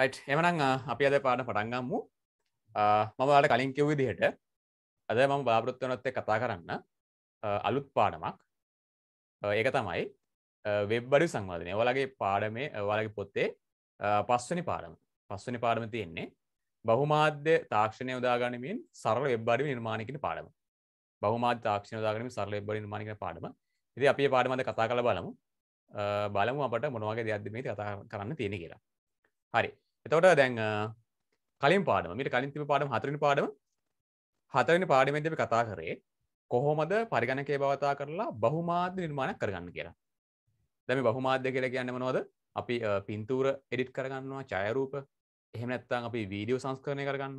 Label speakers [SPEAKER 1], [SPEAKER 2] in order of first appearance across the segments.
[SPEAKER 1] Right එමනං අපි අද පාන පටන්ගම්මු මමවාට කලින් කිව් විදිහට අද මම භාපෘත්වනොත්තේ කතා කරන්න අලුත් පාඩමක් ඒක තමයි වෙබ්බඩු සංවාධනය ඔලගේ පාඩමේ වලගේ පොත්තේ පස්වනි පාඩම පස්වනි පාඩම තියෙන්නේ බහුමාධ්‍ය තාක්ෂණය උදාගනිමින් සරල වෙබ්බඩි නිර්මාණකින පාඩම බහුමාධ්‍ය තාක්ෂණ උදාගනිම සරල වෙබ්බඩි නිර්මාණකින පාඩම ඉතින් අපි මේ පාඩම අද කතා කරලා බලමු බලමු අපට මොන වගේ දෙයක්ද මේ කතා කරන්න තියෙන්නේ කියලා හරි එතවට දැන් කලින් පාඩම මිට කලින්තිම පාඩම හතරනි පාඩම හතරනි පාඩමෙන්දම කතා කරේ කොහොමද පරිගණකේ බවතා කරලා බහුමාධ්‍ය නිර්මාණයක් කරගන්න කියලා දැම බහුමාධ්‍ය කියල කියන්න මනවද අපි පින්තූර එඩිට් කරගන්නවා චයරූප එහෙමනැත්තං අපි වීඩියෝ සංස්කරණය කරගන්න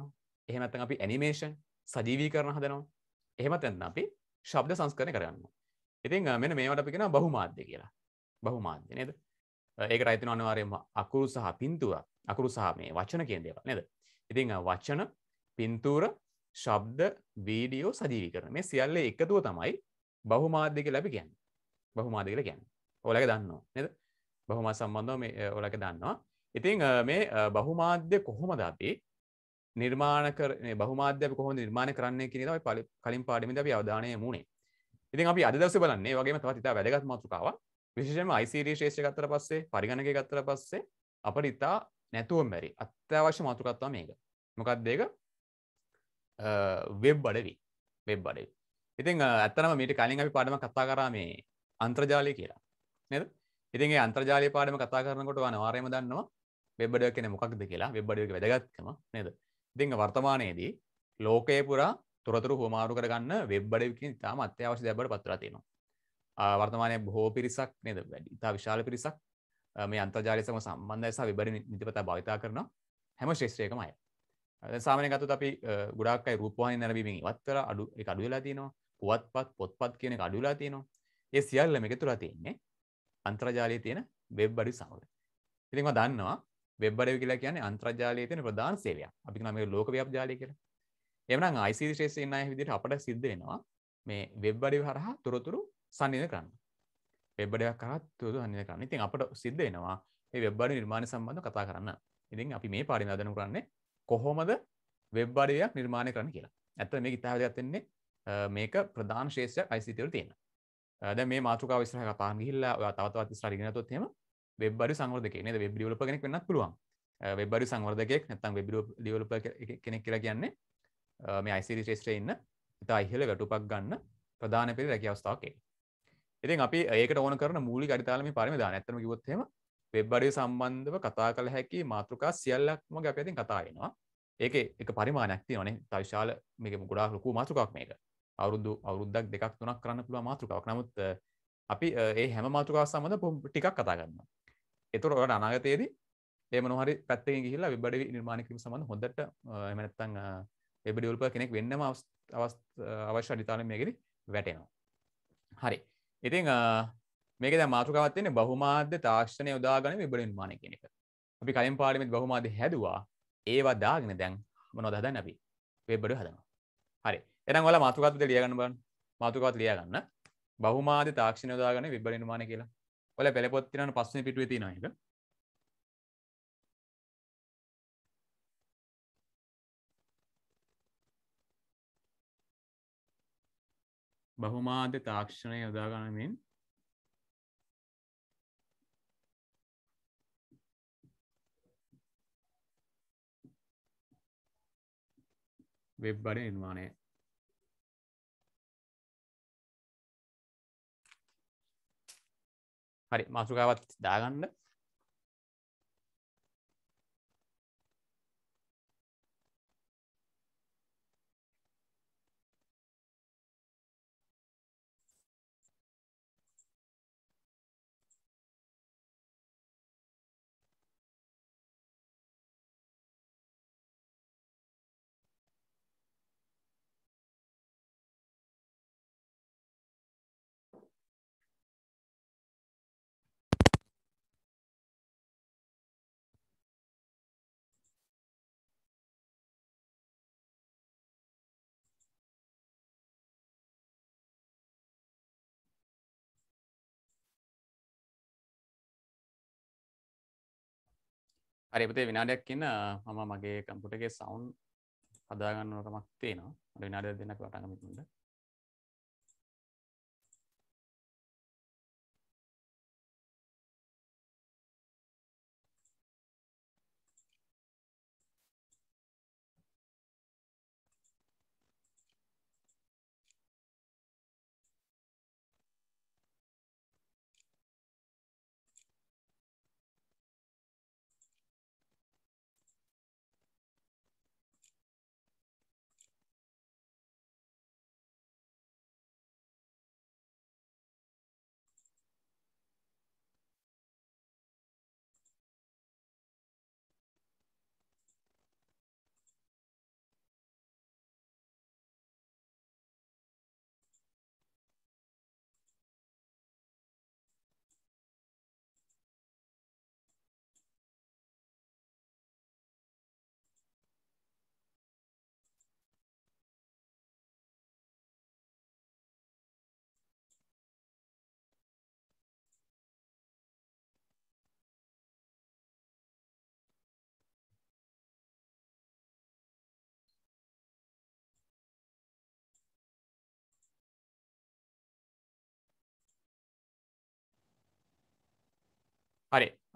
[SPEAKER 1] එහෙමත්තන් අපි ඇනිමේෂන් සජීවී කරන හදනවා එහෙමත් ඇන්න අපි ශබ්ද සංස්කරණය කරන්න ඉතින් මෙන මේවට අපි කෙන බහුමාධ්‍ය කියලා බහුමාධ්‍ය නේද ඒක රයිතින අනිවාරයම අකුරු සහ පින්තුව අකුරු සහ මේ වචන කියෙන් දේවල් නද ඉතිං වචන පින්තූර ශබ්ද වීඩියෝ සජීවි කරන මේ සියල්ල එකතුව තමයි බහුමාධ්‍යක ලැබි ගැන් බහුමාධකල ගැන් ඔලක දන්නවා නද බහුමා සම්බන්ධව මේ ඔලක දන්නවා ඉතිං මේ බහුමාධ්‍ය කොහොමද අපි නිර්මාණ කර බහුමාධ්‍ය කොහොම නිර්මාණ කරන්නේ කියන තමයි පලි කලින් පාඩිමිද අපි අවධානය මුණේ ඉතින් අපි අදවස බලන්නේ වගේ තවතිතා වැදගත් මාතෘකාවක් විශෂම යිසිරී ශේෂ ගත්තර පස්සේ පරිගණක ගත්තර පස්සේ අපට ඉතා නැතුවම් බැරි අත්‍යවශ්‍ය මතුකත්වා මේක මොකක් දෙක වෙබ් බඩවී වෙබ් බඩේ ඉතින් ඇත්තනම මීට කලින් අපි පාඩම කතා කරා මේ අන්ත්‍රජාලය කියලා නද ඉතින්ගේ අන්ත්‍රජාලය පාඩම කතා කරනකොට අනවාරයම දන්නවා වෙබ්බඩ කෙන මොකක්ද කියලා වෙබ්බඩියක වැදගත්කම නේද ඉතිං වර්තමානයේදී ලෝකය පුරා තොරතුරු හෝමාරු කරගන්න වෙබ්බඩකින් තාම අත්‍යවශ්‍ය දැබට පත්තරතිනවා වර්තමානය බොහෝ පිරිසක් නේද වැඩි ඉතා විශාල පිරිසක් මේ අන්තර්ජාලයසම සම්බන්ධය සහ විබරි නිතිපතා භාවිතා කරන හැම ශ්‍රේෂ්ත්‍රයකම අය සාමනය ගතුත් අපි ගොඩක්යි රූපවාහි නැරබීමෙන් ඉවත්තර අඩු එක අඩුවෙලා තියෙනවා පුවත්පත් පොත්පත් කියන අඩුලා තියෙනවා ඒ සියල්ලම එක තුරා තියෙන්නේ අන්තර්ජාලය තියෙන වෙබ්බඩි සමඟ ඉතින්ම දන්නවා වෙබ්බඩය කියලා කියන්නේ අන්තර්ජාලය තියෙන ප්‍රධාන සේවයක් අපි නම ලෝක ව්‍යප්ජාලය කියලා එමනම් ICT ශ්‍රේෂ්ඨ ඉන්න අය විදිහට අපට සිද්ධ වෙනවා මේ වෙබ්බඩය හරහා තොරතුරු සනිධ කරන්න වෙබ්බඩයක් කරත් තුතු හනි කරන්න ඉතින් අපට සිද්ධ වෙනවා ඒ වෙබ්බඩ නිර්මාණය සම්බන්ධ කතා කරන්න ඉතින් අපි මේ පාඩි අදනු කරන්නේ කොහොමද වෙබ්බඩයක් නිර්මාණය කරන්න කියලා ඇත්ත මේ ඉතාහදයක්ත්තෙන්නේ මේක ප්‍රධාන ශේෂයක් අයිසිතවර තියෙන ද මේ මාතෘකා විස්ර කතාන් ගිල්ලා තවතවත් ස්රරිගෙනනතොත්හෙම වෙබ්බඩි සංවර්ධක නද වෙබ් ියලප කෙනෙක් වෙනත් පුළුවන් වෙබ්බඩි සංවර්ධකෙක් නැතම් වෙබ් ියලප කෙනෙක් කියලා කියන්නේ මේ අයිසිරි ශේෂ්‍රය ඉන්න ඉතා ඉහළ ගටුපක් ගන්න ප්‍රධාන පිරි රැකි අවස්ථාවකේ ඉතින් අපි ඒකට ඕන කරන මූලි අරිතාලම පරිමදා නැත්තම කිවොත්හෙම වෙබ්බඩය සම්බන්ධව කතා කළ හැකි මාතෘකා සියල්ලක්ම ගැප ඇතින් කතාගෙනවා ඒක එක පරිමා නැක්ති නේ තවිශාල මේක ගොඩා ලොකු මාතෘකක් මේක අවුරුදු අවුරුද්දක් දෙකක් තුනක් කරන්න පුළුව මාතෘකාවක් නමුත් අපි ඒ හැම මාතෘකා සම්බඳ පොම් ටිකක් කතා ගන්න එතුර ඔට අනාගතයේදී ඒ මොහරි පැත්තෙන් ගිහිලා වෙබ්බඩ නිර්මාණකිරීම සඳ හොඳට එමනැත්තං එබඩියල්ප කෙනෙක් වෙන්නම අවස්ථ අවශ්‍ය අධිතාලමයගෙරි වැටෙනවා හරි ඉතිං මේක මාතෘකවත්න බහුමාධ්‍ය තාක්ෂණය උදාගන විබල නිර්මාණ කෙනෙක අපි කලින් පාලිමිත් බහුමාධ හැදවා ඒවා දාගෙන දැන් මනොදහද නැබි වෙබ්බඩු හදනවා හරි එනම් වල මාතුකත්ද ලියගන්න බන් මාතුකවත් ලියගන්න බහුමාධ තාක්ෂණ උදාගන විබල නිර්මාණ කියලා ඔල පෙළපොත්තින පස්සන පිටුව
[SPEAKER 2] තිනක බහුමාධ්‍ය තාක්ෂණය යොදාගනමින් වෙබ් අඩ නිර්මාණය හරි මාසුකාවත් දාගන්න හරිපතේ විනාඩයක් කියන්න මම මගේ කම්පුටගේ සවුන් හදාගන්නකමක් තියනවා විනාඩ දෙන්නක් වටගමිතුන්ට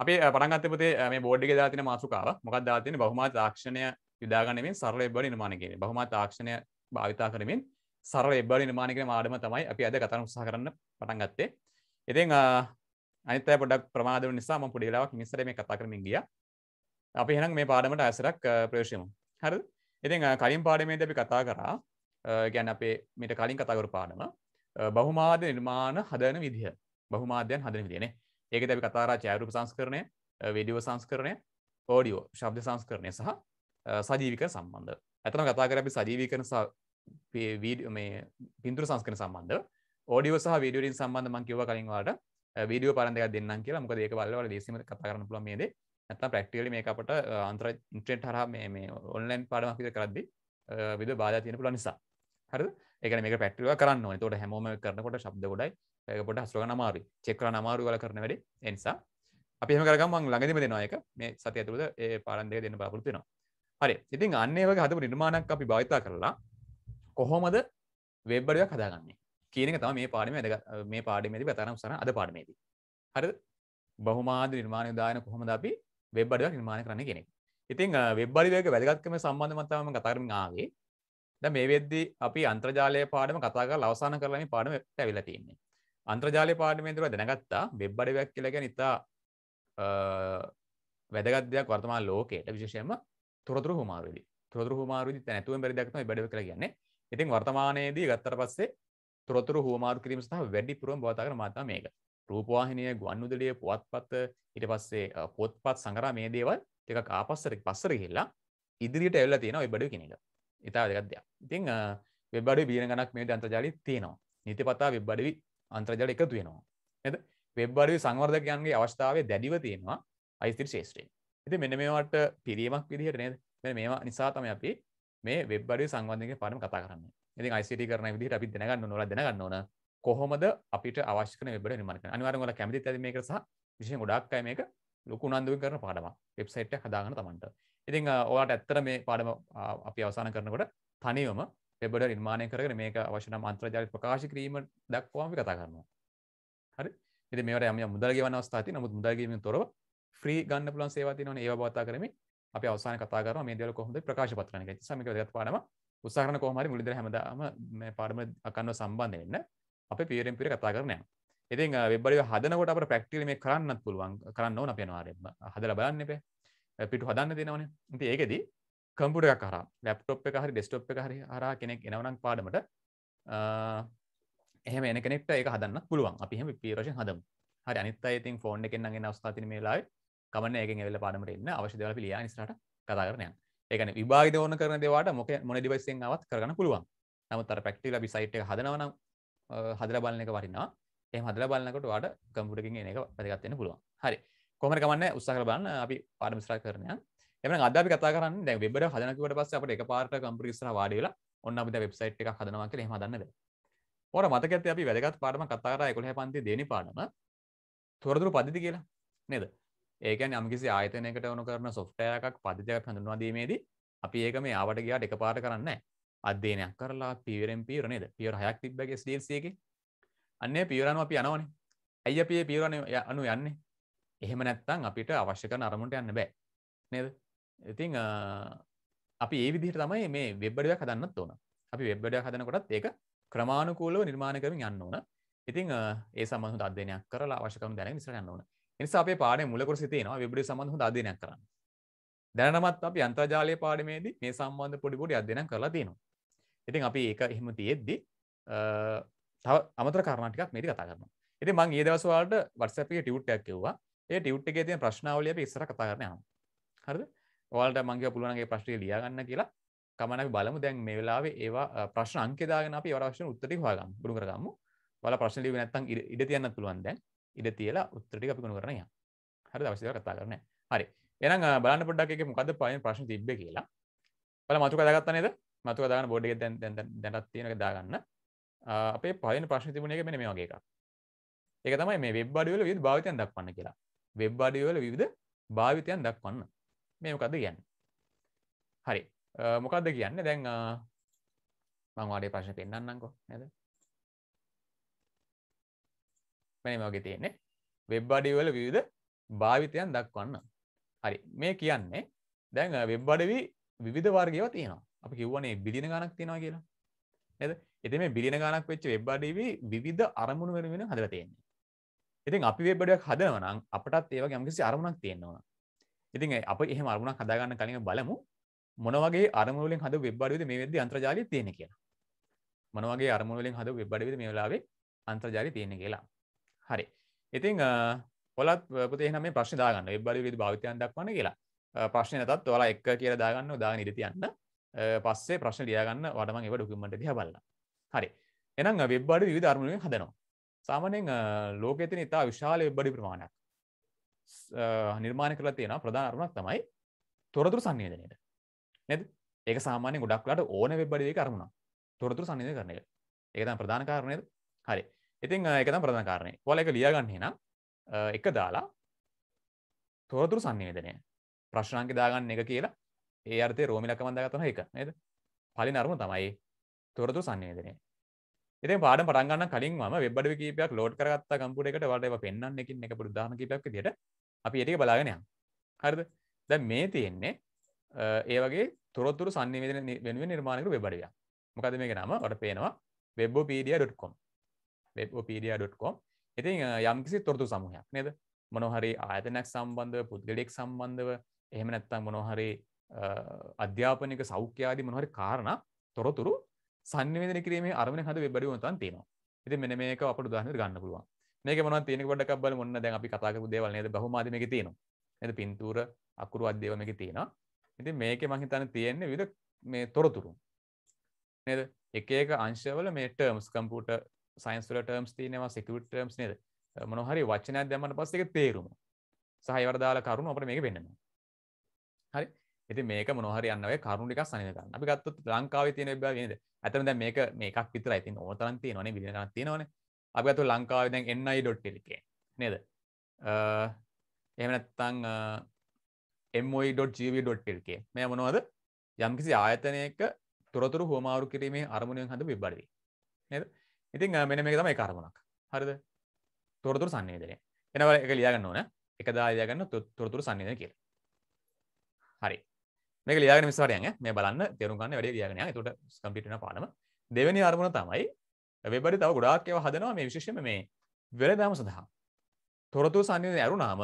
[SPEAKER 1] අපි පටන්ගත්තපතේ මේ බෝඩ්ි දාතින මාසුකාව මොකක් දාතින බහමත් තාක්ෂණය යුදාගනමින් සරල එබ නිර්මාණකෙන බහම තාක්ෂණය භාවිතා කරමින් සරල එබ නිර්මාණකෙන මාඩම තමයි අපි අද කතන උත්සා කරන්න පටන්ගත්තේ ඉතින් අනිත පොඩක් ප්‍රමාද නිසා පුඩිලාවක් නිසර මේ කතා කරමින් ගිය අපි හෙනම් මේ පාඩමට ඇසරක් ප්‍රේශයමු හර ඉතින් කලින් පාඩමේ දැපි කතා කරා ගැන අපේ මිට කලින් කතගරු පාඩම බහුමාද නිර්මාණ හදන විදිහ බහුමාධ්‍යයන් හදන විදිනේ ඒක දැි කතාරා චෑරුප සංස්කරණය වඩියෝ සංස්කරණය පෝඩියෝ ශබ්ද සංස්කරණය සහ සජීවික සම්බන්ධ ඇතන කතා කරපි සජීවී කරන පින්තුර සංස්කන සම්බන්ධ ෝඩියෝ සහ විඩියෝින් සම්බන්ධ මං කිව කලින්වාට වීඩියෝ පරන්දක දෙන්න කියලා මොක ඒක බල්ලවල දේශීම කතා කරන පුල මේද ඇත ප්‍රක්ටියල මේ අපට අන්තර ඉන්ට්‍රෙන්ට් හර මේ ඔන්ලයින් පාඩමක්විත කරද්දි විද බාධ තියෙන පුල නිසා හරද එක මේක පැටලුව කරන්න තොට හැමෝම කරනකොට ශබ්ද ගොඩයි ඒක පොට හස්රග නමාරු චෙක්කර නමාරු වල කරන වැඩ එනිසා අපිහම කරගමන් ළඟදිම දෙනවායක මේ සති ඇතුළද ඒ පාරන්දය දෙන්න පාපෘතිනවා හරි ඉතින් අන්නේවගේ හතපු නිර්මාණක් අපි භාවිතා කරලා කොහොමද වෙබ්බඩයක් හදාගන්නේ කියනක තම මේ පාඩම ඇද මේ පාඩිමේති කතරම් සන අද පාඩමේදී හරි බහුමාද නිර්මාණ දායන කොහොමද අපි වෙබ්බඩයක් නිර්මාණ කරන්න කෙනෙක් ඉතින් වෙබ්බඩිවක වැදගත්කම සම්බන්ධ මතාවම කතරම ආවේ දැන් මේ වෙද්දී අපි අන්තර්ජාලය පාඩම කතා කරලා අවසන් කරලා මේ පාඩම ඇවිල්ලා තියෙන්නේ. අන්තර්ජාලය පාඩමේ ඉඳලා දැනගත්තා වෙබ් අඩවියක් කියලා කියන්නේ ඉතා වැදගත් දෙයක් වර්තමාන ලෝකයට විශේෂයෙන්ම තොරතුරු හුමාරුවේදී. තොරතුරු හුමාරුවේදී දැන් ඇතුවෙන් බැරි දෙයක් තමයි වෙබ් අඩවිය කියලා කියන්නේ. ඉතින් වර්තමානයේදී ගත්තට පස්සේ තොරතුරු හුමාරු කිරීම සඳහා වැඩි පුරම බවතා කරන මාතම මේක. රූපවාහිනිය ගුවන්විදුලිය පුවත්පත් ඊට පස්සේ පොත්පත් සංග්‍රහ මේ දේවල් ටිකක් ආපස්සට පස්සට ගිහිල්ලා ඉදිරියට ඇවිල්ලා තියෙනවා ඔය බඩුව කියන එක. ඉතා දෙකක්දයක් ඉතිං වෙබඩ බීන ගනක් මේ අන්ත්‍රජාලි තියෙනවා නිති පතා වෙබ්බඩවි අන්ත්‍රජල එකතු වෙනවා ඇද වෙබ්බඩ සංවර්ධකයන්ගේ අවස්ථාව දැඩිව තියෙනවා අයිස්තිර ශේෂත්‍රයෙන් ඇති මෙන මේවට පිරීමක් විදිහට නේද මෙ මේවා නිසා තම අපි මේ වෙබ්බඩ සංවධක පරම කතා කරන්න ඉති අයිසිට කරන විදි අපි දෙනගන්න නොල දෙනගන්නවන කොහොමද අපිට අවශ්‍යන වෙබට නිමට අනිවාරගල කැමති ඇති මේකරස විශෂ ගොඩක් මේක ලොකුනන්දුව කරන පාඩම වෙබ්සයිට් හදාගන තමන්ට ඉතිං ඔයාට ඇත්තර මේ පාඩම අපි අවසාන කරනකොට තනිවම වෙබඩ නිර්මාණය කරගෙන මේක අවශ්‍යන මන්ත්‍රජාල ප්‍රකාශ කිරීම දක්වාම කතා කරනවා හරි ඉති මේට යම මුදරගේ වන අවස්ථාති නමුත් මුදරගීම තොරව ්‍රී ගන්න පුලන් සේවාති න ඒ බවතා කරම අප අවසාන කතාර මේ දල කොහොඳ ප්‍රකාශ පත්රන සමික දත් පාඩම උත්සාහන කොහමරි මුලිදර හැමදාම මේ පාඩම අකන්නව සම්බන්ධ වෙන්න අප පියරෙන් පිර කතා කරනය ඉතින් වෙබරි හදනකොට අප ප්‍රක්ටිල මේ කරන්නත් පුළුවන් කරන්න ඕන පෙනවාරෙම හදල බලන්න එපේ පිටු හදන්න දෙනවන ති ඒකෙද කම්පුට කර ලැප්ටොප් එක හරි ඩෙස්ටොප් එක හරි හර කෙනෙක් එනවනම් පාඩමට එහම එන කෙනෙක්ට එක හදන්න පුළුවන් අපිහම පිරශ හදම හරි අනිත් ඉතින් ෆෝන් එකෙන් ගෙන අවස්ථාතින මේලායි කමන එක වෙල පාඩමට එන්න අවශ්‍යදවල පිළිය නිසට කතා කරනය ඒකන විභාග ඕන කරන දෙවාට මොක මොන ඩිවයිසිෙන් අවත් කරන පුළුවන් නමුත්තර පැක්ටිල බිසයිට් හදනවනම් හදර බලන එක වරින්නවා එහ හදර බලන්නකොට වාට කම්පුටකින් එන එක පැදගත්වෙන පුළුවන් හරි කොමට කමන්න උත්සාහ බලන්න අපි පාඩම ඉස්සරහ කරනවා එමනම් අද අපි කතා කරන්නේ දැන් වෙබ් එක හදන කිව්වට පස්සේ අපිට එකපාරට කම්පියුටර් ඉස්සරහ වාඩි වෙලා ඔන්න අපි දැන් වෙබ්සයිට් එකක් හදනවා කියලා එහෙම හදන්න බෑ ඕර මතක ඇත්තේ අපි වැදගත් පාඩමක් කතා කරා 11 පන්තියේ දෙවෙනි පාඩම තොරතුරු පද්ධති කියලා නේද ඒකන් යම්කිසි ආයතනයකට වනු කරන සොෆ්ටයකක් පදිතයක් හඳුන්වා දීමේදී අපි ඒක මේ ආවට ගියාට එක පාට කරන්න අධ්‍යයනයක් කරලා පිවරෙන් පියර නේද පියර හයක් තිබ්බගේ ස්ටේල්සියක අන්නේ පියරනුව අපි යනවනේ ඇයි අපි පියරණ අනු යන්නේ එහෙම නැත්තං අපිට අවශ්‍යක අරමුණට යන්න බෑ නේද ඉතිං අපි ඒ විදිහට තමයි මේ වෙබ්බඩයක් හදන්නත් ඕන අපි වෙබ්බඩයක් හදනකොටත් ඒක ක්‍රමාණුකූලව නිර්මාණ කරමින් යන්න ඕන ඉතිං ඒ සමහ අධ්‍යනයක් කරලා අවශ්‍යකම දැන නිසර යන්න ඕන නිසා අපේ පාඩේ මුලකර සිතේනවා වෙබ්ඩ සමඳහ අධ්‍යනයක් කරන්න දැනමත් අපි අන්තර්ජාලය පාඩමේදී මේ සම්බන්ධ පොඩිපොඩි අධ්‍යනක් කරලා තියෙනවා ඉතින් අපි ඒක එහෙම තියෙද්දි තව අමතර කරණටිකක් මේති කතා කරනවා ඉති මං ඒ දවස්වාලට වටසපිය ටියුට්ටක් කිව්වා ඒ ටියුට් එකේ තියෙන ප්‍රශ්නාවලිය අපි ඉස්සර කතා කරන්න යනවා. හරිද? ඔයාලට මම කියව පුළුවන් නම් ඒ ප්‍රශ්න ටික ලියා ගන්න කියලා. කමන්න අපි බලමු දැන් මේ වෙලාවේ ඒවා ප්‍රශ්න අංක දාගෙන අපි ඒවට අවශ්‍ය උත්තර ටික හොයාගමු. ගුණ කරගමු. ඔයාලා ප්‍රශ්න ලියුවේ නැත්නම් ඉඩ තියන්නත් පුළුවන් දැන්. ඉඩ තියලා උත්තර ටික අපි ගුණ කරන්න යනවා. හරිද? අවශ්‍ය දේවල් කතා කරන්නේ. හරි. එහෙනම් බලන්න පොඩ්ඩක් එකේ මොකද්ද පළවෙනි ප්‍රශ්න තිබ්බේ කියලා. ඔයාලා මතු කදාගත්තා නේද? මතු කදාගෙන බෝඩ් එකේ දැන් දැන් දැනත් තියෙන එක දාගන්න. අපේ පලන ප්‍රශ්න තිබුණ එක මෙන මේ වගේ එකක් ඒක තමයි මේ වෙබ් අඩුවල විදි භාවිතයන් දක්වන්න කියලා වෙබ් අඩියවල විවිධ භාවිතයන් දක්වන්න මේමකද ගැන්න හරි මොකක්ද කියන්න දැන් මංවාඩේ පශන පෙන්න්නන්නකෝ නැද මෙනි මගේ තියන්නේ වෙබ් අඩිවල විවිධ භාවිතයන් දක්වන්න හරි මේ කියන්නේ දැන් වෙබ් අඩවී විධ වර්ගව තියෙනවා අපි කිව්වනේ බිලින ගණක් තියෙනවා කියලා එද එති මේ බිලින ගණක් වෙච්ච වෙබ් අඩවී විධ අරමුණ වෙනුවෙන හදර තියෙන්නේ ඉතින් අපි වෙබ්ඩක් හදනවනම් අපටත් ඒවා ගැමකිසි අරමුණක් තියෙන්නවා ඉතින් අප එහ අරමුණක් හදාගන්න කලින් බලමු මොනවගේ අරමුලින් හද වෙබ්බඩවිද මේ වෙද අන්ත්‍රජාලය තියෙන කියලා මොනවගේ අරමුලින් හද වෙබ්බඩවිද මේ වෙලාවේ අන්ත්‍රජාලය තියෙන කියලා හරි ඉතින් ඔොලත් පතේ නම ප්‍රශ්න දාගන්න එබ්බඩ විද භාවිතයන් දක්වන කියලා ප්‍රශ්න තත් ඔලා එක් කියර දාගන්න දා නිරතියන්න පස්සේ ප්‍රශ්න ලියගන්න වඩම එව ඩුකුමට දිහ බලන්න හරි එනම් වෙබ්බඩ විධ අරමුණෙන් හදනවා සාමනෙන් ලෝකෙතින ඉතා විශාල බඩි ප්‍රමාණයක් නිර්මාණ කරලා තියෙන ප්‍රධාන අරුණක් තමයි තොරතුරු සංයෝජනයට නැද ඒක සාමාන්‍ය ගොඩක්ලට ඕන වෙබ්බඩිය කරුණ තොරතුරු සංයෝජ කරන එක ඒකතම් ප්‍රධාන කාරණයද හරි ඉතින් ඒකතම් ප්‍රධාන කාරණය ඔල එක ලියගන්න නම් එක දාලා තොරතුරු සංයෝජනය ප්‍රශ්නාංක දාගන්න එක කියලා ඒ අර්ථය රෝමිලකමන්දාගතන එක නද පලි අරුණ තමයි තොරතුරු සංයෝජනය ඉති පාඩ පටන්ගන්න කලින් ම වෙබ්ඩ කීපයක් ලෝඩ් කරත් කම්පුට එකට වට පෙන්න්න එක එක පුරදාම කීපයක් දිට අපි එටක බලාගෙනය හරිද දැ මේ තියෙන්නේ ඒ වගේ තොරොත්තුර සන්නවේදන වෙනුව නිර්මාණක වෙබඩිය මොකද මේ නම වට පේනවා වෙබ්බෝපීඩිය.කොම් වෙබ්ෝපීඩිය.කොම් ඉතින් යම්කිසි තොරතු සමහයක් නේද මොනොහරි ආයතනයක් සම්බන්ධ පුද්ගලෙක් සම්බන්ධව එහෙම නැත්තම් මොනොහරි අධ්‍යාපනක සෞඛ්‍යයාදී මොනොහරි කාරණ තොරතුරු සංවේදනය කිරීමේ අරමුණ හද වෙබ් අඩියුවක් තන් තියෙනවා. ඉතින් මෙන්න මේක අපට උදාහරණයක් ගන්න පුළුවන්. මේක මොනවද තියෙන පොඩ්ඩක් අප බලමු. ඔන්න දැන් අපි කතා කරපු දේවල් නේද බහුමාධ්‍ය මේකේ තියෙනවා. නේද පින්තූර අකුරු අධ්‍යයව මේකේ තියෙනවා. ඉතින් මේකේ මම හිතන්නේ තියෙන්නේ විවිධ මේ තොරතුරු. නේද? එක එක අංශවල මේ ටර්ම්ස් කම්පියුටර් සයින්ස් වල ටර්ම්ස් තියෙනවා, security terms නේද? මොන හරි වචනයක් දැම්මම පස්සේ ඒක තේරුම. සහ ඒවට දාලා කරුණු අපිට මේක වෙන්නනවා. හරි. ඉති මේක මොහර යන්නව කරුණටික් සනික අපි ගත්තුත් ලංකාව තියෙන බ නද ඇතම දැ මේක මේකක් විතර ඇති ඕතරන්තිය නොන විිලන තියෙනවන අපගතු ලංකාව දැන් එන්නයි ඩොට්ටලික නේද එහෙමනැත්තං එමයි.ජීව.ටල්කේ මේ මොනවද යම්කිසි ආයතනයක තොරතුරු හෝමාරු කිරීමේ අරමුණයෙන් හඳ විබ්බඩවි නද ඉතින් මෙන මේ තමයි කරමුණක් හරිද තොරතුරු සන්නේදනය එනවල එක ලියගන්න ඕන එකදා ලියගන්න තොරතුරු සන්නේද කියලා හරි මේක ලියාගෙන විස්සරයන් මේ බලන්න තේරුම් ගන්න වැඩේ ලියාගෙන යන. ඒකට කම්ප්ලීට් වෙන පාඩම. දෙවෙනි අරමුණ තමයි වෙබ් වලදී තව ගොඩාක් ඒවා හදනවා මේ විශේෂයෙන්ම මේ වෙළඳාම සඳහා. තොරතුරු සංයෝජන ඇරුණාම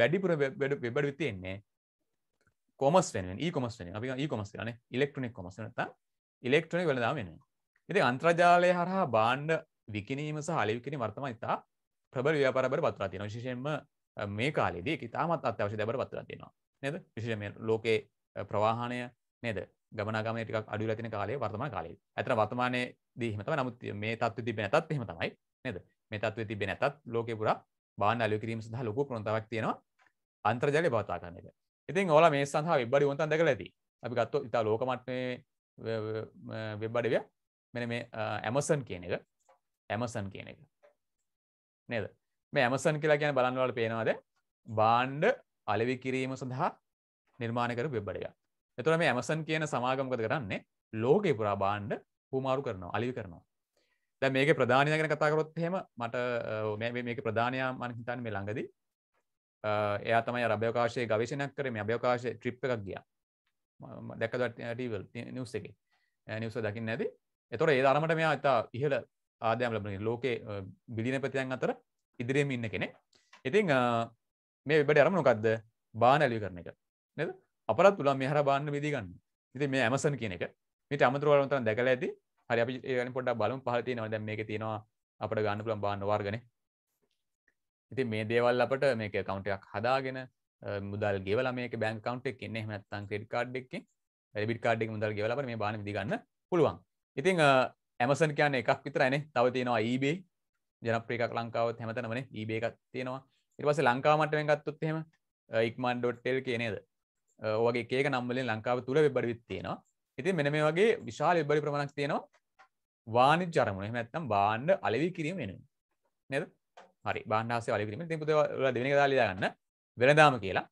[SPEAKER 1] වැඩිපුර වෙබ් වෙබ් වලදී තියෙන්නේ කොමර්ස් වෙනුවෙන් e-commerce වෙනුවෙන්. අපි e-commerce කියලානේ. electronic commerce නැත්තම් electronic වෙළඳාම වෙනුවෙන්. ඉතින් අන්තර්ජාලය හරහා භාණ්ඩ විකිණීම සහ අලි විකිණීම වර්තමානයේ ඉතා ප්‍රබල ව්‍යාපාර බවට පත්වලා තියෙනවා. විශේෂයෙන්ම මේ කාලේදී ඒක ඉතාමත් අත්‍යවශ්‍ය දෙයක් බවට පත්වලා තියෙනවා. නේද? විශේෂයෙන් මේ ලෝකේ ප්‍රවාහණය නේද ගමනාගමනය ටිකක් අඩු වෙලා තියෙන කාලේ වර්තමාන කාලේ. ඇත්තට වර්තමානයේදී එහෙම තමයි. නමුත් මේ තත්ත්වෙ තිබෙන්නේ නැතත් එහෙම තමයි. නේද? මේ තත්ත්වෙ තිබෙන්නේ නැතත් ලෝකේ පුරා බාහන අලුත් කිරීම සඳහා ලොකු ප්‍රවණතාවක් තියෙනවා. අන්තර්ජාලය භාවිතා කරන එක. ඉතින් ඔයාලා මේ සඳහා වෙබ් අඩවි වොන්තන් දැකලා ඇති. අපි ගත්තොත් ඉතා ලෝක මට්ටමේ වෙබ් අඩවිය මෙන්න මේ Amazon කියන එක. Amazon කියන එක. නේද? මේ Amazon කියලා කියන්නේ බලන්න ඔයාලා පේනවාද? භාණ්ඩ අලෙවි කිරීම සඳහා නිර්මාණකර වෙබ්බඩය එතුර මේ ඇමසන් කියන සමාගමකද කරන්නේ ලෝකේ පුරා බාණ්ඩ හුමාරු කරනවා අලි කරනවා දැ මේක ප්‍රධානය ගැන කතාකරොත් හෙම මට මේක ප්‍රධානයා මන හිතන් මේ ළඟදී එයා තමයි රභ්‍යකාශය ගවේශනයක් කරේ මේ අභ්‍යකාශය ට්‍රිප් එකක් ගිය දැක්කටවල් නිවස් එක නිවස දකින්න ඇති එතොර ඒ අරමට මෙයා අතා ඉහළ ආදයම් ලබන ලෝකේ බිලිනපතියන් අතර ඉදිරියම ඉන්න කෙනෙ ඉතිං මේ වෙබට අරම නොකක්ද බාන ඇලි කරන එක නේද? අපරත් පුළුවන් මෙහර බාන්න විදි ගන්න. ඉතින් මේ Amazon කියන එක. මේට අමතරව වල උන්තරන් දැකලා ඇති. හරි අපි ඒ ගැන පොඩ්ඩක් බලමු පහල තියෙනවා. දැන් මේකේ තියෙනවා අපිට ගන්න පුළුවන් බාන්න වර්ගනේ. ඉතින් මේ දේවල් අපිට මේක account එකක් හදාගෙන මුදල් ගෙවලා මේක බැංක් account එකකින් එහෙම නැත්නම් credit card එකකින් debit card එකකින් මුදල් ගෙවලා අපිට මේ බාන්න විදි ගන්න පුළුවන්. ඉතින් Amazon කියන්නේ එකක් විතරයිනේ. තව තියෙනවා eBay ජනප්‍රිය එකක් ලංකාවත් හැමතැනමනේ eBay එකක් තියෙනවා. ඊට පස්සේ ලංකාව මට්ටමින් ගත්තොත් එහෙම ikman.lk නේද? වගේ ඒක නම්බලින් ලංකාව තුළ වෙබ්බඩ විත්තියෙනවා ඉතින් මෙන මේ වගේ විශාල වෙබ්බඩි ප්‍රමණක් තියෙනවා වානි ජරමුණ එහමැත්තම් බාණ්ඩ අලවි කිරීම වෙන නද හරි බාණ්ඩාසේ අලිකිරීම තිපුත දෙනක දාලියගන්න වෙළදාම කියලා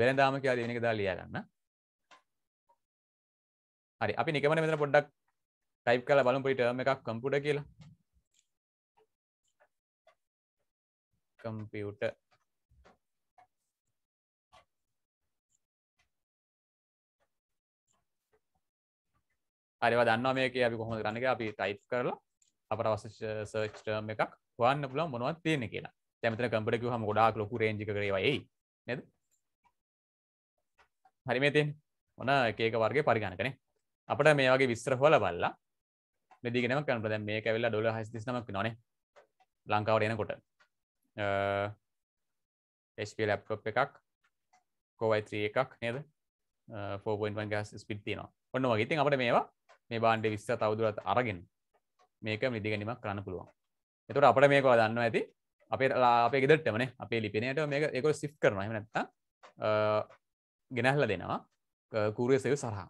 [SPEAKER 1] වෙළදාම කියලා දෙනක දාලියගන්න හරි අපි නිකමන මෙතන පොඩ්ඩක් ටයිප් කලා බලමු පිටර්ම එකක් කම්පියුටර් කියලා
[SPEAKER 2] කම්පියුටර් හරිවා දන්න මේක අපි කොහොම කරන්නක අපි ටයි් කරලා අපට අවස
[SPEAKER 1] සර්ච්ටර්ම එකක් වන්න පුලන් මොනවත් තියෙන කියලා තැමතන කම්පටක හම ගොඩාක් ලොකු රේජි කරවයි නැද හරිමේ තින් මොන එකක වර්ගේ පරිගණ කනේ අපට මේ වගේ විස්ත්‍ර හොල බල්ලා මෙදිගෙනම කනපද මේ කැවෙල්ලා ඩොල හස්තිනමක් නොන ලංකාවට එනකොට HP ලැප්ටොප් එකක් කෝවයි 3 එකක් නේද 4.1 ගස් ස්පිට් තියෙනවා ඔන්න වගේ ඉතින් අපට මේවා මේ බාන්්ඩ විස්ස තවදුරත් අරගෙන මේක මිදිගනිමක් කරන්න පුළුවන් එතුට අපට මේක දන්න ඇති අපේ අපේ ගෙදටමන අපේ ලිපිනයට මේක එක සිප් කරන නැත්ත ගෙනැහල දෙනවා කූරය සයු සරහා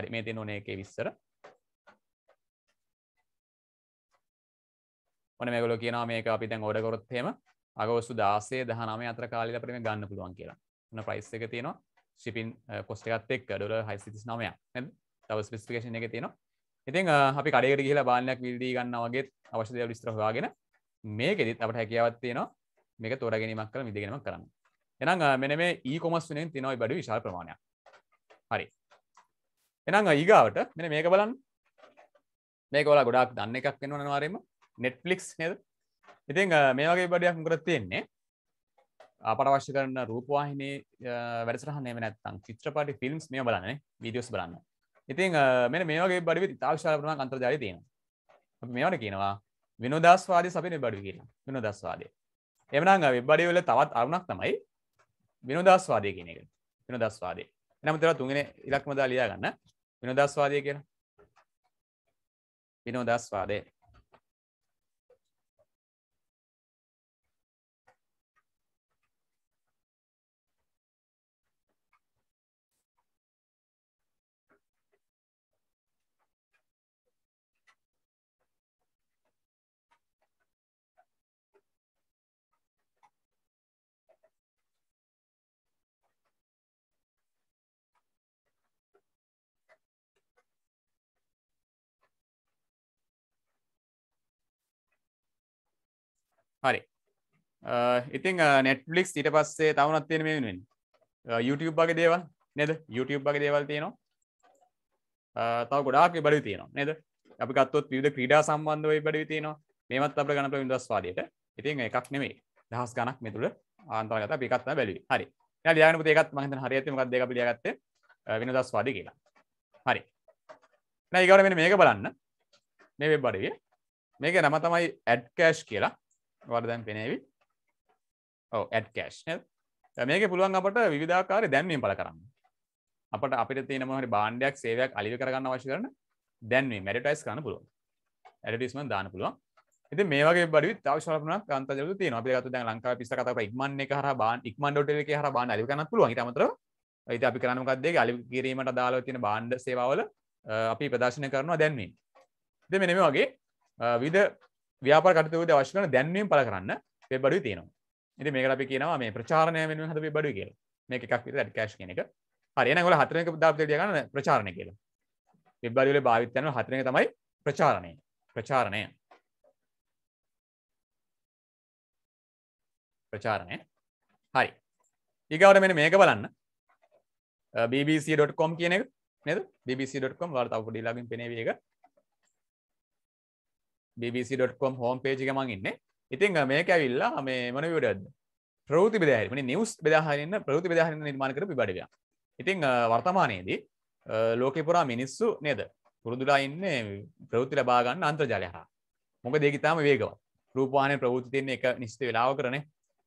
[SPEAKER 1] හරි මේ තින ඕනේ එකේ විස්සර ඕන මේගොල කියනවා මේක අපි තැන් ඕඩ කොරොත්හෙම අගවස්තු දාසේ දහනම අතර කාලිල පරිම ගන්න පුළුවන් කියලා න ප්‍රයිස් එක තියෙනවා ශිපින් කොස්ට එකත් එක් ඩොල හයිසිතිස් නමයක් තව ස්පිස්ිකේෂන එක තියෙනවා ඉතින් අපි කඩේකට කියලා බාලයක් විල්දී ගන්න වගේ අවශ්‍ය දේවල් විස්තර හොයාගෙන මේකෙදිත් අපට හැකියාවක් තියෙනවා මේක තෝරාගැනීමක් කරලා විදගෙනම කරන්න එහෙනම් මෙන්න මේ e-commerce වෙනුවෙන් තියෙනවා මේ බඩු විශාල ප්‍රමාණයක් හරි එහෙනම් ඊගාවට මෙන්න මේක බලන්න මේක ඔයාලා ගොඩාක් දන්න එකක් වෙනවා අනිවාර්යයෙන්ම Netflix නේද ඉතින් මේ වගේ බඩයක් මොකද තියෙන්නේ අපට අවශ්‍ය කරන රූපවාහිනී වැඩසටහන් එහෙම නැත්නම් චිත්‍රපටි ෆිල්ම්ස් මේවා බලන්න නේ වීඩියෝස් බලන්න ඉතින් මෙන මේගේ බඩි තාක්ෂාලපන අන්තර්ජාය තියෙන මේවට කියනවා විනෝදස්වාදී සපින බඩි කියලා විනෝදස්වාදය එමනංග වෙබ්බඩිවල තවත් අරුණක් තමයි විනෝදස්වාදය කියන එක විනෝදස්වාදය එනම තර තුන්ගෙන ඉලක්මදා ලියා ගන්න
[SPEAKER 2] විනෝදස්වාදය කියලා විනෝදස්වාදය හරි ඉතිං නෙට්ලික්ස් ඊට පස්සේ
[SPEAKER 1] තවනත් තියෙන මේ වෙනෙන් YouTube වගේ දේවල් නද YouTube වගේ දේවල් තියෙනවා තව ගොඩාක් බඩි තියෙනවා නද අපි කත්තුත් විධ ක්‍රීඩා සම්බන්ධව බඩි තියෙනවා මේමත් අප ගණප විදස්වාදයට ඉතින් එකක් නෙමේ දහස් ගණක් මෙතුළ ආන්තවගත පිකත්ත බැලි හරි යාන ඒකත් මහත හරියතමකක් දෙක පිියගත්ත වෙනදස්වාද කියලා හරි නැ ඉගවට වෙන මේක බලන්න මේ වෙබ් බඩිය මේක නම තමයි ඇඩ් කෑෂ් කියලා වර්දන් පෙනේවි ඕ ඇඩ් කෑශ් මේක පුළුවන් අපට විධාකාරය දැන්වීම පල කරන්න අපට අපිට තියෙන මොහරි බාණ්ඩයක් සේවයක් අලි කරගන්න අවශ්‍ය කරන දැන්වීම මැඩටයිස් කරන්න පුළුවන් ඇඩටිස්මන් දාන පුළුවන් ඉති මේගේ බඩි තවශරන කන්තජ තිය අපි ගතු දැන් ලංකා පිස කතාව ඉක්මන්න එක හර බාන් ඉක්මන් ොට එක හර බාන් අලි කරන්න පුළුවන් තමතර යිති අපි කරනකක්දේ අලි කිරීමට දාලා තියෙන බාණ්ඩ සේවාවල අපි ප්‍රදර්ශන කරනවා දැන්වීම දෙ මෙනෙම වගේ විද ව්‍යාපා කටයුතු අවශ්‍යන දැන්වීම පල කරන්න වෙබඩු තියෙනවා ඉති මේක අපි කියනවා මේ ප්‍රචාරණය වෙන හද වෙබඩු කියල මේ එකක් විට ඇඩ් කෑශ් කෙනෙක හරින ගොල හතරක දාපතට ගන්න ප්‍රචාරණය කියල
[SPEAKER 2] වෙබ්බඩිල භාවිතයන හතරක තමයි ප්‍රචාරණය ප්‍රචාරණය ප්‍රචාරණය හරි
[SPEAKER 1] ඒකවට මෙන මේක බලන්න bbc.com කියන එක නද bbc.com වාර්තාව පොඩිලාගින් පෙනවේක bbc.com හෝම් පේජ ගමන් ඉන්න ඉතින් මේක ඇවිල්ලා මේ මන විඩද ප්‍රෘති බෙදහරම නිවස් බෙදාහරන්න ප්‍රෘති බෙදාහරන්න නිර්මාණ කර පිබඩිය ඉතිං වර්තමානයේදී ලෝකෙපුරා මිනිස්සු නේද පුරුදුලා ඉන්න ප්‍රෘති ලබාගන්න අන්ත්‍රජාලය හා මොක දෙගතාම වේගව රූපාන ප්‍රෘතිතියන්නේ එක නිස්ත වෙලාව කරන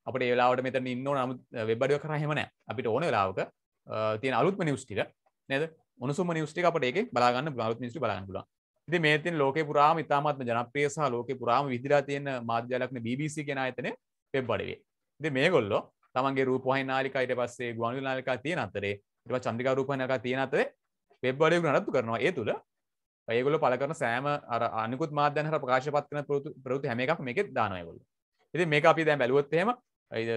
[SPEAKER 1] අපට ඒලාවට මෙත ඉන්න නමු වෙබ්බඩිය කරහෙමන අපිට ඕන වෙලාවක තියෙන අලුත්ම නිවස්ටික නේද උනුසුම නිවස්ටික අපට ඒක බලාගන්න බලාත් මිනිස්ටි බලාගන්න ඉති මේතින් ලෝක පුරාම ඉතාමත්ම ජනප්‍රේ සහ ලෝක පුරාම විදිරා තියෙන මාධ්‍යලක්න BBC කෙන අතන පෙබ් බඩවේ ද මේ ගොල්ලො තමන්ගේ රූපහහි නාලිකයිට පස්සේ ගුවන්ු නාලිකා තියෙන අතරේ ඉට චන්දික රූපණක තියෙන අතරේ පෙබ්බඩය නරත්තු කරනවා ඒ තුළ ඒගොල පලකරන සෑම අර අනිකුත් මාධ්‍යනහර ප්‍රකාශපත් කන පරතු ප්‍රෘති හැම එකක් මේක දානයගොල ඉති මේ අපි දැන් බැලුවොත්තේම යිද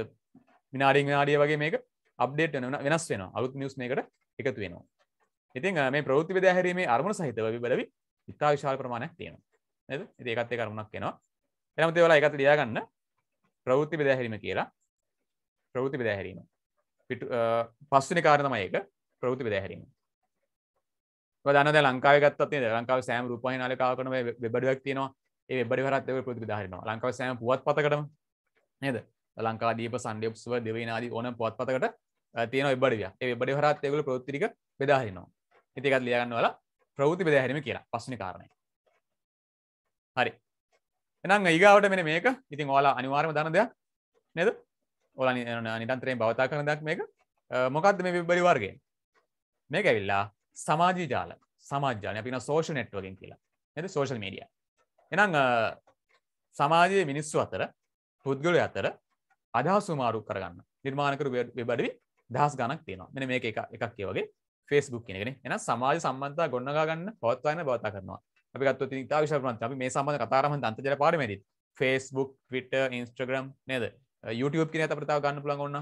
[SPEAKER 1] විනාඩිං නාඩිය වගේ මේක අප්ඩේට් වන වෙනස් වෙන අලුත් නිියස් මේකට එකතු වෙනවා ඉතින් මේ ප්‍රෘති විදහැරීමේ අරමුණ සහිතව බලවි ඉතා විශාල ප්‍රමාණයක් තියෙනවා නද ඒකත් ඒ කරුණක් එනවා එනම දේවලා එකතු ලියාගන්න ප්‍රවෘත්ති බෙදහැරීම කියලා ප්‍රවෘති බෙදහැරීම පස්සනි කාරණම ඒක ප්‍රවෘති බෙදහැරීම දන ලංකාව ගත්ත ලංකාව සෑම රූපහහි නාලකාව කන බඩුවක් තියෙනවා ඒ බඩි හරත් ව ප්‍රති දාහරනවා ලංකාව සෑම පුවත් පතකටම නේද ලංකා දීප සන්ඩයප්ස්ව දෙවනාදී ඕන පොත් පතකට තියෙන එබඩිය ඒ බඩි හරත් එවල ප්‍රෘත්තිරික බෙදාහරිනවා ඉතිකත් ලියගන්නවලා ප්‍රවෘති බෙදහැරීම කියලා පස්සනි කාරණය හරි එනම් ඒගාවට මෙන මේක ඉතින් ඕලා අනිවාර්ම දන දෙයක් නද ඕල නිටන්තරයෙන් බවතා කරන දක් මේක මොකක්ද මේ විබරි වර්ගය මේක ඇවිල්ලා සමාජී ජාල සමාජාන අපින සෝෂ නෙට්වගෙන් කියලා නද සෝෂල් මීඩිය එනම් සමාජයේ මිනිස්සු අතර පුද්ගලය අතර අදහසුමාරු කරගන්න නිර්මාණකරු වෙබඩවි දහස් ගණක් තියෙනවා මෙන මේක එකක් කියවගේ ෆෙස්බුක් කෙනෙන එන සමාජ සම්බන්තා ගොන්නගන්න පොත්වන බවතා කරනවා අපි ගත්ව ති තා විශපන් අපි මේ සම්බඳ කතාරම අන්තජර පාරමැරි ෆෙස්බුක් ට ඉන්ස්ට්‍රග්‍රම් නේද YouTube කියන ඇත ප්‍රතාව ගන්න පුළන් ඔන්න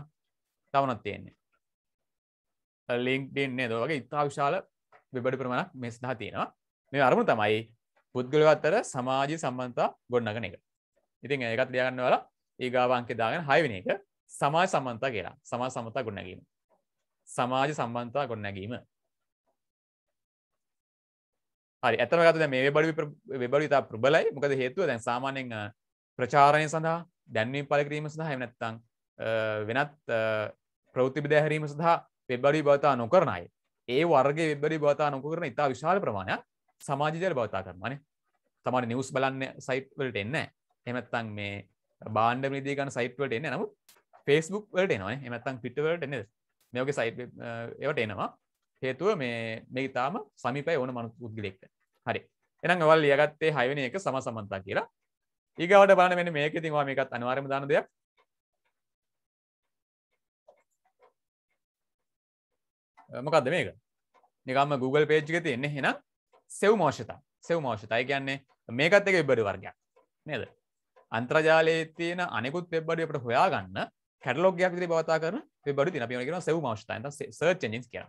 [SPEAKER 1] තවනත් තියෙන්නේ ලිින්ක්ඩන් නේද වගේ ඉතා විශාල විබඩි ප්‍රමණක් මෙස්නා තියෙනවා මේ අරමුණ තමයි පුද්ගලව අත්තර සමාජය සම්බන්තා ගොන්නගන එක ඉතින් ඒකත් ලියගන්න වලා ඒගාවන්කෙ දාගෙන හයවෙන එක සමාජ සම්බන්තා කියලා සමා සමතා ගොන්නගීම සමාජ සම්බන්තා ගොඩ නැගීම හරි ඇතරගත මේ වෙබඩ වෙබඩ ඉතා ප්‍රබලයි මොකද හේතුව දැන් සාමාන්‍යෙන් ප්‍රචාරණය සඳහා දැන්වීම් පලකිරීම සඳහා එමනැත්තං වෙනත් ප්‍රෞතිබි දැහැරීම සඳහා වෙබ්බඩි භවතා නොකරනයි ඒ වර්ගේ වෙබ්බඩි භවතා නොකරන ඉතා විශාල ප්‍රමාණයක් සමාජිජල භවතා කරමන තමට නිවස් බලන්න සයිට් වලට එන්න එමත්තන් මේ බාණ්ඩ මිදී ගන්න සයිට් වලට එන්න නමුත් ෆෙස්බුක් වලට එනවා එමත්තන් පිටවලට එන්න මේෝගේ සයි ඒවට එනවා හේතුව මේ මේ ඉතාම සමිපය ඕන මනු පුද්ගලෙක්ට හරි එනම් අවල් ලියගත්තේ හයවන එක සම සමන්තා කියලා ඒගවට බාන මෙ මේක තිවා මේකත් අනිවාර්ම දාන දෙයක් මොකක්ද මේක නිකම්ම Google පේජ්ක තියෙන්නේ හෙන සෙව් මෝෂතා සෙව් මෝෂතයි කියන්නේ මේකත් එක වෙබ්බඩ වර්ගයක් නේද අන්ත්‍රජාලයේ තියෙන අනෙකුත් වෙබ්බඩියට හොයාගන්න කැටලොග්යක් විදිහට භාවිතා කරන බඩු තින පින කියෙන සෙව් මවශ්තයන්ත සර්ච් ජිස් කියන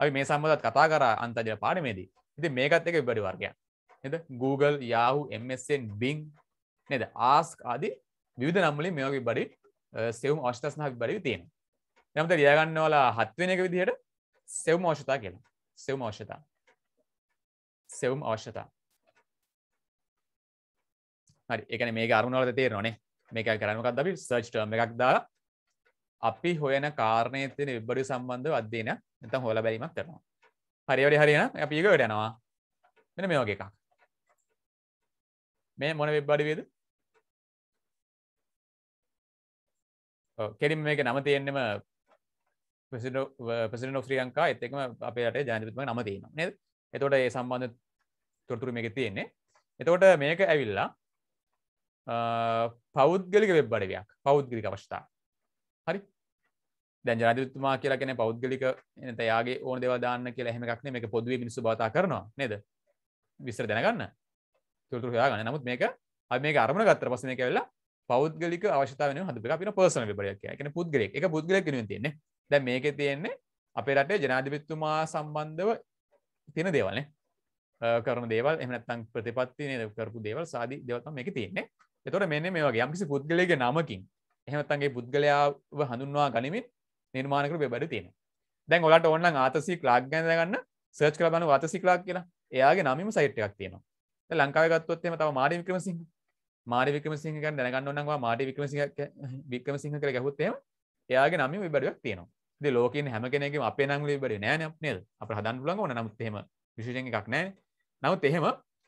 [SPEAKER 1] අපි මේ සම්බඳත් කතා කර අන්තජය පාඩමේදී ඉති මේකත් එක බඩි වර්ගය එද Google Yahoo MSN Bing නද ආස්ක ආදි විධ නම්මලින් මේෝගේ බඩි සෙවම් අෂ්ටස්නහක් බඩි තියෙන නමත ලියගන්නවලා හත්වෙන එක විදිහට සෙව් මෝෂතා කියලා සෙව් මෝෂතා සෙවම් අවශ්‍යතා හරි එකන මේ අරුණවලද තේරනේ මේක කරනකක් අපි සර්ච් ටර්ම එකක් දාලා අපි හොයන කාරණය තින විබ්බඩු සම්බන්ධ අධ්‍යන එතම් හොල බැලීමක් කරනවා හරිවැඩි හරින අපික වැඩනවා මෙන මේෝග එකක් මේ මොන වෙබ්බඩි වේද කෙරිම් මේක නම තියෙන්නෙම පසිට ්‍රී ලංකා එතකම අපට ජනතම නම තියෙන නද එතකොට ඒ සම්බන්ධ තොරතුරු මේක තියෙන්නේ එතකොට මේක ඇවිල්ලා පෞද්ගලික වෙබ්බඩවයක් පෞද්ගලික අවස්ථා හරි දැන් ජනාධිපතිතුමා කියලා කියන්නේ පෞද්ගලික නැත්නම් එයාගේ ඕන දේවල් දාන්න කියලා එහෙම එකක් නෙමෙයි මේක පොදුවේ මිනිස්සු භාවිතා කරනවා නේද විස්තර දැනගන්න තුලතුරු හොයාගන්න නමුත් මේක අපි මේක අරමුණ ගත්තට පස්සේ මේක ඇවිල්ලා පෞද්ගලික අවශ්‍යතාව වෙනුවෙන් හදපු එක අපින පර්සනල් විබරයක් කියලා. ඒ කියන්නේ පුද්ගලයෙක්. ඒක පුද්ගලයෙක් වෙනුවෙන් තියෙන්නේ. දැන් මේකේ තියෙන්නේ අපේ රටේ ජනාධිපතිතුමා සම්බන්ධව තියෙන දේවල් නේ. කරන දේවල් එහෙම නැත්නම් ප්‍රතිපත්ති නේද කරපු දේවල් සාදි දේවල් තමයි මේකේ තියෙන්නේ. එතකොට මෙන්න මේ වගේ යම්කිසි පුද්ගලයෙකුගේ නමකින් එහමතන්ගේ පුද්ගලයාව හඳුන්වා ගනිමින් නිර්මාණකර බෙබඩ තියෙන දැන් ඔලට ඔන්න ආතසි ලාක් ගැනගන්න සර්ච් කරබන වාතසි ලාක් කියලා එයාගේ නමිම සයිට් එකක් තියෙනවා ලංකාවගත්වත්ම තව මාඩි වික්‍රමසිංහ මාරි වික්‍රමසිංහ ගැන දැනගන්න ඕනවා මාඩි වික්‍රමසිංහ වික්‍රමසිංහ කියලා ගැහුවොත් එයාගේ නම විබඩුවක් තියෙනවා ලෝකින් හැම කෙනෙකම අපේ නංගල විබඩ නෑන නේද අප හදන් ලඟ ඕන නමුත් එහෙම විශෂෙන් එකක් නෑ නවත් එහෙම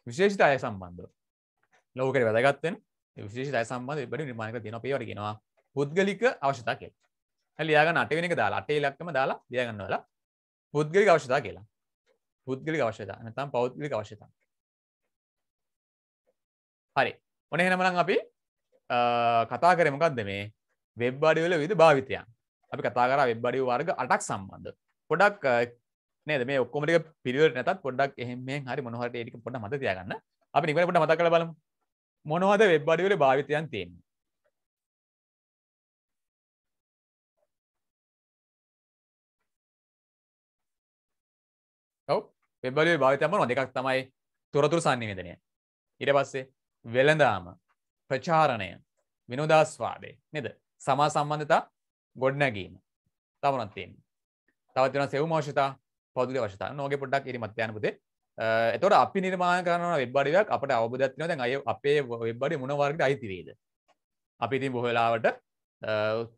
[SPEAKER 1] විශේෂිත අය සම්බන්ධ ලෝකට වැදගත්වෙන් විශේෂ අය සම්බන්ධ විබඩ නිර්මාණක තියෙන පේවරගෙනවා පුද්ගලික අවශ්‍යතා කියලා. හරි ලියාගන්න අටවෙනි එක දාලා අටේ ඉලක්කම දාලා ලියාගන්න වෙලා පුද්ගලික අවශ්‍යතා කියලා. පුද්ගලික අවශ්‍යතා නැත්නම් පෞද්ගලික අවශ්‍යතා. හරි. ඔන්න එහෙනම් නම් අපි කතා කරේ මොකක්ද මේ වෙබ් අඩිය වල විවිධ භාවිතයන්. අපි කතා කරා වෙබ් අඩිය වර්ග 8ක් සම්බන්ධ. පොඩක් නේද මේ ඔක්කොම ටික පිළිවෙලට නැතත් පොඩ්ඩක් එහෙම මෙහෙන් හරි මොනවා හරි ඒ ටික පොඩ්ඩක් මතක තියාගන්න. අපි නිකන් පොඩ්ඩක් මතක කරලා බලමු. මොනවද වෙබ් අඩිය
[SPEAKER 2] වල භාවිතයන් තියෙන්නේ? වෙබ්බලේ භාවිතමන දෙකක් තමයි තොරතුරු සන්නිවේදනය ඉට පස්සේ වෙළඳාම
[SPEAKER 1] ප්‍රචාරණය විනෝදස්වාදය නද සමා සම්බන්ධතා ගොඩ්නැගීම තමනත්තියෙන් තවත් වෙන සෙව් මෝෂතා පෞදුල වශතා නෝගේ පොඩ්ඩක් ඉරිමත්්‍යයනපුතේ එතොට අපි නිර්මාණ කරන වෙබ්බඩිවක් අපට අවබදත්න දැන් අය අපේ වෙබ්බඩි මුණවර්ගට අයිතිවේද අපි ඉතින් බොහවෙලාවට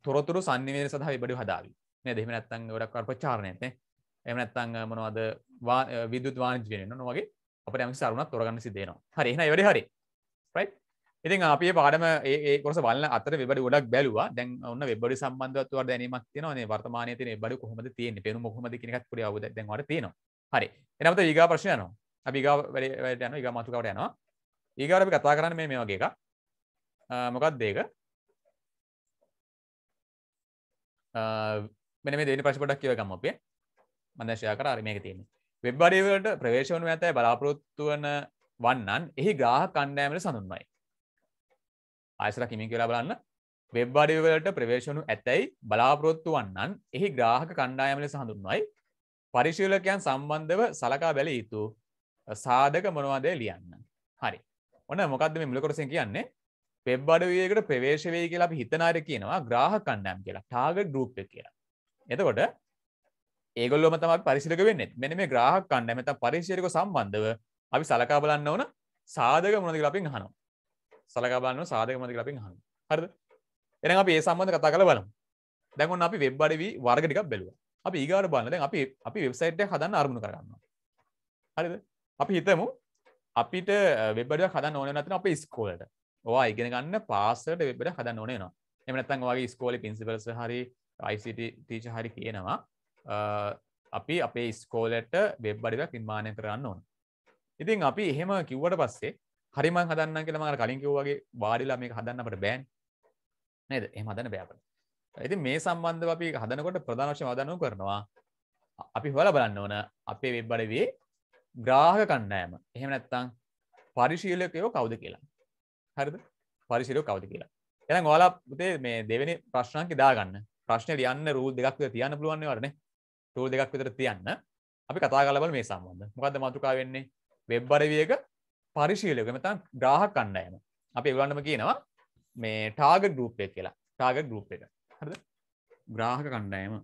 [SPEAKER 1] තොරතුරු සන්නිවේ සහ වෙබඩි හදාවි දෙමනත්තන් ගොඩක් කර්පචාරණයනේ එමනැත්තං මොනවද විදුත් වානජ වෙනන්න නොවගේ අප ම සරුණත් තොරගන්න සිදේනවා හරින වැඩ හරි ප්‍රයි් ඉතින් අපේ පාඩම ඒකොස වල අතර වෙබ ොඩක් බැලවා දැන් ඔන්න වෙබඩි සම්බන්ධත්ව දැනීමක් තියන වර්තමානය තින බඩ කොහොම තියන පෙනු හොම කිනක් පුරියාව දැන්වට තියෙනවා හරි එනමත ඒගා ප්‍රශ්යනවා අපි ගා වැඩ යන ඒගා මතුකවට යනවා ඒගාට අපි කතා කරන්න මේ වගේ එක මොකක් දේක මෙන මේ දෙනි ප්‍රශ්පටක් කියවගම් අපේ මදශයා කර අරමයක තියන්නේ වෙබ් අඩිවට ප්‍රවේශවන ඇතයි බලාපොරොත්තු වන වන්නන් එහි ග්‍රහ කණ්ඩෑමට සඳුන්මයි ආයසර කිමින් කියලා බලන්න වෙබ් අඩිවලට ප්‍රවේශවනු ඇතැයි බලාපොරොත්තු වන්නන් එහි ග්‍රාහක කණ්ඩායම ලෙස හඳුන්වයි පරිශීලකයන් සම්බන්ධව සලකා බැල යුතු සාධක මොනවාදය ලියන්න හරි ඔන්න මොකක්ද මේ මුලකොරසින් කියන්නේ වෙබ් අඩවියකට ප්‍රවේශවය කියලා අපි හිතනාර කියනවා ග්‍රාහ කණ්ඩෑම් කියලා ටාග ගරුප් කියලා එතකොට ඒගොල්ලොම තමයි පරිසිලක වෙන්නෙත් මෙන මේ ග්‍රහක් කන්න මෙත පරිශයක සම්බන්ධව අපි සලකා බලන්න ඕන සාධක මොනදක ලපින් හනවා සලකාබලන්න සාධක මදක ලපින් හන හරද එන අප ඒ සම්බන්ධ කතා කළ බලම් දැන්ගොන්න අපි වෙබ්බඩ වී වර්ගටික් බැලුව අපි ඒගාට බලන්න දැන් අපි අපි වෙබ්සයිට් හදන්න අරමුණ කරන්න හරිද අපි හිතමු අපිට වෙබඩ හදන්න ඕන නතින අප ස්කෝලට ඕවා ඉගෙන ගන්න පාසට වෙබට හදන්න ඕනේ නවා එමනත්තන් වගේ ස්කෝලි පින්සිපල්ස හරි ICT තීච හරි කියනවා අපි අපේ ස්කෝලට වෙබ් අඩිකක් නිර්මාණය කරන්න ඕන ඉතින් අපි එහෙම කිව්වට පස්සේ හරිමං හදන්න කියලා මඟට කලින් කිව්වගේ වාඩිලා මේක හදන්නට බෑන් නේද එහෙම හදන්න බෑපට ඉතින් මේ සම්බන්ධ අපි හදනකොට ප්‍රධානශය වදනු කරනවා අපි හොල බලන්න ඕන අපේ වෙබ් අඩවේ ග්‍රාහක කණ්ඩෑම එහෙම නැත්තං පරිශීලකයෝ කවුද කියලා හරිද පරිසිරෝ කවුද කියලා එන ඔයාලා පුතේ මේ දෙවැනි ප්‍රශ්නක් දාගන්න ප්‍රශ්නය ලියන්න රූල් දෙකක් තියන්න පුළුවන් වරන ටූල් දෙකක් විතර තියන්න අපි කතා කලබල මේ සම්බන්ධ මොකද මතුකා වෙන්නේ වෙබ් අරවියක පරිශීලයක මෙතන් ග්‍රාහක් කණ්ඩයම අපි එගලන්නම කියනවා මේ ටාග ගරුප් එක කියලා ටාග ගරුප් එක හරද ග්‍රාහක කණ්ඩයම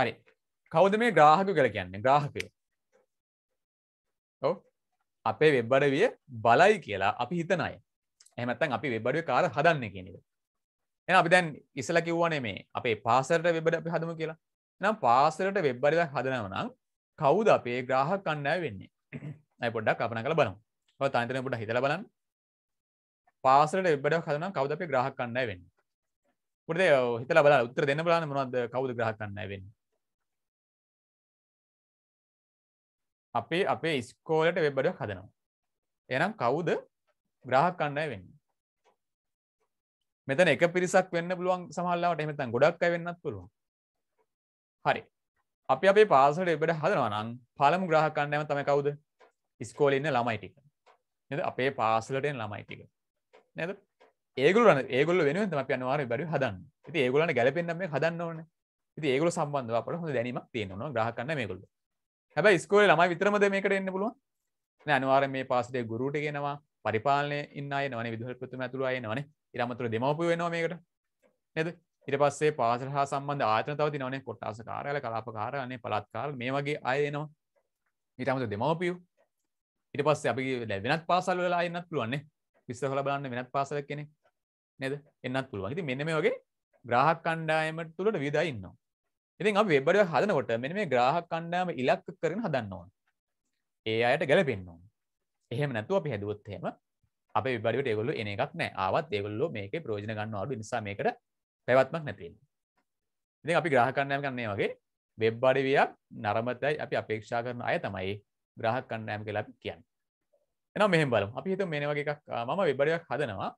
[SPEAKER 2] හරි කවද මේ ග්‍රාහක කර කියන්නේ ග්‍රාහකය
[SPEAKER 1] ඔව අපේ වෙබ්බඩවිය බලයි කියලා අපි හිතනයි එහමත්තන් අපි වෙබඩුව කාර හදන්න කියනෙක එ අපි දැන් ඉසල කිව්වනේ මේ අපේ පාසරට වෙබඩ අපි හදම කියලා නම් පාසරට වෙබ්බඩ හදනවනම් කවුද අපේ ග්‍රාහ කණ්ඩෑ වෙන්නේ ඇයි පොඩ්ඩක් අපන කළ බලම් තන්තන පුට හිතල බලන් පාසරට එබඩ හදන කවද අපේ ග්‍රහ කණ්ඩෑ වෙන්න පුටේ හිතල බල උත්තර දෙන්න බලන්න මොනද කවුද ග්‍රහ කණ්ඩෑ වෙන්න අපේ අපේ ඉස්කෝලට වෙබ්බඩ හදනවා එනම් කවුද ග්‍රාහක කණ්ඩාය වෙන්න. මෙතන එක පිරිසක් වෙන්න පුළුවන් සමහරවිට එහෙම නැත්නම් ගොඩක් අය වෙන්නත් පුළුවන්. හරි. අපි අපේ පාසලට එබට හදනවා නම් පළමු ග්‍රාහක කණ්ඩායම තමයි කවුද? ඉස්කෝලේ ඉන්න ළමයි ටික. නේද? අපේ පාසලට එන ළමයි ටික. නේද? ඒගොල්ලෝ ඒගොල්ලෝ වෙනුවෙන් තමයි අපි අනිවාර්යයෙන් බැරි හදන්නේ. ඉතින් ඒගොල්ලන්ට ගැළපෙන්න මේ හදන්න ඕනේ. ඉතින් ඒගොල්ලෝ සම්බන්ධව අපට හොඳ දැනීමක් තියෙනවා ග්‍රාහක කණ්ඩායම මේගොල්ලෝ. හැබැයි ඉස්කෝලේ ළමයි විතරමද මේකට එන්න පුළුවන්? නෑ අනිවාර්යෙන් මේ පාසලේ ගුරුට ගෙනවා පරිපාලනය ඉන්න අයනවන විදුහල්පතුම ඇතුළ අයනවන ඉරමතුර දෙමවපු වෙනවා මේකට නැද ඉට පස්සේ පාසල හා සම්බන්ධ ආතනතාව තිනවන කොට්ටාස කාරයල කලාපකාරයනේ පලත්කාර මේ වගේ අයනවා ඉටමතු දෙමවපියු ඉට පස්ස අපි ලැබෙනත් පාසල් වෙලා එන්නත් පුළුවන්නේ විස්සහල බලන්න වෙනත් පාසල කෙනෙ නැද එන්නත් පුළුවන් ති මෙන්න මේ වගේ ග්‍රහක් කණ්ඩායමට තුළට විදා ඉන්නවා ඉතින් අප වෙබඩ හදනකොට මෙ මේ ග්‍රහක් කණ්ඩායම ඉලක්ක කරන හදන්නවා ඒ අයට ගැලපෙන්නවා එහෙම නැතුව අපි හැදුවොත් එහෙම අපේ විබඩියට ඒගොල්ලෝ එන එකක් නැහැ. ආවත් ඒගොල්ලෝ මේකේ ප්‍රයෝජන ගන්න අඩු නිසා මේකට පැවැත්මක් නැති වෙනවා. ඉතින් අපි ග්‍රාහක කණ්ඩායම ගන්න මේ වගේ වෙබ් අඩවියක් නරමතයි අපි අපේක්ෂා කරන අය තමයි ග්‍රාහක කණ්ඩායම කියලා අපි කියන්නේ. එහෙනම් මෙහෙම බලමු. අපි හිතමු මේන වගේ එකක් මම වෙබ් අඩවියක් හදනවා.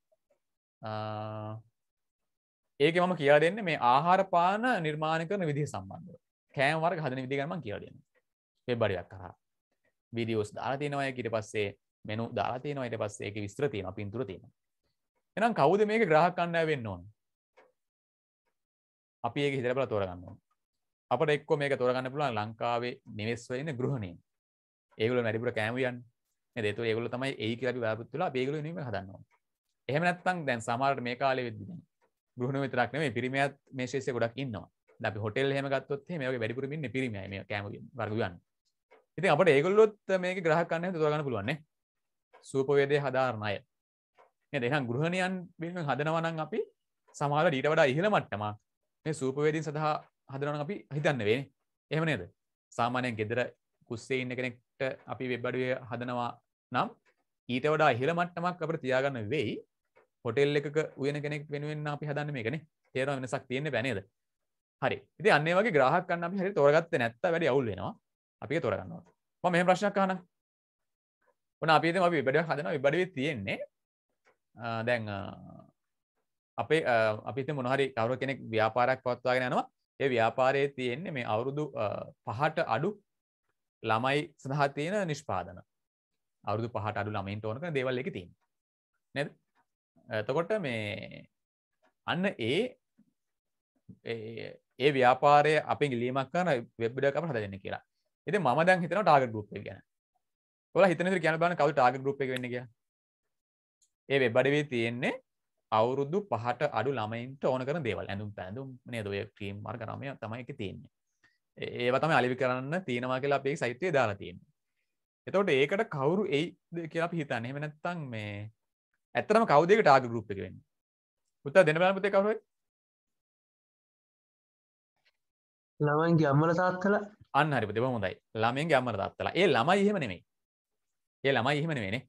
[SPEAKER 1] ඒක මම කියලා දෙන්නේ මේ ආහාර පාන නිර්මාණය කරන විදිහ සම්බන්ධව. කෑම වර්ග හදන විදිහ ගැන මම කියලා දෙන්නම්. වෙබ් අඩවියක් කරා. විඩියෝස් දාලතිනවය කිට පස්සේ මෙනු දාලාතිනවයට පස්සේ එක විස්ත්‍රතියන පින්තුරතින එනම් කවුද මේක ග්‍රහක් කණ්ඩය වෙන්න ඕන අපි ඒක හිතරපල තෝරගන්නවා අපට එක්ක මේක තොරගන්න පුළුවන් ලංකාවේ නිවෙස්වන්න ගෘහණය ඒගුල මැරිපුර කෑමියන් දෙතු ඒගුල තමයි ඒ කියලි වාපපුත්තුලා බේගල නීම හදන්නවා එහෙමනත්තං දැන් සමාරට මේ කාලෙ වෙදදි ගෘහණ විතරක්න මේ පිරිමයත් මේශේෂය ගොඩක් ඉන්නවා අපි හොටෙල් හෙමගත්තොත් මේක වැඩිපුරමින්න පිරිම කෑම වර්ගයන් ඉතින් අපට ඒගොල්ලොත් මේක ග්‍රහකන්න තුරගන්න පුළුවන්නේ සූපවේදය හදාරණය එහම් ගෘහණයන් වෙන හදනවනන් අපි සමහල ඩීට වඩා ඉහළ මට්ටම මේ සූපවේදීන් සඳහා හදනවන අපි හිතන්න වේ එහම නේද සාමානයෙන් ගෙදර කුස්සේ ඉන්න කෙනෙක්ට අපි වෙබ්බඩුවය හදනවා නම් ඊට වඩා ඉහළ මට්ටමක් අපට තියාගන්න වෙයි හොටෙල් එක උයන කෙනෙක් වෙනුවෙන් අපි හදන්න මේකන තේර වෙනසක් තියෙන්නේ පැනේද හරි ඉති අන්නේ වගේ ග්‍රහකන්න අපි හරි තෝරගත්ත නැත්ත වැඩ අවුල් වෙනවා අපි තොරගන්නවා ම මෙහ ප්‍රශ්නක් කාන ඕන අපිද අපි බඩ හදන බඩවි තියෙන්නේ දැන් අපේ අපිත මොහරි කවරු කෙනෙක් ව්‍යාපාරයක් පත්වාගෙන යනවා ඒ ව්‍යාපාරයේ තියෙන්නේ මේ අවුරුදු පහට අඩු ළමයි සඳහා තියෙන නිෂ්පාදන අවුරුදු පහට අඩු ළමයින්ට ඕනක දේවල් එක තින් නැද එතකොට මේ අන්න ඒ ඒ ව්‍යාපාරය අපි ගිලීමක් කරන වෙබ්ඩ කම හදන්න කියලා ඉති ම දැන් හිතන ටාග ගුප් ගැන ොල හිතන කියන බන කව ටාග ගුප් වෙන්න කිය ඒ වෙබඩවේ තියෙන්නේ අවුරුදු පහට අඩු ළමයින්ට ඕන කර දේවල් ඇඳුම් පැඳුම් නේදය ක්‍රීම් මර්ගනමය තමයි එක තියන්නේ ඒවතම අලිවි කරන්න තියෙනවා කියලා අපේ සහිතය දාලා තියන්නේ එතවට ඒකට කවුරු ඒයි කියලා හිතන්න එමනැත්තං මේ ඇත්තරම කවදේක ටාග ගුප් එක වෙන්න උත්තා දෙන බලපතය කවුරුව
[SPEAKER 2] ළමයින්ගේ අම්මල සාත් කලා
[SPEAKER 1] අන්න හරි දෙබ හොඳයි ළමෙන්ගේ අම්මර දත්තලා ඒ ළමයි එහෙම නෙමෙයි ඒ ළමයි එහෙම නෙමෙයිනේ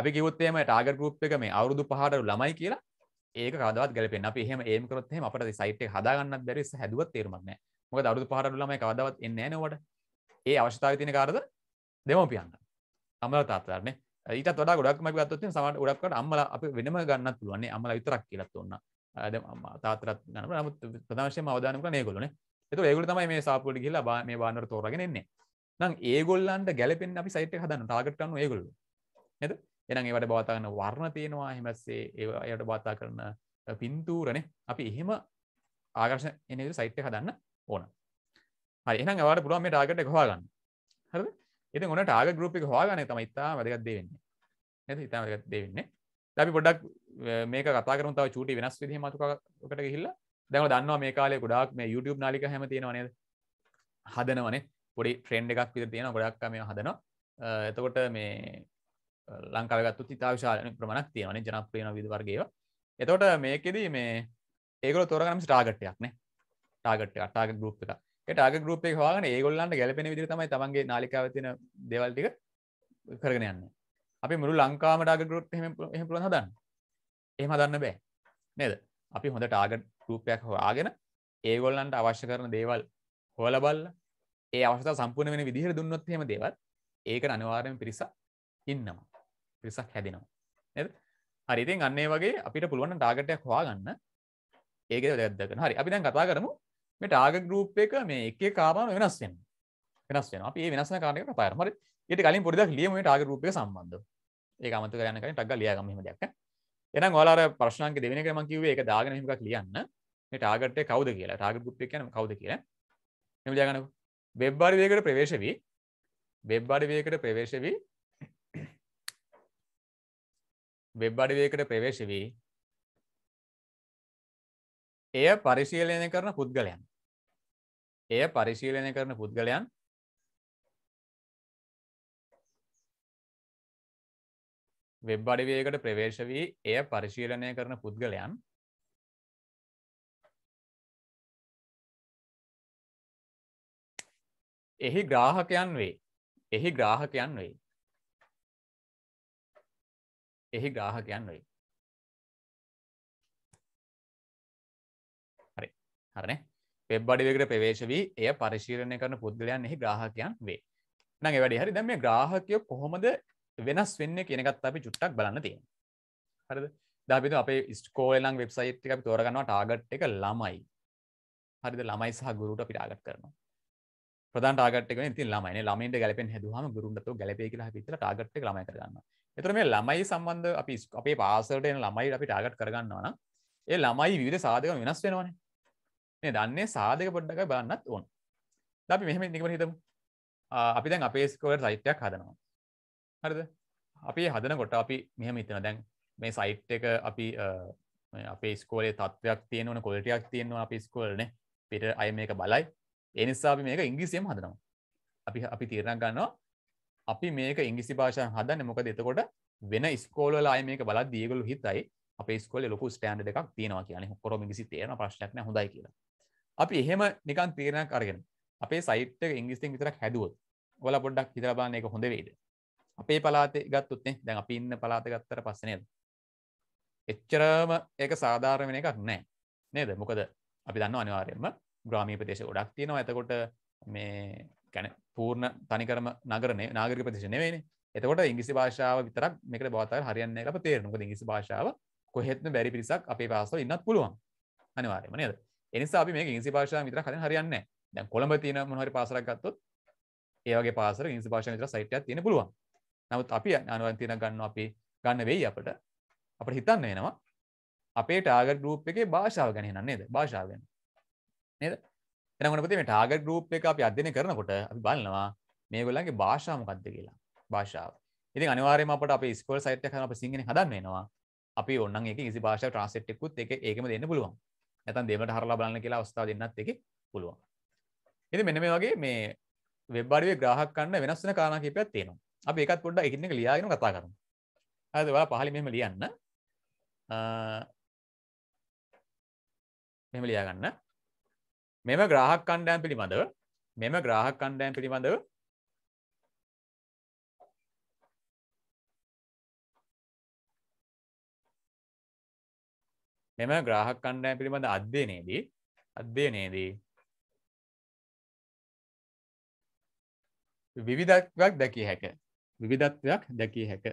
[SPEAKER 1] අපි කිව්වොත් එහෙම ටාගට් ගෲප් එක මේ අවුරුදු 5ට ළමයි කියලා ඒක කවදාවත් ගැලපෙන්නේ අපි එහෙම ඒම් කරොත් එහෙම අපිට සයිට් එක හදා ගන්නත් බැරි ඉස්ස හැදුවත් තේරුමක් නැහැ මොකද අවුරුදු 5ට ළමයි කවදාවත් එන්නේ නැහැ නේ ඔබට ඒ අවශ්‍යතාවය තියෙන කාටද දෙමව්පියන්ට අම්මලා තාත්තලාටනේ ඊටත් වඩා ගොඩක් අපි ගත්තොත් එහෙම සමහර ගොඩක්කට අම්මලා අපි වෙනම ගන්නත් පුළුවන් නේ අම්මලා විතරක් කියලාත් ඕන තාත්තලාත් ගන්න නමුත් ප්‍රධාන වශයෙන්ම අවධානය කරන්නේ ඒගොල්ලෝනේ එතු ඒගුල තමයි මේ සාපපුලට කියලා බා මේ බානර තෝරගෙනෙන්නේ නම් ඒගොල්ලන්ට ගැලපෙන් අපි සයිට හදන්න තාගටන්න ඒගොල්ල ඇද එනම් ඒවට බාතාගන්න වර්ණ තියෙනවා හෙමස්සේ ඒයට බාතා කරන පින්තූරනේ අපි එහෙම ආගර්ශ එනවිට සයිට්ය හදන්න ඕන හරි එනම් අවට පුළුවන් මේ ටාගට හවාගන්න හර එති ඔන ටාග ගරුපි හවාගන තමයිතා වැදගත් දෙවෙන්නේ ඇති ඉතා වැදගත් දෙවෙන්නේ ලැබි පොඩක් මේක කතා කරනතාව චුටි වෙනස් විදිහ මතුකට හිල්ලා දැම දන්නවා මේ කාලෙ ගොඩක් මේ YouTube නාලික හැම තියෙනවනේද හදනවනේ පොඩි ට්‍රෙන්ඩ් එකක් පිර තියෙන ගොඩක් මේ හදන එතකොට මේ ලංකාවගත්තු තිතාවිශාලන ප්‍රමණක් තියෙනන ජනප්‍රියන විදවර්ගේ එතකොට මේකෙදී මේ ඒකල තොරගනම් ස්ටාගට්ටයක්න ටාගට අටාග ගරුප් එක ටාග ගරුප් එක හවාගන ඒගොල්ලන්ට ගැලපෙන විදිර තමයි තමන්ගේ නාලිකාවතින දෙවල්ටික කරගෙන යන්න අපි මුළු ලංකාම ටාග ගරුප් එහම පුළන් හදන්න එහම දන්න බෑ නේද අපි හොඳ ටාගට් රූපයක් හොයාගෙන ඒගොල්ලන්ට අවශ්‍ය කරන දේවල් හොල බල්ල ඒ අවශ්‍යතා සම්පූර්ණ වෙන විදිහර දුන්නොත් හෙම දේවල් ඒකට අනිවාර්යෙන් පිරිසක් ඉන්නවා පිරිසක් හැදෙනවා නේද හරි ඉතින් අන්නේ වගේ අපිට පුළුවන් ටාගටයක් හොයාගන්න ඒක වැදගත්කන හරි අපි දැන් කතා කරමු මේ ටාගට් ගෲප් එක මේ එක කාරණා වෙනස් වෙනවා වෙනස් වෙනවා අපි මේ වෙනස් වෙන කාරණා ගැන කතා කරමු හරි ඊට කලින් පොඩි දෙයක් ලියමු මේ ටාගට් ගෲප් එක සම්බන්ධව ඒක අමතක කරන්න කලින් ටග්ගා ලියාගමු එහෙම දෙයක් ඈ එන ොලාර ප්‍රශ්නක දෙවෙනක ම කිව එක දාගන හිමක් ලියන්න ටාගට කවද කියලා ටාග ගුප්ි කියන කවද කියලා නිමජාගන වෙබ්බාරි වේකට ප්‍රවේශ වී වෙබ්බාඩි වේකට ප්‍රවේශ වී වෙබ්බඩි වේකට ප්‍රවේශ වී එය පරිශීලනය
[SPEAKER 2] කරන පුද්ගලයන් එය පරිශීලනය කරන පුද්ගලයන් වෙබ් අඩිවයකට ප්‍රවේශ වී එය පරිශීලනය කරන පුද්ගලයන් එහි ග්‍රාහකයන් වේ එහි ග්‍රාහකයන් වෙයි එහි ග්‍රාහකයන් වෙයි හරි
[SPEAKER 1] හරනේ වෙබ් අඩිවකට ප්‍රවේශ වී එය පරිශීලනය කරන පුද්ගලයන් එහි ග්‍රාහකයන් වේ නඟ වැඩි හරි දැම මේ ග්‍රාහකයෝ කොහොමද වෙනස් වෙන්න කියනකත් අපි චුට්ටක් බලන්න තිය හරද දපිතු අප ස්කෝලන් වෙබ්සයිට් අපි තෝරගන්නවා ටාගට් එක ළමයි හරිද ළමයි සහ ගුරුට පිටාගට කරනවා ප්‍රධාන ටාගට් එක ඉතින් ළමයි ළමයින්ට ගැලපෙන හැදුවම ගුරුන්ට ගැලපේ කියලා හිතලා ටාගට් එක ළමයි කරගන්න එතර මේ ළමයි සම්බන්ධ අපි අපේ පාසලට එන ළමයි අපි ටාගට් කරගන්නවා නම් ඒ ළමයි විවිධ සාධක වෙනස් වෙනවානේ මේ දන්නේ සාධක පොඩ්ඩක් බලන්නත් ඕන අපි මෙහෙම නිකම හිතමු අපි දැන් අපේ ස්කෝලර් සයිට්යක් හදනවා හරිද අපි හදනකොට අපි මෙහම හිතන දැන් මේ සයිට් එක අපි අපේ ස්කෝලේ තත්වයක් තියෙනවන කොලටයක් තියෙනවා අපි ස්කෝලන පිට අය මේක බලයි එනිසා අපි මේක ඉංගිසියම් හදනවා අපි අපි තීරණ ගන්නවා අපි මේක ඉංගිසි භාෂාව හදන්න මොකද එතකොට වෙන ස්කෝලල අය මේක බලත් දියගොලු හිතයි අපේ ස්කොල ලොකු ස්ටෑන්ඩ් එකක් තියෙනවා කියන හොකොර මිසි තේරන ප්‍රශ්නයක්න හොඳයි කියලා අපි එහෙම නිකන් තීරණයක් අරගෙන අපේ සයිට් ඉංගිස්තෙන් විතරක් හැදුවත් ඔල පොඩ්ඩක් හිතරබාන එක හොඳ වේද අපේ පලාතේ ගත්තුත්නේ දැන් අපි ඉන්න පලාත ගත්තර පස්සනේද එච්චරම ඒක සාධාරණ වෙන එකක් නෑ නේද මොකද අපි දන්න අනිවාර්යම ග්‍රාමී ප්‍රදේශ ගොඩක් තියෙනවා එතකොට මේ ගැන පූර්ණ තනිකරම නගරනය නාගරික ප්‍රදේශ නෙවෙයි එතකොට ඉංගිසි භාෂාව විතරක් මේක බවතර හරියන්න අප තේරනුක ඉංගිසි භාෂාව කොහෙත්ම බැරි පිරිසක් අපේ පාසව ඉන්නත් පුළුවන් අනිවාර්යම නේද එනිසා අපි මේ ඉංසි භාෂාව විතර කලින් හරියන්න දැන් කොළඹ තියෙන මොහරි පාසරක් ගත්තොත් ඒවගේ පාසර ඉංසි භාෂාව විතර සයිට්යක් තියෙන පුළුවන් නමුත් අපි අනුවන් තියෙන ගන්න අපි ගන්න වෙයි අපට අපට හිතන්න වෙනවා අපේ ටාගර් ගරුප් එකේ භාෂාව ගැන නන්නේද භාෂාව ගැන නේද එනකොටපති මේ ටාගර් ගරුප් එක අපි අධ්‍යයනය කරනකොට අපි බලනවා මේගොල්ලන්ගේ භාෂාව මොකක්ද කියලා භාෂාව ඉතින් අනිවාර්යයෙන්ම අපට අපේ ස්කෝල් සයිට් එකක් හදන අපේ සිංහලෙන් හදන්න වෙනවා අපි ඔන්නම් ඒක ඉසි භාෂාව ට්‍රාන්ස්ලේට් එකකුත් ඒක ඒකම දෙන්න පුළුවන් නැත්නම් දෙවලට හරලා බලන්න කියලා අවස්ථාව දෙන්නත් ඒකේ පුළුවන් ඉතින් මෙන්න මේ වගේ මේ වෙබ් අඩුවේ ග්‍රාහක කන්න වෙනස් වෙන කාරණා කිහිපයක් තියෙනවා අප එකත් පොඩ්ඩ එකන්න එක ලියාගෙන කතා කරමු ඇද වා පහලි මෙම ලියන්න මෙම ලියාගන්න
[SPEAKER 2] මෙම ග්‍රහක් කණ්ඩෑම් පිළිබඳව මෙම ග්‍රහක් කණ්ඩෑම් පිළිබඳව මෙම ග්‍රහක් කණ්ඩෑම් පිළිබඳ අධ්‍යයනයේදී අධ්‍යයනයේදී විවිධක්වක් දැකිය හැක විවිධත්වයක් දැකිය හැක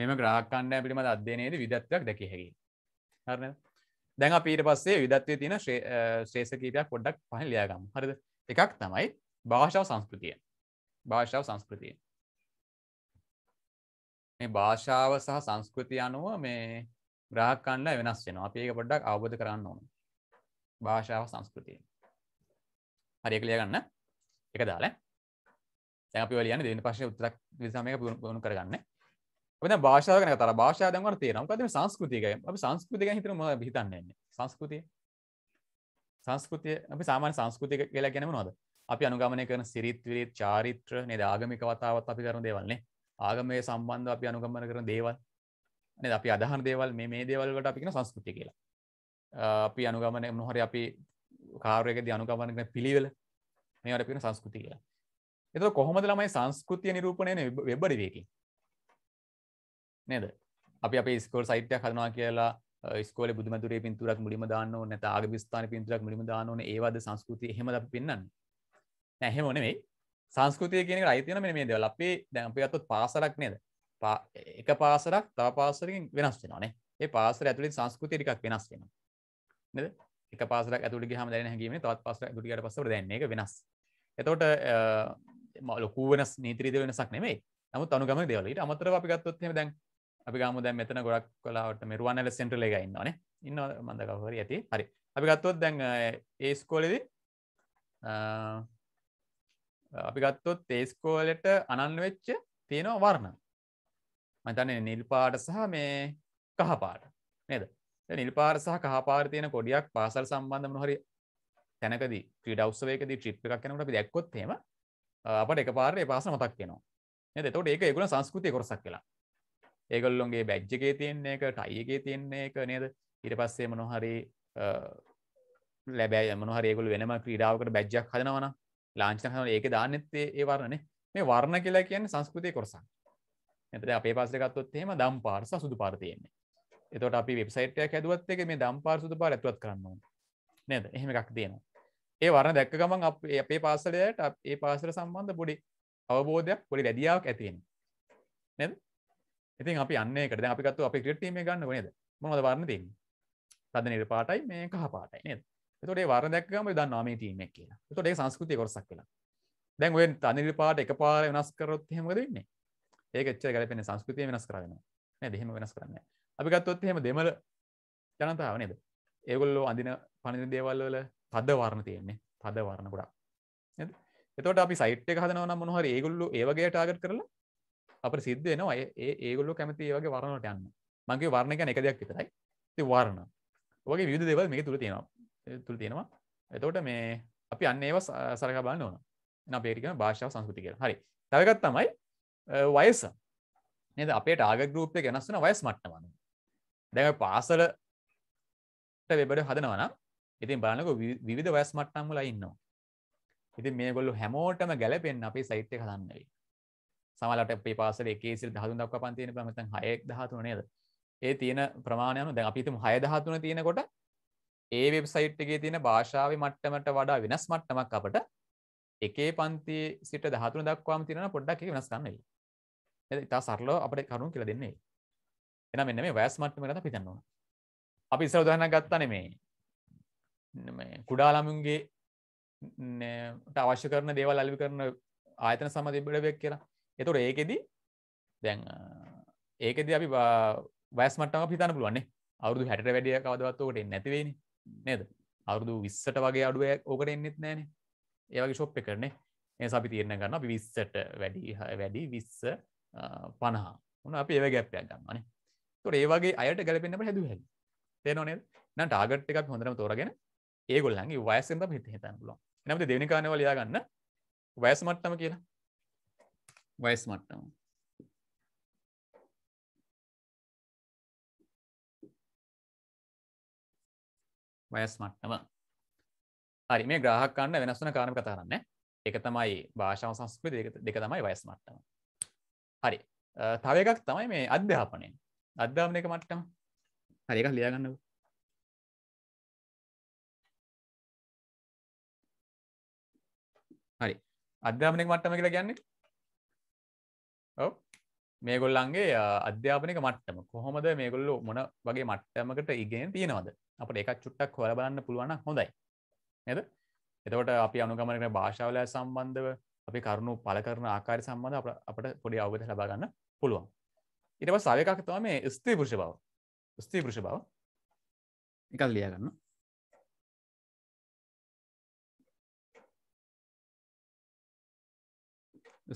[SPEAKER 2] මෙම ග්‍රහකණ්ඩය පිළිබඳ
[SPEAKER 1] අධ්‍යනයේද විදත්වයක් දැක හැකි හරන දැන් අප ඊට පස්සේ විදත්වය තියෙන ශ්‍රේෂකීපයක් පොඩ්ඩක් පහන් ලියාගම් හරද එකක් තමයි භාෂාව සංස්කෘතිය භාෂාව සංස්කෘතිය මේ භාෂාව සහ සංස්කෘතිය අනුව මේ ග්‍රාහක කණ්ඩාය වෙනස් වෙනවා. අපි ඒක පොඩ්ඩක් අවබෝධ කරගන්න ඕනේ. භාෂාව සංස්කෘතිය. හරි ඒක ලියගන්න. ඒක දාලා. දැන් අපි ඔය ලියන්නේ දෙවෙනි ප්‍රශ්නේ උත්තරක් විසමයක පුහුණු කරගන්න. අපි දැන් භාෂාව ගැන කතා කරා. භාෂාව දැන් වර තේරෙනවා. මොකද මේ සංස්කෘතිය ගැන. අපි සංස්කෘතිය ගැන හිතන මොනවද හිතන්නේ ඉන්නේ? සංස්කෘතිය. සංස්කෘතිය අපි සාමාන්‍ය සංස්කෘතිය කියලා කියන්නේ මොනවද? අපි අනුගමනය කරන සිරිත් විරිත් චාරිත්‍ර නේද ආගමික වතාවත් අපි කරන දේවල් නේ. ආගමේ සම්බන්ධව අපි අනුගමන කරන දේවල්. අපි අදහන දේවල් මේ දේවල්ට අපින සංස්කෘති කියලා අපි අනුගමන නොහරි අපි කාරයකද අනුගමනන පිළිවෙල මේට පින සංස්කෘති කියලා එත කොහොමද ළමයි සංස්කෘතිය නිරූපණයන වෙබ්බඩිවේකි නේද අපි අප ස්කෝල් සයිට්‍ය කරනවා කියලා ස්කෝල බුදුමතුරේ පින්තුරක් මුලිම දාන්න නැත ආගවිස්ථාන පින්තුරක් මුලිම දානන ඒවාද සංස්කෘති හෙම පෙන්න්න නැහෙම නෙවෙයි සංස්කෘතිය කියන අයිතියන මේ දේවල් අපේ දැන්පියත්තුත් පාසරක් නේද එක පාසරක් තව පාසරකින් වෙනස් වෙනවානේ ඒ පාසර ඇතුළින් සංස්කෘතිය ටිකක් වෙනස් වෙනවා නේද එක පාසරක් ඇතුළට ගියාම දැනෙන හැඟීමනේ තවත් පාසරක් ඇතුළට ගියාට පස්සේ දැනෙන එක වෙනස් එතකොට ලොකු වෙනස් නීති රීති වෙනසක් නෙමෙයි නමුත් අනුගමන දේවල් ඊට අමතරව අපි ගත්තොත් එහෙම දැන් අපි ගාමු දැන් මෙතන ගොඩක් කලාවට මේ රුවන්වැලි සෙන්ටරල් එකේ ඉන්නවනේ ඉන්නව මන්ද කවුරු හරි ඇති හරි අපි ගත්තොත් දැන් ඒ ස්කෝලේදී අපි ගත්තොත් ඒ ස්කෝලෙට අනන්‍ය වෙච්ච තියෙනවා වර්ණ මතන නිල්පාට සහ මේ කහපාට නේද නිල්පාර සහ කහපාර තියෙන කොඩියක් පාසල් සම්බන්ධ නොහරි තැනකද ක්‍රඩවස්සවේක ්‍රිප් එකක් කනට දැක්කොත්තේම අපට එක පාර පාස මතක් වෙනවා එතට ඒක ඒගුණ සංස්කෘතිය කොරසක් කියලා ඒගොල්ලොන්ගේ බැජ්ජගේ තියන්නේ එක ටයිගේ තියන්නේ එක නේද ඉට පස්සේ මනොහරි ලැබෑ මනහරෙකුල් වෙනම ක්‍රීඩාවකට බැජ්ජක් හදනවන ලාංචන හන ඒක දානෙත්තේ ඒ වරණනේ මේ වර්ණ කියලා කියන්නේ සංස්කෘතිය කොරසක් එතට අපේ පස්ස ගත්තොත් එහෙම දම් පාර්ස සුදු පාර්තියෙන්නේ එතොට අපි වෙබ්සයිට්යක් ඇදුවත් එක මේ දම් පාර් සුදු පාර ඇතුවත් කරන්න නද එහෙම එකක් තියෙනවා ඒ වරණ දැක්ක ගමන් අපේ පාසලයට ඒ පාසර සම්බන්ධ පොඩි අවබෝධයක් පොඩි වැදියාවක් ඇතිෙන නැ ඉතින් අපි අන්නකට අපිකත්තු අපි ක්‍රටීම ගන්න වනද මොද වරණ තින් තද නිර පාටයි මේ කහ පාටයි නද තොටේ වර දැක්කම දන්නාම ටීමක් කියලා තොටේ සංස්කෘතිය කොරසක් කියලා දැන් ඔය අනිරි පාට එක පාර වෙනස් කරොත් හෙමද වෙන්නේ ඒක එච්චර ගැලපෙන සංස්කෘතිය වෙනස් කරගෙන නේද එහෙම වෙනස් කරන්නේ අපි ගත්තොත් එහෙම දෙමළ ජනතාව නේද ඒගොල්ලෝ අඳින පනින දේවල් වල තද වර්ණ තියෙන්නේ තද වර්ණ ගොඩක් නේද එතකොට අපි සයිට් එක හදනවා නම් මොනවා හරි ඒගොල්ලෝ ඒ වගේ ටාගට් කරලා අපිට සිද්ධ වෙනවා ඒ ඒගොල්ලෝ කැමති ඒ වගේ වර්ණ වලට යන්න මං කිව්වේ වර්ණ කියන්නේ එක දෙයක් විතරයි ඉතින් වර්ණ වගේ විවිධ දේවල් මේක තුල තියෙනවා තුල තියෙනවා එතකොට මේ අපි අන්න ඒව සරකා බලන්න ඕන එහෙනම් අපි ඒකට කියන භාෂාව සංස්කෘතිය කියලා හරි තව එකක් තමයි වයස නද අපේ ටාග ගරුප්ය ගැනස්සන වයස් මට්ටමන දැ පාසලට වෙබඩ හදනවන ඉතින් බලනක විධ වයස් මට්ටම්මල ඉන්නවා ඉති මේ ගොල්ලු හැමෝටම ගැලපෙන් අපි සයිට්ය කදන්නයි සමලට අපේ පාසල එකේසිල් දහතුන් දක් පන්තියන පමතන් හයෙක් දහතුන නේද ඒ තියෙන ප්‍රමාණයම දැ අපිතුම හය දහතුන තියෙනකොට ඒ වෙබ්සයිට්ගේ තියෙන භාෂාව මට්ටමට වඩා වෙනස් මට්ටමක් අපට එකේ පන්ති සිට දහතුන දක්වාම තිරෙන පොඩ්ඩක් වෙනස් කන්නයි ඉතා සරලව අපට කරුණු කියලා දෙන්නේ එන මෙන්න මේ වයස් මට්ටම ගැන අපි දන්නවා අපි ඉස්සර උදාහරණයක් ගත්තානේ මේ කුඩා ළමුන්ගේ අවශ්‍ය කරන දේවල් අලවි කරන ආයතන සම තිබිඩවෙක් කියලා එතුර ඒකෙදී දැන් ඒකෙද අපි වෑස්මටම පිතන පුළුවන්නේ අවුදු හැට වැඩිය කවදවත්වකට නැතිවෙනි නේද අවුදු විස්සට වගේ අඩුව ඕකට එන්නෙත් නෑන ඒවගේ ශොප්ප කරන ඒ අපි තිරණ ගන්න අපි විස්සට වැඩි වැඩි විස්ස පනහා උන අප ඒව ගැප්පයක් ගන්නන තොට ඒවාගේ අයට ගැලපෙන්න්නට හැදු හැකි තේනොනේ නම් ටාගට් එකක් හොඳරම තෝරගෙන ඒගොල්ලන්ගේ වයසෙන්ම හිත හිතන්න පුලො නමට දෙවනි කානවල යාගන්න වයස් මට්ටම කියලා
[SPEAKER 2] වයස් මට්ටම වයස් මට්ටම හරි මේ ග්‍රහකන්න වෙනස්සන කාරම කතාරන්න එක තමයි භාෂාව සංස්කෘති දෙක
[SPEAKER 1] තමයි වයස් මට්ටම හරි තව එකක් තමයි මේ අධ්‍යාපනය අධ්‍යාපන එක
[SPEAKER 2] මට්ටම හරි එකක් ලියාගන්නක හරි අධ්‍යාපනක මට්ටම කියලා ගැන්නේ
[SPEAKER 1] ඔව මේ ගොල්ලන්ගේ අධ්‍යාපනක මට්ටම කොහොමද මේ ගොල්ලු මොන වගේ මට්ටමකට ඉගෙන තියෙනවද අපට එකක් චුට්ටක් හොල බලන්න පුළුවන් හොඳයි නද එතකොට අපි අනුගමනක භාෂාවලය සම්බන්ධව අපි කරුණු පල කරන ආකාරය සම්බඳ අපට පොඩි අවබධ ලබාගන්න පුළුවන් ඉටව සවයකක් තම මේ ස්ත්‍රී පුරුෂ
[SPEAKER 2] බව ස්ත්‍රී පුරුෂ බව එකල් ලියගන්න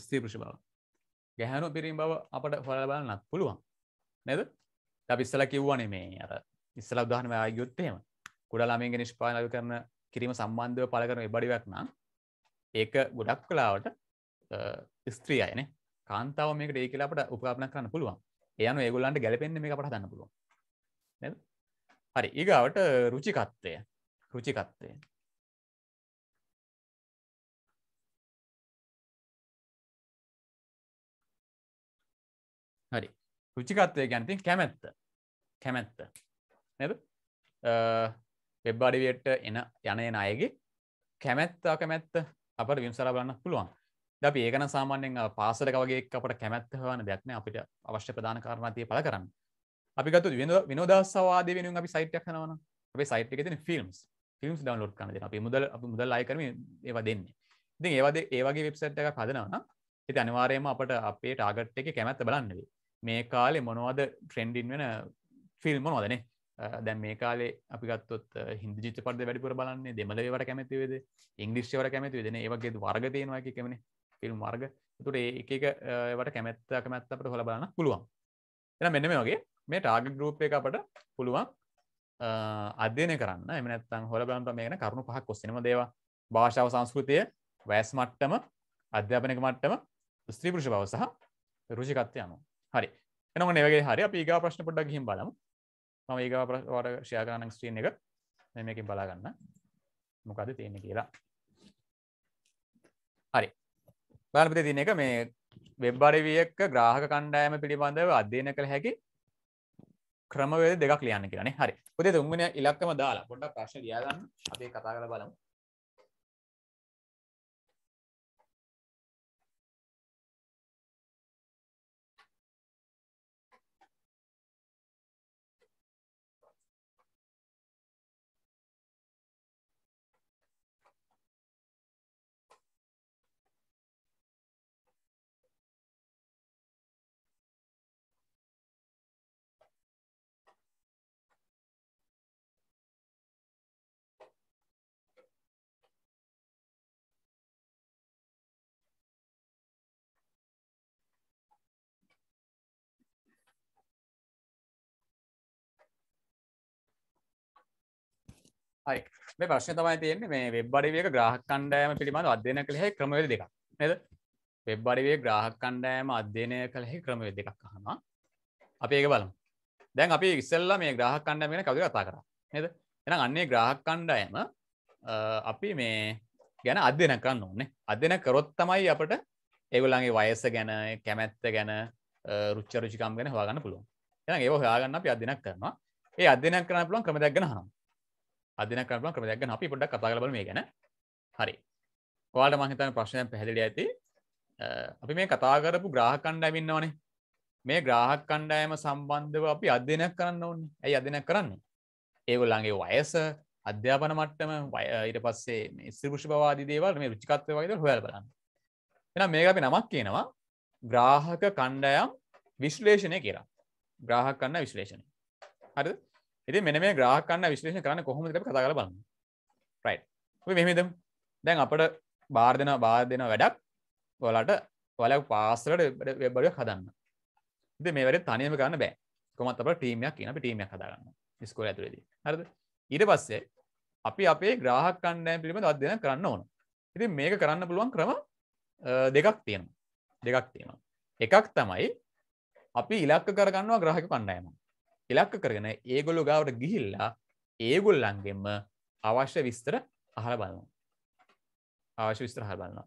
[SPEAKER 2] ස්ත්‍රී පුරුෂ බව ගැහැනු පිරීම් බව අපට හොලබන්නත් පුළුවන් නැද
[SPEAKER 1] අපිස්සල කිව්වනේ මේ අර ඉස්සල උදාහනම යුත්තයම කුඩලාමින්ග නිෂ්පාලව කරන කිරීම සම්බන්ධව පල කරන බඩිවක් නම් ඒක ගොඩක් කලාවට ස්ත්‍රී අයන කාන්තාව මේක ඒ කියලාට උපාපන කරන්න පුළුවන් එයන ඒගොල්ලන්ට ගැලපෙන්න්න මේ පට දන්න
[SPEAKER 2] පුළුවන් හරි ඒගාවට රුචිකත්වය රුචිකත්වය හරි රුචිකත්වය ගැනති කැමැත්ත
[SPEAKER 1] කැමැත්ත නැද වෙබ්බඩිවයට එන යනය අයගේ කැමැත්තා කැමැත්ත අපට විම්සර බලන්න පුළුවන් දැපි ඒකන සාමාන්‍යෙන් පාසලක වගේ අපට කැමැත්තහවන දෙයක්න අපිට අවශ්‍ය ප්‍රධාන කාරණතිය පල කරන්න අපි ගත්තු විනෝදස්වාද වෙනුම් අපි සයිට්යක් කනවන අප සයිට් එක තින ෆිල්ම්ස් ෆිල්ම්ස් ඩවන්ලෝඩ් කනද අපි මුදල් අප මුදල් අයකරම ඒවා දෙන්නේ ඉතින් ඒවද ඒවගේ වෙබ්සට් එක පදනවන ඇති අනිවාරයම අපට අපේ ටාගට් එක කැමැත්ත බලන්නවේ මේ කාලේ මොනවද ට්‍රෙන්ඩින් වෙන ෆිල්ම් මොනවදනේ දැන් මේ කාලේ අපි ගත්තොත් හින්දි චිත්‍රපට වැඩිපුර බලන්නේ දෙමළේවට කැමති වේද ඉංග්‍රීසිවට කැමති වේදන ඒ වගේ වර්ග තියෙනවා එකේ කැමනේ ෆිල්ම් වර්ග ඒකට ඒ එක එක ඒවට කැමැත්ත කැමැත්ත අපිට හොයලා බලන්න පුළුවන් එහෙනම් මෙන්න මේ වගේ මේ ටාගට් ගෲප් එක අපට පුළුවන් අධ්‍යයනය කරන්න එම නැත්තම් හොල බලන්න මේගෙන කරුණු පහක් ඔස්සේම දේවා භාෂාව සංස්කෘතිය වයස් මට්ටම අධ්‍යාපනක මට්ටම ස්ත්‍රී පුරුෂ බව සහ රුචිකත්වය අනුව හරි එනවනේ වගේ හරි අපි ඊගා ප්‍රශ්න පොඩ්ඩක් ගිහින් බලමු මම ඒගවට ෂයාගානක් ස්ත්‍රීන් එක මේකින් බලාගන්න මොකද තියෙන කියලා හරි බලපිට තින එක මේ වෙබ්බරිවියක්ක ග්‍රාහක කණ්ඩායම පිළිබඳව අධ්‍යයන කළ හැකි
[SPEAKER 2] ක්‍රමවේද දෙකක් ලියන්න කියලනේ හරි පුදේ තුන්ගන ඉලක්කම දාලා පොඩ්ඩක් ප්‍රශ්න ලියගන්න අපේ කතා කළ බලමු හරි මේ ප්‍රශ්න තමයි
[SPEAKER 1] තියෙන්නේ මේ වෙබ් අඩවියක ග්‍රාහක කණ්ඩායම පිළිබඳ අධ්‍යයනය කළෙහි ක්‍රමවේද දෙකක් නේද වෙබ් අඩවියේ ග්‍රාහක කණ්ඩායම අධ්‍යයනය කළෙහි ක්‍රමවේද දෙකක් අහනවා අපි ඒක බලමු දැන් අපි ඉස්සෙල්ලා මේ ග්‍රාහක කණ්ඩායම ගැන කවුද කතා කරා නේද එහෙනම් අන්නේ ග්‍රාහක කණ්ඩායම අපි මේ ගැන අධ්‍යයන කරන්න ඕනේ අධ්‍යයන කරොත් තමයි අපට ඒගොල්ලන්ගේ වයස ගැන කැමැත්ත ගැන රුච්ච රුචිකම් ගැන හොයාගන්න පුළුවන් එහෙනම් ඒව හොයාගන්න අපි අධ්‍යයනක් කරනවා ඒ අධ්‍යයනය කරන්න පුළුවන් ක්‍රම දෙකක් ගැන අහනවා අධ්‍යන කරන ක්‍රම දෙයක් ගැන අපි පොඩ්ඩක් කතා කරලා බලමු මේ ගැන. හරි. ඔයාලට මම හිතන්නේ ප්‍රශ්න දැන් පැහැදිලි ඇති. අපි මේ කතා කරපු ග්‍රාහක කණ්ඩායම ඉන්නවනේ. මේ ග්‍රාහක කණ්ඩායම සම්බන්ධව අපි අධ්‍යයනයක් කරන්න ඕනේ. ඇයි අධ්‍යයනයක් කරන්නේ? ඒගොල්ලන්ගේ වයස, අධ්‍යාපන මට්ටම, ඊට පස්සේ මේ ස්ත්‍රී බව ආදී දේවල් මේ රුචිකත්වය වගේ දේවල් හොයලා බලන්න. එහෙනම් මේක අපි නමක් කියනවා ග්‍රාහක කණ්ඩායම් විශ්ලේෂණය කියලා. ග්‍රාහක කණ්ඩායම් විශ්ලේෂණය. හරිද? ඉති මෙන මේ ග්‍රහකන්න විශේෂ කරන්න කොහොම කතා කල බන්න රයි් මෙමද දැන් අපට බාර් දෙෙන බාර දෙෙන වැඩක් ගොලට වලක් පාස්සලට වෙබඩ හදන්න ද මේවැට තනියම කරන්න බෑ කොමත් අප ටීමයක් කියන ටීමයක් හදාරන්න ස්කෝල ඇතුරේදී හරද ඊට පස්සේ අපි අපේ ග්‍රහක් කණ්ඩෑ පිළිබඳ අධ්‍යන කරන්න ඕන ඉති මේක කරන්න පුළුවන් ක්‍රම දෙකක් තියෙන දෙකක් තියෙනවා එකක් තමයි අපි ඉලක්ක කරගන්නවා ග්‍රහක කණ්ඩායම ඉලක්ක කරගෙන ඒගොල්ලු ගාවට ගිහිල්ලා ඒගොල්ලන්ගෙන්ම අවශ්‍ය විස්තර අහල බලමු අවශ්‍ය විස්තර හල් බලන්න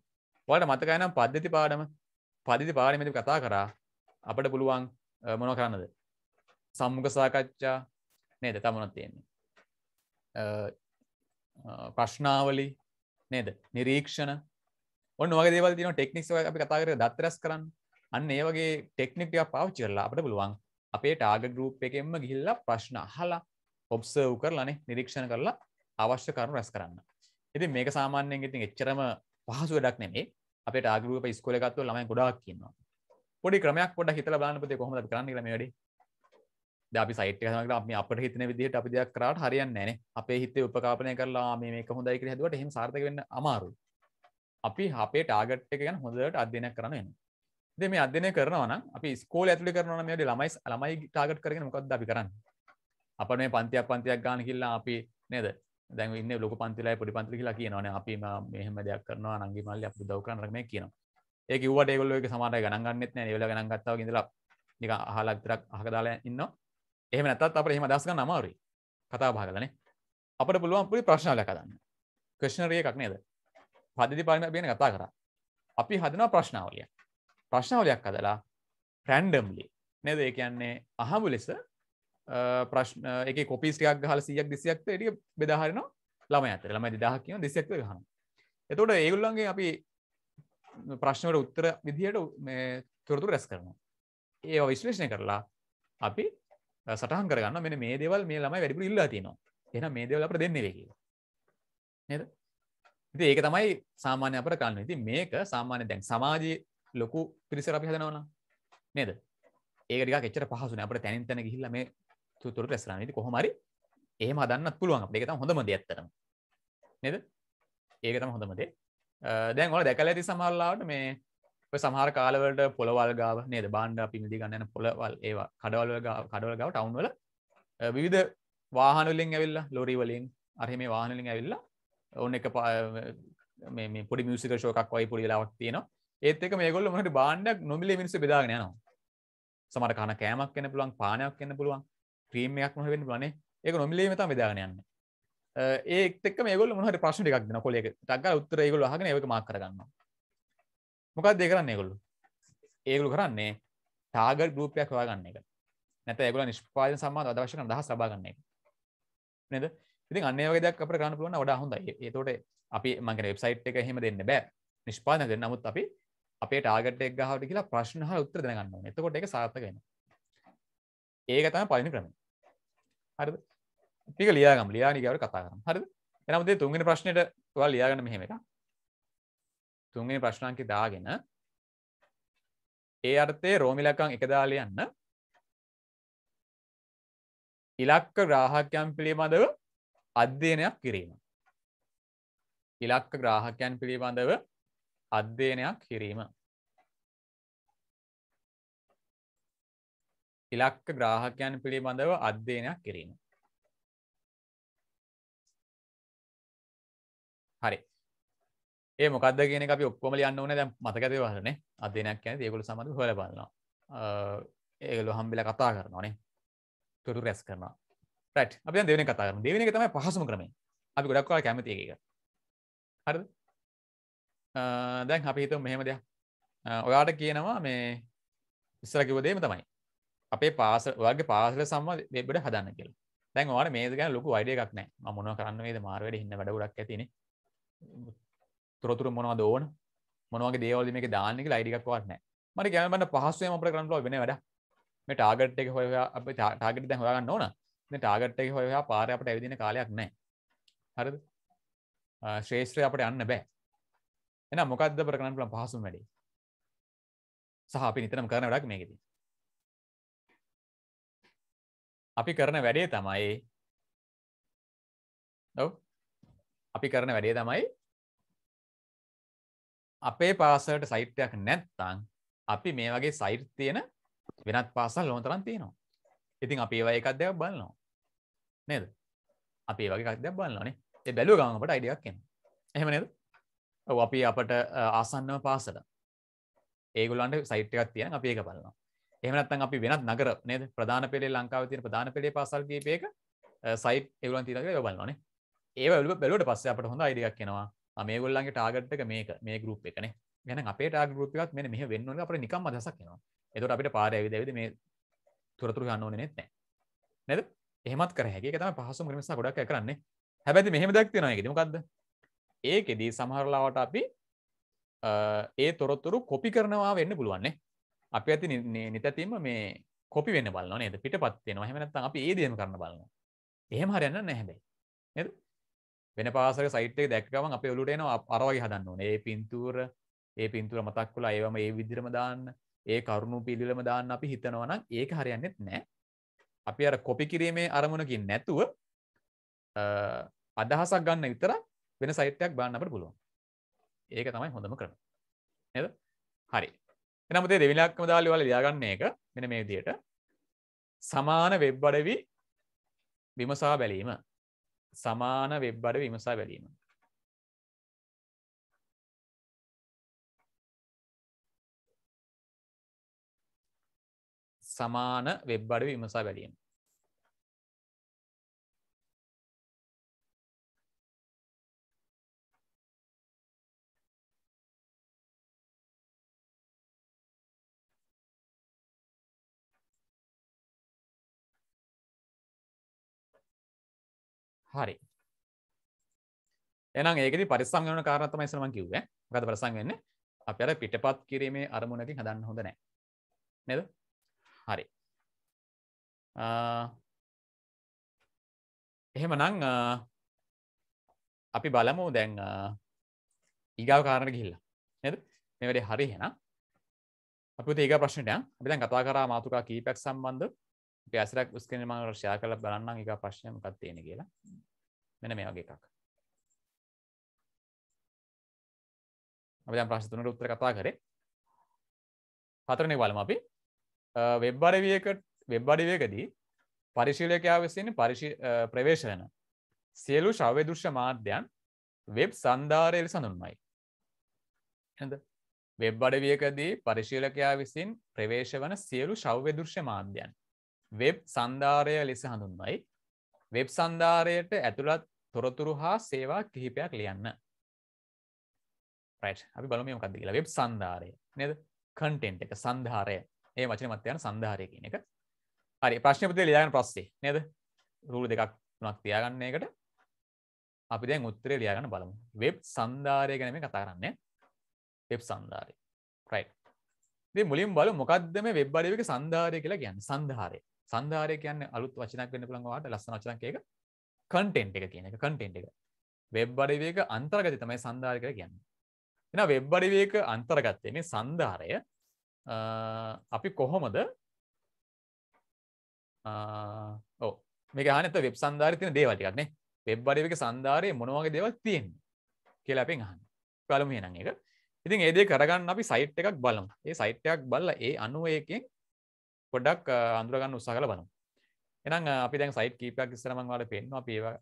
[SPEAKER 1] වලට මතකයනම් පද්ධති පාඩම පදිති පාඩමති කතා කරා අපට පුළුවන් මොන කරන්නද සම්මුඛ සාකච්ඡා නේද තමනොත් තියෙන්නේ ප්‍රශ්නාවලි නේද නිරීක්ෂණ ඔන්න වගේ දේවල් තින ටෙක්නික්ස් අපි කතාකර දත්තරස් කරන්න අන්න ඒ වගේ ටෙක්නික්ටිය පාවිච්චි කරලා අපට පුළුවන් අපේ ටාග ගරුප් එකෙන්ම ගිහිල්ලා ප්‍රශ්න අහලා ඔබ්සව් කරලනේ නිරීක්ෂණ කරලා අවශ්‍ය කරුණු රැස් කරන්න. ඉතින් මේක සාමාන්‍යයෙන් ඉතින් එච්චරම පහසු වැඩක් නෙමේ. අපේ ටාග ගරුප් එක ඉස්කෝලේ ගත්තොත් ළමයි ගොඩාක් ඉන්නවා. පොඩි ක්‍රමයක් පොඩ්ඩක් හිතලා බලන්න පුතේ කොහොමද අපි කරන්නේ කියලා මේ වැඩේ. දැන් අපි සයිට් එක හදාගෙන අපි අපිට හිතෙන විදිහට අපි දෙයක් කරාට හරියන්නේ නැහැ නේ. අපේ හිතේ උපකල්පනය කරලා මේ මේක හොඳයි කියලා හැදුවට එහෙම සාර්ථක වෙන්න අමාරුයි. අපි අපේ ටාගට් එක ගැන හොඳට අධ්‍යයනයක් කරන්න වෙනවා. ද මේ අධ්‍යනය කරනවන අපි ස්කෝල ඇතුලි කරනවන මේට ළමයි ළමයි ටාගට් කරන මොකක්ද අපි කරන්න අප මේ පන්තියක් පන්තියක් ගාන කිල්ලා අපි නේද දැන් ඉන්න ලොක පන්තිලයි පොඩි පන්තිල කියලා කියනවන අපි මෙහම දෙයක් කරනවා නගේ මල්ල අප දව කරන මේ කියන ඒ වට ගොල්ල එක සමට ගණගන්නෙත් නෑ වෙල ගණගත්තාව ඉඳලා නික අහලක්තරක් අහකදාලා ඉන්න එහෙම නැතත් අප එහෙම දස්ගන්න අමාරුයි කතා භාගලනේ අපට පුළුවන් පුරි ප්‍රශ්නාලයක් කදන්න ක්‍රශ්නරිය එකක් නේද පදදි පාලම බෙන කතා කර අපි හදනවා ප්‍රශ්නාවලියක් ප්‍රශ්නාවලයක් අදලා ප්‍රැන්ඩම්ලි නැද ඒ කියන්නේ අහමු ලෙස ප්‍රශ්න එක කොපිස්ටිකක් හල සියක් දිසියක්ත එටිය බෙදාහරන ළම ඇත ළම දෙදහ කියන දෙසියක්ත හන එතොට ඒගුල්ලන්ගේ අපි ප්‍රශ්නවට උත්තර විදිහයට තොරතුර රැස් කරනවා ඒ විශ්ලේෂණය කරලා අපි සටහන් කරගන්න මෙ මේ දෙවල් මේ ළමයි වැඩිපුර ඉල්ලා තියනවා එන මේ දෙවල අපට දෙන්නේ වෙකි නද ඉති ඒක තමයි සාමාන්‍ය අපට කන්න ඉති මේක සාමාන්‍ය දැන් සමාජයේ ලොකු පිරිසර අපි හදනවන නේද ඒකටික එච්චර පහසුන අපට තැනින් තැන ගිහිල්ල මේ තුතුර රැස්ලානට කොහොමරි ඒ මදන්න පුළුවන් අපේ තම් හොඳම දෙඇත්තටම නේද ඒකතම හොඳමදේ දැන් ඔල දැකල ඇති සමල්ලාට මේ සහර කාලවලට පොළවල් ගාව නේද බාණ්ඩ පිමිදි ගන්න පොළවල් ඒවා කඩවල කඩවල ගව ටවන්වල විවිධ වාහනුලින් ඇවිල්ලා ලොරීවලින් අරහෙම වාහනලින් ඇවිල්ලා ඔන්න එක පොඩි මියසික ශෝකක් වයි පොඩි ලාවක් තියෙනවා ඒත්තක මේගොල්ල මට බාණ්ඩක් නොමිලි මිනිස බෙදාගෙන යනවා සමට කන කෑමක් කන්න පුළුවන් පානයක් කන්න පුළුවන් ක්‍රීම එකක් නොහෙවෙන්න පුලනේ ඒක නොමිලීම තම බෙදාගෙන යන්න ඒක් මේගොල මහට ප්‍රශ්න එකක් දෙන කොලෙක ටක්ග උත්තර ඒගොල හගෙන ඒක මාක් කරගන්න මොකක් දෙ කරන්න ඒගොල්ලු ඒගොලු කරන්නේ ටාගර් ගරුපයක් හවාගන්න එක නැත ඒගොල නිෂ්පාදන සම්මාධ අදවශ කන දහ සබාගන්න එක නද ඉතින් අන්නේ වගේදක් අපට කරන්න පුළුවන් වඩා හොඳ ඒතෝට අපි මගේ වෙබ්සයිට් එක හෙම දෙන්න බෑ නිෂ්පාන දෙන්නමුත් අපි අපේ ටාගට එක් ගහට කියලා ප්‍රශ්න හා උත්තර දෙනගන්න එතකොට එක සාර්ථකෙන ඒක තම පලින ක්‍රම හරි ටික ලියාගම් ලියානිගවට කතා කරම් හරි එනමදේ තුන්ගෙන ප්‍රශ්නයට තුවල් ලියාගන්න මෙහෙම එක තුන්ගෙන ප්‍රශ්නංකි දාගෙන ඒ අර්ථේ රෝමිලකං එකදා ලියන්න ඉලක්ක ග්‍රාහකයන් පිළිබඳව අධ්‍යයනයක් කිරීම ඉලක්ක ග්‍රාහකයන් පිළිබඳව අධ්‍යයනයක් කිරීම
[SPEAKER 2] ඉලක්ක ග්‍රාහකයන් පිළිබඳව අධ්‍යයනයක් කිරීම හරි ඒ මොකද කියන අපි ඔක්කොම ලියන්න ඕන දැන් මතකද වහරනේ අධ්‍යයනයක්
[SPEAKER 1] කියන්නේ ඒගොල්ලෝ සමග හොයලා බලනවා ඒගොල්ලෝ හම්බෙලා කතා කරනවානේ තුරු රැස් කරනවා රයිට් අපි දැන් දෙවෙනි කතා කරමු දෙවෙනි එක තමයි පහසුම ක්‍රමය අපි ගොඩක් වෙලා කැමති එක එක හරිද දැන් අපිහිතු මෙහෙම දෙයක් ඔයාට කියනවා මේ ඉස්සරකිවදේම තමයි අපේ පාස වගේ පාසල සම්ම දෙබට හදන්න කියල දැන් වාට මේ ගැන ලොකු අඩිය එකක් නෑ මොන කරන්න ේද මාර්වයට හින්න වැඩගුරක් ඇතින තොරතුර මොනවා දෝන මොනවගේ දේවල්ම මේ දානෙක ලයිඩිකක් වත්න මට ගැමට පහස්සුවම අපට කරන්නල වෙන වැඩ මේ ටාගට් එක හොය අප ටාගට දැ හොයාගන්න ඕන ටාගට් එක හොයා පාර අපට ඇවිදින කාලයක් නෑ හරද ශ්‍රේෂත්‍රය අපට යන්න බෑ එන මොකක්ද පර කරන්න පුළන් පහසුම් වැඩි
[SPEAKER 2] සහ අපි නිතරම කරන වැඩක් මේකෙති අපි කරන වැඩේ තමයි ඔව් අපි කරන
[SPEAKER 1] වැඩේ තමයි අපේ පාසලට සයිට්යක් නැත්තං අපි මේ වගේ සයිට් තියෙන වෙනත් පාසල් ලොම තරන් තියෙනවා ඉතින් අපි ඒවා එකක් දෙයක් බලනවා නේද අපි වගේ එකක් දෙයක් බලන්නනේ ඒ බැලුව ගමකට අයිඩියක් එනවා එහෙම නේද අපි අපට ආසන්නව පාසල ඒගුලන්ට සයිට්‍යයක් තියෙන අප ඒක බලනවා එහමනත්තන් අපි වෙනත් නගර නේද ප්‍රධාන පෙළේ ලංකාව තින ප්‍රධාන පෙළේ පාසල්ගේ පේක සයිට් එවලන් තිරක යොබලනොනේ ඒ වල බැලට පස්ස අපට හොඳ අයිඩියක් කෙනවා මේගොල්ලන්ගේ ටාගට්ක මේක මේ ගරුප් එකන ගැන අපේ ටාග ගරුපියත් මෙ මෙහ වෙන්නවල අපට නිකම් දසක් කෙනවා එතුට අපිට පාර ඇවි දැවිද මේ තුරතුර ගන්නඕන නෙත්නෑ නැද එහමත් කරහැගේ තම පහසු මනිසා ගොඩක් කරන්නේ හැබැති මෙහම දක් තියෙනයගෙමකක්ද ඒකෙදී සමහරලාවට අපි ඒ තොරොත්තුරු කොපි කරනවා වෙන්න පුළුවන්නේ අපි ඇති නිතැතිම මේ කොපි වෙන බලන නේද පිට පත්වෙන හමනත් අපි ඒදම කරන බලන්න එහෙම හරයන්න නැහැබැයි වෙන පාසක සයිටේ දැක්කම අප ඔලුටේන අරවගේ හදන්න ඕන ඒ පින්තුර ඒ පින්තුර මතක්කුල ඒවම ඒ විදිරම දාන්න ඒ කරුණු පිළිලම දාන්න අපි හිතනවන ඒක හරියන්නෙත් නෑ අපි අර කොපි කිරීමේ අරමුණකින් නැතුව අදහසක් ගන්න විතර වෙන සයිටයක් බාන්න අපට පුළුවන් ඒක තමයි හොඳම කරම නද හරි එනමතේ දෙවිලක්ම දාලි වල ලියාගන්න එක මෙන මේ දියට සමාන වෙබ් අඩවි
[SPEAKER 2] විමසා බැලීම සමාන වෙබ් අඩ විමසා බැලීම සමාන වෙබ් අඩ විමසා බැලීම හරි එනම්
[SPEAKER 1] ඒකද පරිසංගන කාරනතම යිසනම කිව්ව ගද පරසං වෙන්න අපට පිටපත් කිරීමේ අරමුණකින්
[SPEAKER 2] හදන්න හොඳ නෑ නද හරි එහෙම නං අපි බලමු දැන් ඊගාව කාරණට ගිහිල්ල නද මෙවැඩේ හරි හෙන
[SPEAKER 1] අපි ඒක ප්‍රශ්නට අපි දැන් කතා කරා මාතුකා කීපැක් සම්බන්ධ ඇසරක් ස්කන මං රශයා කළ බලන්න එක ප්‍රශ්නයම කත් තියෙන කියලා මෙන මේ වගේ එකක් අපි ප්‍රශ්තුනට උත්තර කතා කරේ හතරණය බලම අපි වෙබ්බරවියකට වෙබ්බඩිවේකදී පරිශීලකයා විසින් ප්‍රවේශයන සියලු ශවදෘෂ්‍ය මාධ්‍යයන් වෙබ් සන්ධාරයල සඳුන්මයි ඇද වෙබ්බඩවියකදී පරිශීලකයා විසින් ප්‍රවේශ වන සියලු ශව්‍යදෘෂ්‍ය මාධ්‍යයන් වෙබ් සන්ධාරය ලෙස හඳුන්වයි වෙබ් සන්ධාරයට ඇතුළත් තොරතුරු හා සේවා කිහිපයක් ලියන්න අපි බලම මොකක්ද කියලා වෙබ් සන්ධාරය නද කටෙන්ට් එක සන්ධාරය ඒ වචන මත්‍යයන සන්ධාරය කියන එක හරි ප්‍රශ්නපතිය ලියගන්න ප්‍රස්සේ නද රූල දෙකක් නක් තියාගන්න එකට අපි දැන් උත්තරේ ලියගන්න බලමු වෙබ් සන්ධාරය ගැනම කතා කරන්නේ වෙබ් සන්ධාරය රයි් මුලින් බල මොකක්දම වෙබ් අඩවික සන්ධාරය කියලා කියන්න සන්ධාරය සන්ධාරය කියන්න අලුත් වචනක් වන්න පුළන් වාට ලස්සන වචනක් එක කන්ටෙන්ට් එක කියන එක කන්ටෙන්ට් එක වෙබ් අඩිවේක අන්තර්ගත තමයි සන්ධාර කර කියන්න එන වෙබ් අඩිවේක අන්තර්ගත්තය මේ සන්ධාරය අපි කොහොමද ඕ මේ ගනත වෙබ් සන්ධාර තින දේවටිකක්නේ වෙබ් අඩිවක සන්ධාරය මොනවගේ දෙවක් තියෙන් කියලා අපෙන් අහන්න පළමු එන එක ඉතින් ඒදේ කරගන්න අපි සයිට් එකක් බලම් ඒ සයිට්යක් බල්ල ඒ අනුවයකෙන් පොඩ්ඩක් අඳුරගන්න උත්සා කළ බලමු එනම් අපි දැන් සයිට් කීපයක් ඉස්සර මම ඔයාලට පෙන්නවා අපි ඒවා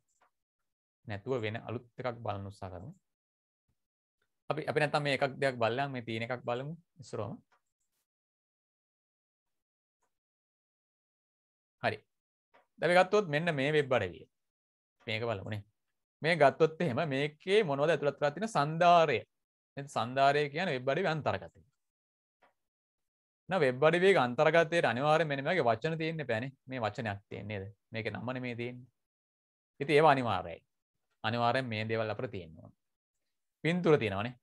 [SPEAKER 1] නැතුව වෙන අලුත් එකක් බලන්න උත්සා
[SPEAKER 2] කරමු අපි අපි නැත්තම් මේ එකක් දෙයක් බලලා මේ තියෙන එකක් බලමු ඉස්සරවම හරි දැන් මේ ගත්තොත් මෙන්න මේ වෙබ් අඩවිය මේක බලමුනේ මේ ගත්තොත් එහෙම මේකේ
[SPEAKER 1] මොනවද ඇතුළත් වෙලා තියෙන සන්දාරය සන්දාරය කියන්නේ වෙබ් අඩවිය අන්තර්ගතය වෙබ් අඩිවේ අන්තර්ගතයට අනිවාර මෙනමගේ වචන තියන්න පැන මේ වචනයක් තියන්නේද මේක නම්මන මේ තියෙන් ඉති ඒවා අනිවාරයයි අනිවාරයෙන් මේ දේවල් අපට තියෙන්වා පින්තුර තියෙනවනේ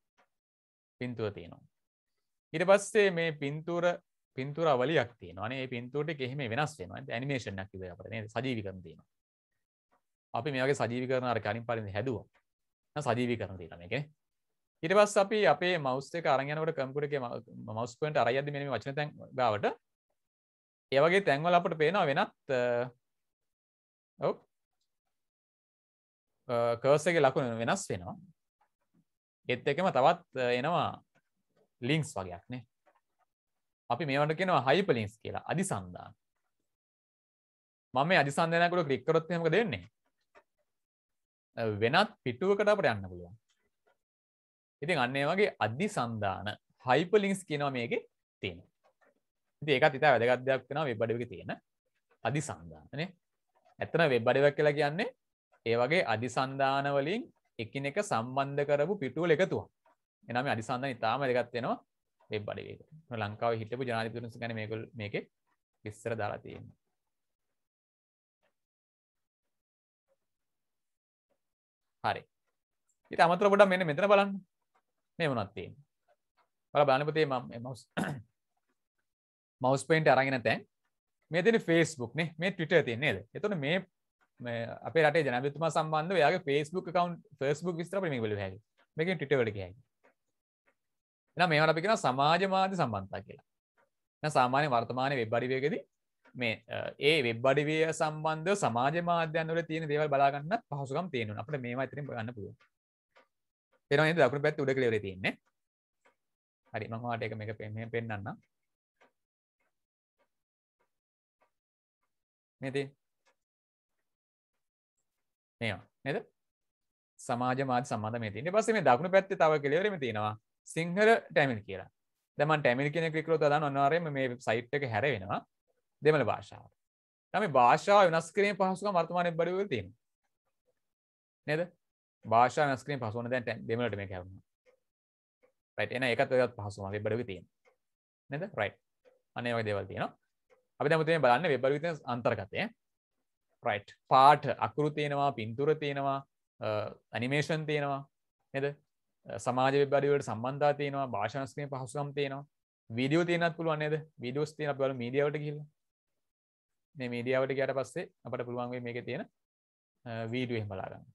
[SPEAKER 1] පින්තුව තියෙනවා ඉට පස්සේ මේ පින්තුර පින්තුර අවලයක් තියනවානේ පින්තුරට කෙහෙම වෙනස් වෙනවා ඇනිමේෂනක් කිව අපට සජීවිකරන තියෙන අපි මේගේ සජීවි කරන අර කලින් පරිදි හැදුව සජීවි කරන තියෙන එක ඉටබස් අපි අපේ මෞස්තක අරයනකට කම්පුටගේ මවස්පට අරයද මෙම වචන තැන් ගාවට ඒවගේ තැන්වල අපට පේනවා වෙනත් ඔව් කර්සගේ ලකුණ වෙනස් වෙනවා එත් එකම තවත් එනවා ලිංක්ස් වගේයක්නේ අපි මේවට කෙනවා හයිප ලිංස් කියලා අධි සන්ධාන මම අධි සන්ධනකට ක්‍රික්කරොත්යමක දෙන්නේ වෙනත් පිටුවකට අපට යන්න පුළුවන් ඉතින් අන්නේ වගේ අධි සන්ධාන හයිපලිංස් කියනවා මේක තියෙන ඉති ඒකත් ඉතා වැදගත්යක් වෙන වෙබ්බඩක තියෙන අධි සන්ධානනේ ඇත්තන වෙබ්බඩවක් කියලා කියන්නේ ඒ වගේ අධි සන්ධානවලින් එකින එක සම්බන්ධ කරපු පිටුවල එකතුව එනම අධිසන්ධන ඉතාම වැදගත්වෙනවා වෙබ්බඩ ලංකාව හිටපු ජනාතිතුරස ගැන මේකල් මේක ඉස්සර දාලා තියෙන්නේ හරි ඉත අමතර පොඩක් මෙන්න මෙතන බලන්න මේ මොනවද තියෙන්නේ. බලලා බලන්න පුතේ මම මේ mouse mouse point අරගෙන තැන් මේ තියෙන Facebook නේ මේ Twitter තියෙන නේද? එතකොට මේ මේ අපේ රටේ ජනාධිපතිතුමා සම්බන්ධව එයාගේ Facebook account Facebook විස්තර අපිට මේක බලුව හැකියි. මේකෙන් Twitter වල ගියයි. එහෙනම් මේවට අපි කියනවා සමාජවාදී සම්බන්ධතා කියලා. එහෙනම් සාමාන්‍ය වර්තමානයේ වෙබ් අඩවියකදී මේ ඒ වෙබ් අඩවිය සම්බන්ධව සමාජ මාධ්‍යන් වල තියෙන දේවල් බලා ගන්නත් පහසුකම් තියෙනවා. අපිට මේවා ඉතින් ගන්න පුළුවන්.
[SPEAKER 2] පෙනවා නේද දකුණු පැත්ත උඩ කෙළවරේ තියෙන්නේ හරි මම ඔයාලට එක මේක මෙහෙම පෙන්නන්නම් මේ තියෙන මේවා නේද සමාජ මාධ්‍ය සම්බන්ධ මේ
[SPEAKER 1] තියෙන. ඊට පස්සේ මේ දකුණු පැත්තේ තව කෙළවරෙම තියෙනවා සිංහල ටැමිල් කියලා. දැන් මම ටැමිල් කියන එක ක්ලික් කළොත් අදාන අනිවාර්යයෙන්ම මේ සයිට් එක හැරෙවෙනවා දෙමළ භාෂාවට. දැන් මේ භාෂාව වෙනස් කිරීමේ පහසුකම් වර්තමානයේ බඩවල තියෙනවා. නේද? භාෂා වෙනස්කිරීම පහසු වෙන දැන් දෙමළට මේක හැරුණා. රයිට් එහෙනම් ඒකත් ඒකත් පහසුම වෙබ් අඩවියේ තියෙන. නේද? රයිට්. අනේ වගේ දේවල් තියෙනවා. අපි දැන් මුලින්ම බලන්නේ වෙබ් අඩවියේ තියෙන අන්තර්ගතය. රයිට්. පාට අකුරු තියෙනවා, පින්තූර තියෙනවා, ඇනිමේෂන් තියෙනවා. නේද? සමාජ වෙබ් අඩවිය වලට සම්බන්ධතා තියෙනවා, භාෂා වෙනස්කිරීම පහසුකම් තියෙනවා. වීඩියෝ තියෙනත් පුළුවන් නේද? වීඩියෝස් තියෙන අපි බලමු මීඩියා වලට ගිහිල්ලා. මේ මීඩියා වලට ගියාට පස්සේ අපිට
[SPEAKER 2] පුළුවන් වෙයි මේකේ තියෙන වීඩියෝ එහෙම බලා ගන්න.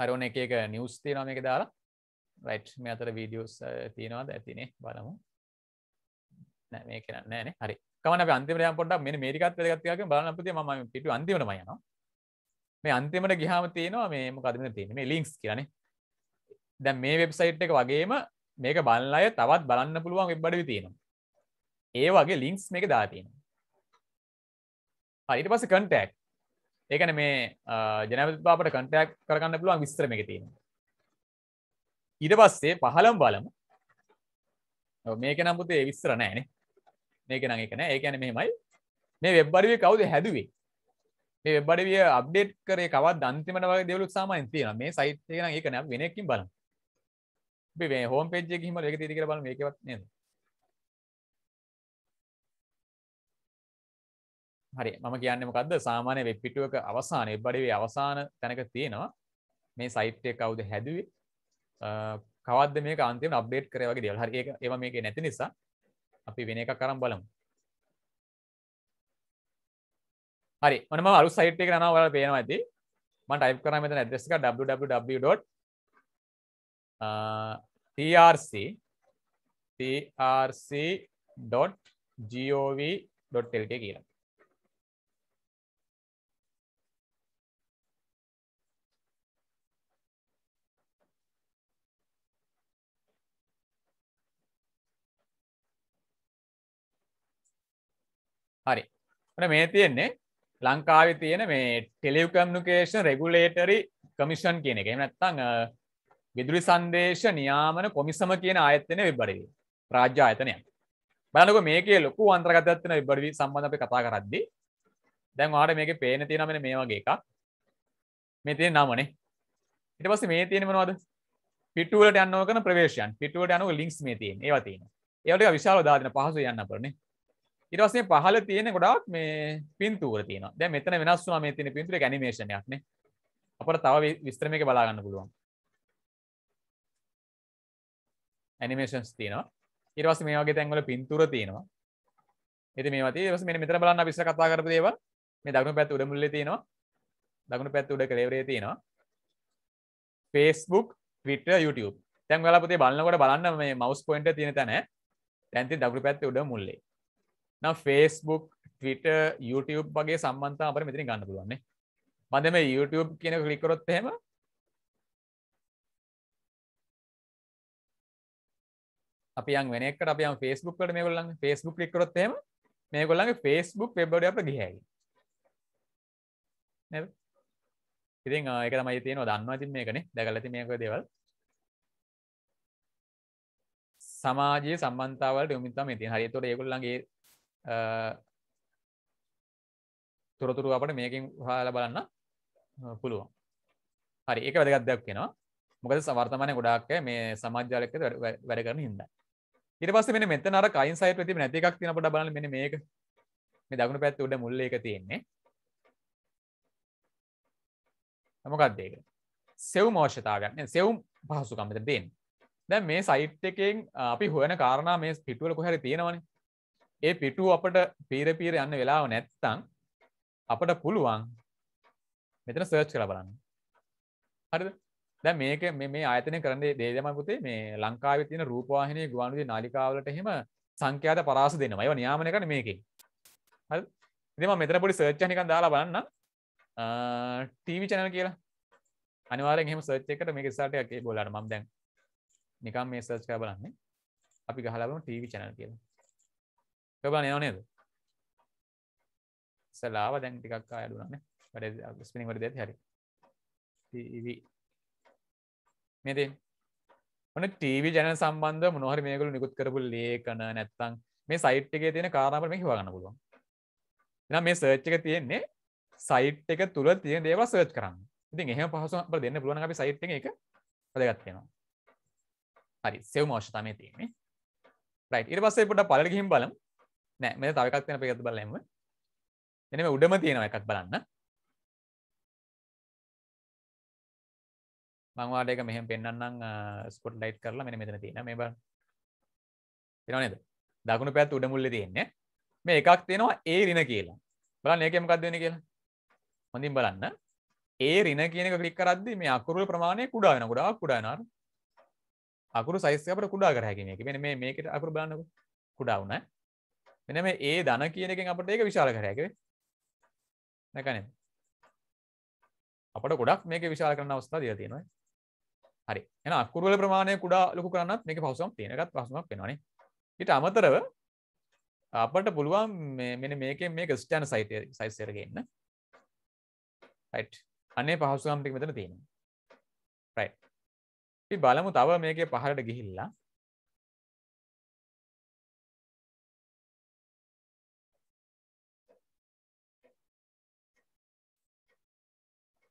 [SPEAKER 2] අරෝන එක එක නිවස් තියෙනවා මේක දාලා රයිට් මේ අතර වීඩියෝස්
[SPEAKER 1] තියෙනවාද ඇතිනේ බලමු නෑ මේ කරන්න නෑනේ හරි කමන්න අපි අන්තිමට යන්න පොඩ්ඩක් මෙන්න මේකත් වැදගත් ටිකක් බලන්න අපිට මම පිටු අන්තිමටම යනවා මේ අන්තිමට ගියාම තියෙනවා මේ මොකද මෙතන තියෙන්නේ මේ ලින්ක්ස් කියලානේ දැන් මේ වෙබ්සයිට් එක වගේම මේක බලන අය තවත් බලන්න පුළුවන් වෙබ් අඩවි තියෙනවා. ඒ වගේ ලින්ක්ස් මේක දාලා තියෙනවා. හරි ඊට පස්සේ contact ඒකන මේ ජනපතිපාපට කටයක් කරගන්න පුළුවන් විස්ත්‍රම එක තියෙන ඉඩ පස්සේ පහළම් බලමු මේක නම්පුතේ විස්තර නෑනේ මේක නං එකන ඒකැන මෙහෙමයි මේ වෙබ්බඩුවේ කවුද හැදුවේ මේ වෙබ්බඩවිය අප්ඩේට් කරේ කවත් අන්තිමට වගේ දෙවලුත් සාමාන්‍යයෙන් තියෙනවා මේ සයිට් එක නම් ඒක නෑ වෙන එකකින් බලන්න අපි මේ හෝම් පේජ් එකේ හිම ඒක තියෙදි කියලා බලමු මේකවත් නේද හරි මම කියන්න මොකක්ද සාමානය වෙබ් පිටුවක අවසාන එබ්බඩිවේ අවසාන තැනක තියෙනවා මේ සයිට්ය කවුද හැදුවේ කවද මේ කාන්තම අප්ඩේට් කරවගේ දෙවල් හරි ඒ මේක නැති නිසා අපි වෙන එක කරම් බලමු හරි මනම අලු සයිට් එක යනවා ඔයාලා පේනවා ඇති මම ටයිප් කරා මෙතන ඇඩ්‍රස් එක www.trc
[SPEAKER 2] trc.gov.lk කියලා හරි
[SPEAKER 1] න මේ තියෙන්නේ ලංකාවේ තියෙන මේ ටෙලිකම්නිකේෂන් රෙගුලේටරි කමිෂන් කියන එක නැත්තං විදුරි සංදේශ නියාමන කොමිසම කියන ආයතනය විබරවී රාජ්‍ය ආයතනය බලනක මේකේ ලොකු අන්ත්‍රගතත්වන විබරවී සම්බඳ අපි කතා කරද්දි දැන් වාට මේක පේන තියෙනමෙන මේ වගේ එකක් මේ තියෙන නමනේ ඉට පස්ස මේ තියෙන මනවද පිටුවට යන්නෝකන ප්‍රවේශයන් පිටුවට යනුව ලිින්ක්ස් මේ තියෙන් ඒවතින ඒවට විශාල දාතින පහසු යන්න පරනේ ඉරවසේ පහල තියෙන ගොඩක් මේ පින්තුර තියෙන දැ මෙතන වෙනස් වුනා මේ තියෙන පින්තුර ඇනිමේෂණයක්නේ අපට තව විස්ත්‍රමයක බලාගන්න පුළුවන් ඇනිමේෂන්ස් තියෙනවා ඉරවස මේ වගේ තැන්වල පින්තුර තියෙනවා එති මේ වති වස මේ මෙතර බලන්න විස්ස කතා කරපු දේව මේ දකුණු පැත් උඩ මුල්ලේ තියෙනවා දකුණු පැත් උඩ කලෙවරේ තියෙනවා Facebook Twitter YouTube තැන් වලපතේ බලන්නකොට බලන්න මේ මවස් පොයින්ට තියෙන තැන තැන්ති දකුණු පැත්තේ උඩ මුල්ලේ නම් ෆේස්බුක් ට්‍රිට YouTube වගේ සම්බන්තා අපට මෙතිරි ගන්න පුළුවන්නේ මදම YouTube කියන කලිකොරොත්
[SPEAKER 2] හෙම අපියන් වෙනෙක් අප ෆස්බුක් කට මේ ගොල්ලන් ෆස්බුක් ලිකොත් හෙම මේ ගොල්ලගේ ෆස්බුක්
[SPEAKER 1] වෙබ්බඩ අප ගිහැයි ඉතින් ඒක තමයි තියෙනවා දන්නවා ඉතින් මේකනේ දැකලා තියෙන මේක දේවල් සමාජයේ සම්බන්ධතාවලට යොමු තමයි තියෙන. හරියට ඒගොල්ලන්ගේ තොරතුරු අපට මේකින් හල බලන්න පුළුවන් හරි ඒක වැදගත්දයක් කෙනවා මොකද සවර්තමානය ගොඩාක් මේ සමාජාලක වැඩ කරන හිද ඉට පස්ස මෙ මෙත අර කයින් සයි ප්‍රති නැතිකක් තිනට බලන මෙ මේක මේ දකුණු පැත් උඩ මුල්ල එක තියෙන්නේ මොකක්දේක සෙව් මෝෂතාවයක් සෙව් පහසුකම්මට දෙන් දැ මේ සයිට් එකෙන් අපි හොයන කාරණ මේ පිටුවල කොහැර තියෙනවනේ ඒ පිටු අපට පීර පීර යන්න වෙලාව නැත්තම් අපට පුළුවන් මෙතන සර්ච් කරලා බලන්න. හරිද? දැන් මේක මේ මේ ආයතනය කරන දේ තමයි පුතේ මේ ලංකාවේ තියෙන රූපවාහිනී ගුවන්විදුලි නාලිකාවලට එහෙම සංඛ්‍යාත පරාස දෙනවා. ඒවා නියාමනය කරන්නේ මේකෙන්. හරිද? ඉතින් මම මෙතන පොඩි සර්ච් එකක් නිකන් දාලා බලන්නම්. ටීවී channel කියලා. අනිවාර්යෙන් එහෙම සර්ච් එකකට මේක ඉස්සරහට එකක් ඒ බලන්න මම දැන් නිකන් මේ සර්ච් කරලා බලන්නේ. අපි ගහලා බලමු ටීවී channel කියලා. ගබන යන නේද සලාව දැන් ටිකක් අයඩුනන වැඩ ස්පිනි වරද හරි මෙති ඔන ටීවි ජන සම්බන්ධ මොහර මේකලු නිකුත් කරපු ලේකන නැත්තං මේ සයිට් එක තියෙන කාරාමට මේ හිවාගන්න පුළුවන් එනම් මේ සර්ච් එක තියෙන්නේ සයිට් එක තුළ තියෙන දේවා සර්ච් කරන්න ඉතින් එහෙම පහසු අපට දෙන්න පුළුවන් අපි සයිට් එක එක වැදගත්වෙනවා හරි සෙව් මෝෂ තමයි තියෙන්නේ රයිට් ඉට පස්සේ පොට පල ගහිම් බලම් නෑ මෙ තවකක් වෙන පෙකත බලම එනම උඩම තියෙනවා එකක් බලන්න මංවාඩයක මෙහම පෙන්න්නම් ස්කොට් ලයිට් කරලා මෙන මෙතන තියෙන මේ බ තිරනද දකුණු පැත් උඩමුල්ල තියෙන්නේ මේ එකක් තියෙනවා ඒ රින කියලා බලන්න ඒකම කක්දවෙන කියලා හොඳින් බලන්න ඒ රින කියනක කලික් කරද්දි මේ අකුරුල් ප්‍රමාණය කුඩා වෙන ගොඩා කුඩානාර අකුරු සයිස්්‍යපට කුඩා කරහැකිීම එක මේ මේකට අකුරු බලන්නක කුඩා වුණයි මෙන මේ ඒ ධන කියන එකෙන් අපට ඒක විශාල කර හැකිවේ නැකනේ අපට ගොඩක් මේක විශාල කරන අවස්ථා දීලා තියෙනවා හරි එහෙනම් අකුරු වල ප්‍රමාණය කුඩා ලොකු කරන්නත් මේකේ පහසුකම් තියෙන එකත් පහසුකමක් වෙනවනේ ඊට අමතරව අපට පුළුවන් මේ මෙන්න මේකෙන් මේක ස්ටෑන සයිට් සයිස් එකට ගේන්න රයිට් අනේ පහසුකම් ටික මෙතන
[SPEAKER 2] තියෙනවා රයිට් අපි බලමු තව මේකේ පහළට ගිහිල්ලා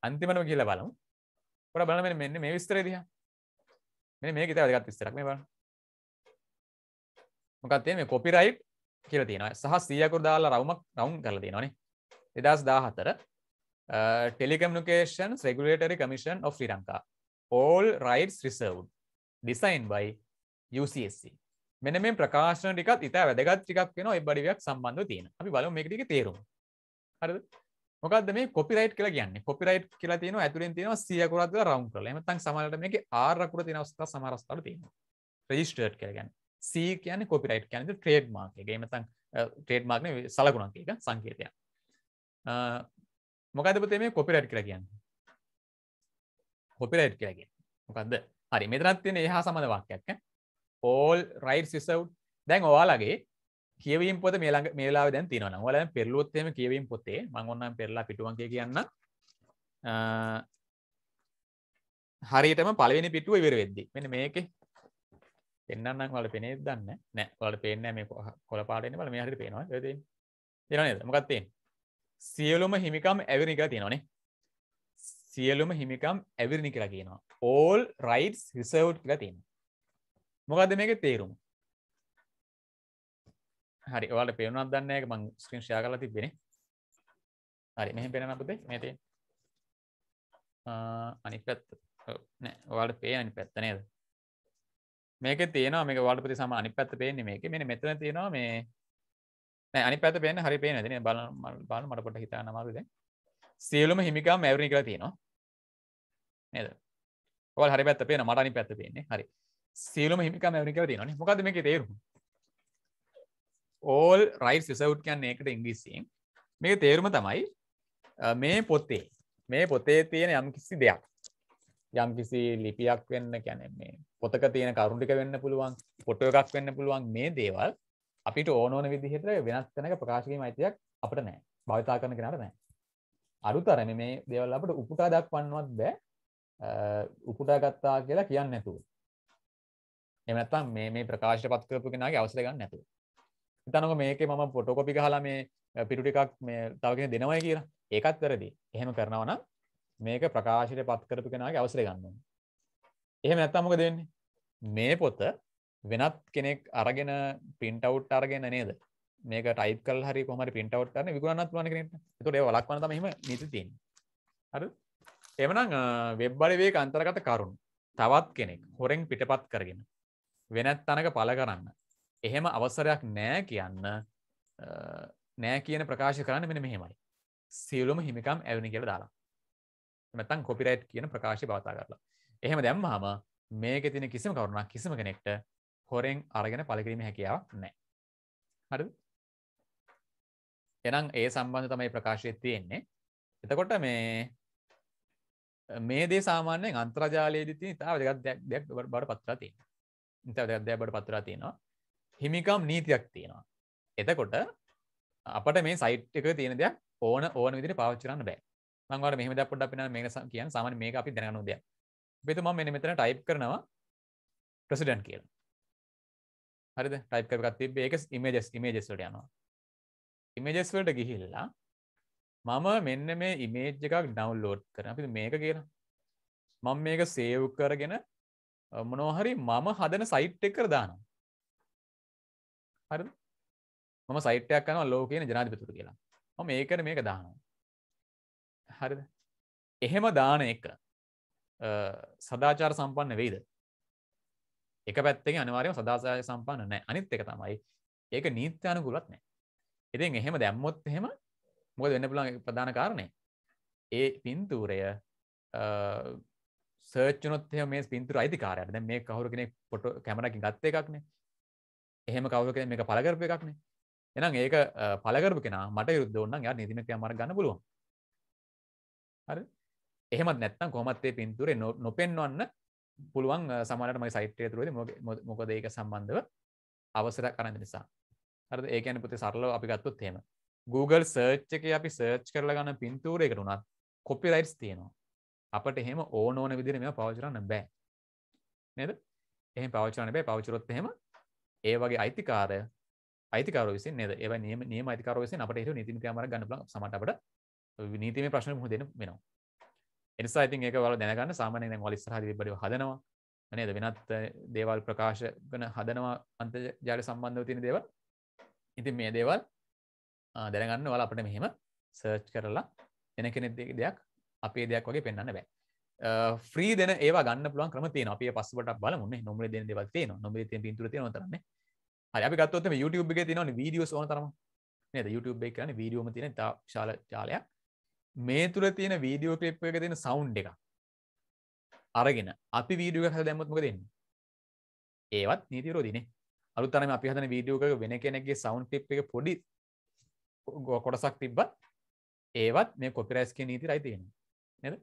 [SPEAKER 2] අන්තිමනම කියලා බලමු පොඩ බලන්න මෙන්න මෙන්න මේ විස්තරය දිහා මෙන්න මේක ඉතාලි වැදගත් විස්තරයක් මේ බලන්න
[SPEAKER 1] මොකක්ද තියෙන්නේ මේ copyright කියලා තියෙනවා සහ 100 අකුරු දාලා රවුමක් රවුම් කරලා තියෙනවානේ 2014 telecommunications regulatory commission of sri lanka all rights reserved designed by UCSC මෙන මේ ප්‍රකාශන ටිකත් ඉතා වැදගත් ටිකක් වෙන ඔය බඩිවියක් සම්බන්ධව තියෙන අපි බලමු මේක ටික තේරුම හරිද මොකද මේ කොපිරයිට් කියලා කියන්නේ කොපිරයිට් කියලා තියෙනවා ඇතුලෙන් තියෙනවා සිය අකුරක් දාලා රවුන්ඩ් කරලා එහෙනම් සමහරවිට මේකේ R අකුර තියෙන අවස්ථා සමහර අවස්ථාවල තියෙනවා රෙජිස්ටර්ඩ් කියලා කියන්නේ C කියන්නේ කොපිරයිට් කියන්නේ ට්‍රේඩ් මාර්ක් එක එහෙම නැත්නම් ට්‍රේඩ් මාර්ක් නේ සලකුණක් ඒක සංකේතයක් මොකද පුතේ මේ කොපිරයිට් කියලා කියන්නේ කොපිරයිට් කියලා කියන්නේ මොකද්ද හරි මෙතනත් තියෙන එහා සමන වාක්‍යයක් all rights reserved දැන් ඔයාලගේ කියවීම් පොත මේලා මේලා දැන් තින වල පෙරලුත්තම කියවීම් පොත්තේ මංගොන්නම් පෙරලා පිටුවන්ගේ කියන්න හරියටම පලවෙනි පිටුව ඉවර වෙද්දි මෙන මේක එන්නන්නම් වල පෙනේ දන්න නෑ වලට පේන මේ කොල පාටන වල මේ හරි පේනවා ද තිරනද මොකත්තේ සියලුම හිමිකම් ඇවිරි එක තියෙනනේ සියලුම හිමිකම් ඇවිරණි කියලා කියනවා ඕල් රයිටස් රිසව් එක තියෙන මොකද මේක තේරුම් හරි ඔයාලට පේනුනක් දන්නේ නැහැ මම ස්ක්‍රීන් ෂෙයා කරලා තිබ්බනේ හරි මෙහෙම පේනවා පුතේ මේ තියෙන අනිත් පැත්ත නෑ ඔයාලට පේන අනිත් පැත්ත නේද මේකේ තියෙනවා මේක ඔයාලට පුතේ සම අනිත් පැත්ත පේන්නේ මේකේ මෙන්න මෙතන තියෙනවා මේ නෑ අනිත් පැත්ත පේන්නේ හරි පේනවද නේද බලන්න බලන්න මට පොඩ්ඩක් හිතන්න අමාරුයි දැන් සියලුම හිමිකම් මැවරිනි කියලා තියෙනවා නේද ඔයාලා හරි පැත්ත පේනවා මට අනිත් පැත්ත පේන්නේ හරි සියලුම හිමිකම් මැවරිනි කියලා තියෙනවා නේ මොකද්ද මේකේ තේරුම ඕල් රයිස් රිසවුට් කියන්න එකට ඉංග්‍රීසියෙන් මේක තේරුම තමයි මේ පොත්තේ මේ පොතේ තියෙන යම් කිසි දෙයක් යම් කිසි ලිපියක් වෙන්න කැන මේ පොතක තියෙන කරුණටික වෙන්න පුළුවන් පොට එකක් වෙන්න පුළුවන් මේ දේවල් අපිට ඕනෝන විදිහට වෙනස් තැනක ප්‍රකාශකීම අයිතියක් අපට නෑ භවිතා කරන කෙනට නෑ අරුතරම මේ දේවල් අපට උපුටා දක්වන්නවත් බෑ උපුටා ගත්තා කියලා කියන්න නැතුව එමනත්තම් මේ ප්‍රකාශ පත්කරපු කෙනගේ අවසර ගන්න නැතුව තනක මේක ම පොටකොපි හලා මේ පිටුටිකක් මේ තවගෙන දෙනවයි කියලා ඒකත් වැරදි එහෙම කරනවන මේක ප්‍රකාශයට පත් කරපු කෙනගේ අවසර ගන්න එහෙම නැත්තමක දෙන්නේ මේ පොත වෙනත් කෙනෙක් අරගෙන පින්ටවට් අරගෙන නේද මේක ටයි කල් හරි කොමරි පින්ටවට් කරන විගුණනත් වන කෙනට තුට ලක්වන හම නිතිතින් හර එමනම් වෙබ්බලවේ අන්තර්ගත කරුණු තවත් කෙනෙක් හොරෙන් පිටපත් කරගෙන වෙනත් තනක පල කරන්න එහෙම අවසරයක් නෑ කියන්න නෑ කියන ප්‍රකාශ කරන්න මෙන මෙහෙමයි සියලුම හිමිකම් ඇවනි කියල දාලා මෙතන් කොපිරයිට් කියන ප්‍රකාශය බවතා කරලා එහෙම දැම් හම මේක තින කිසිම කරුණක් කිසිම කෙනෙක්ට හොරෙන් අරගෙන පලකිරීම හැකියාවක් නෑ හරි එනම් ඒ සම්බන්ධ තමයි ප්‍රකාශය තියෙන්නේ එතකොට මේ මේ දේ සාමාන්‍යයෙන් අන්ත්‍රජාලයේදී තියෙන ඉතාල දෙකක් දෙයක් බඩ පත්‍රා තියෙනවා. ඉතාල දෙකක් දෙයක් බඩ පත්‍රා තියෙනවා. හිමිකම් නීතියක් තියෙනවා. එතකොට අපට මේ සයිට් එක තියෙන දෙයක් ඕන ඕන විදිහට පාවිච්චි කරන්න බෑ. මම ඔයාලට මෙහෙම දෙයක් පොඩ්ඩක් අපි නම් මේක කියන සාමාන්‍ය මේක අපි දැනගන්න දෙයක්. අපි මම මෙන්න මෙතන ටයිප් කරනවා ප්‍රෙසිඩන්ට් කියලා. හරිද? ටයිප් කරපු එකක් තිබ්බේ ඒක ඉමේජස් ඉමේජස් වලට යනවා. ඉමේජස් වලට ගිහිල්ලා මම මෙන්න මේ ඉමේජ් එකක් ඩවුන්ලෝඩ් කරන අපි මේක කියලා. මම මේක සේව් කරගෙන මොනවා හරි මම හදන සයිට් එකකට දානවා. හරි මම සයිටයක් කන ලෝකන ජනාධිපතුරු කියලා ම ඒකන මේක දානවා හරිද එහෙම දාන එක සදාචාර සම්පන්න වෙයිද එක පැත්තේ අනිවාරයම සදාසාය සම්පන්න නෑ අනිත් එක තමයි ඒක නීත්‍යයන ගුලත් නෑ එතින් එහෙම දැම්මොත් එහෙම මොකද වෙන්න පුළන් ප්‍රධාන කාරණය ඒ පින්තූරය සර්චනොත්ය මේ පින්තුර අයිතිකාරයට මේ කවරු කෙනෙක් පොට කැමරකින් ගත්ත එකක්නේ එහෙම කවර කෙනෙක් මේක පළ කරපු එකක් නේ. එහෙනම් ඒක පළ කරපු කෙනා මට විරුද්ධ වුණා නම් එයා නීතිමය ක්‍රියාමාර්ග ගන්න පුළුවන්. හරි? එහෙමත් නැත්නම් කොහොමත් මේ පින්තූරේ නොපෙන්වන්න පුළුවන් සමහරවිට මගේ සයිට් එක තුලදී මොකද ඒක සම්බන්ධව අවසරයක් අරන් නිසා. හරිද? ඒ කියන්නේ පුතේ සරලව අපි ගත්තොත් එහෙම. Google search එකේ අපි search කරලා ගන්න පින්තූරයකට උනත් copyrights තියෙනවා. අපට එහෙම ඕන ඕන විදිහට මේවා පාවිච්චි කරන්න බෑ. නේද? එහෙම පාවිච්චි කරන්න බෑ. පාවිච්චි කරොත් එහෙම ඒ වගේ අයිතිකාරය අයිතිකර විසි නද ඒ නියම නියම අයිතිකර විසි අපට හ නීති මර ගන්න සමටට නීතිම ප්‍රශ්න හදන වෙනවා එනිසා ඉතින් ඒක වල දැනගන්න සාමානය වලිස් හරි බඩ හදනවා නේද වෙනත් දේවල් ප්‍රකාශ ගන හදනවා අන්තජාල සම්බන්ධව තියෙන දේවල් ඉතින් මේ දේවල් දැනගන්න වල අපට මෙහෙම සර්ච් කරලා එන කෙනෙ දෙයක් අපේ දෙයක් වගේ පෙන්න්න බෑ ්‍රී දෙන ඒ ගන්න පුලන් ක්‍රම තියන අප පස්සට බලමුන්න නොම දෙන දෙවත්ේ නොම ති පිතුර නොතරන්න අපිත්ත YouTube එක තින වීඩියෝ ඕන තරම නද YouTube එක කරන වීඩියෝම තින තා ශාල ජාලයක් මේ තුළ තියෙන වීඩියෝ කලිප් එක තියෙන සෞන්් එක අරගෙන අපි වීඩියෝ හ දැමත්මක දෙන්න ඒවත් නීතිරෝදින අලුතරම අපි හදන වීඩියෝක වෙන කෙනෙගේ සෞන්් ලිප් එක පොඩි ගොකොටසක් තිබ්බත් ඒවත් මේ කොපිරයිස්ක නීති රයිතියෙන නැද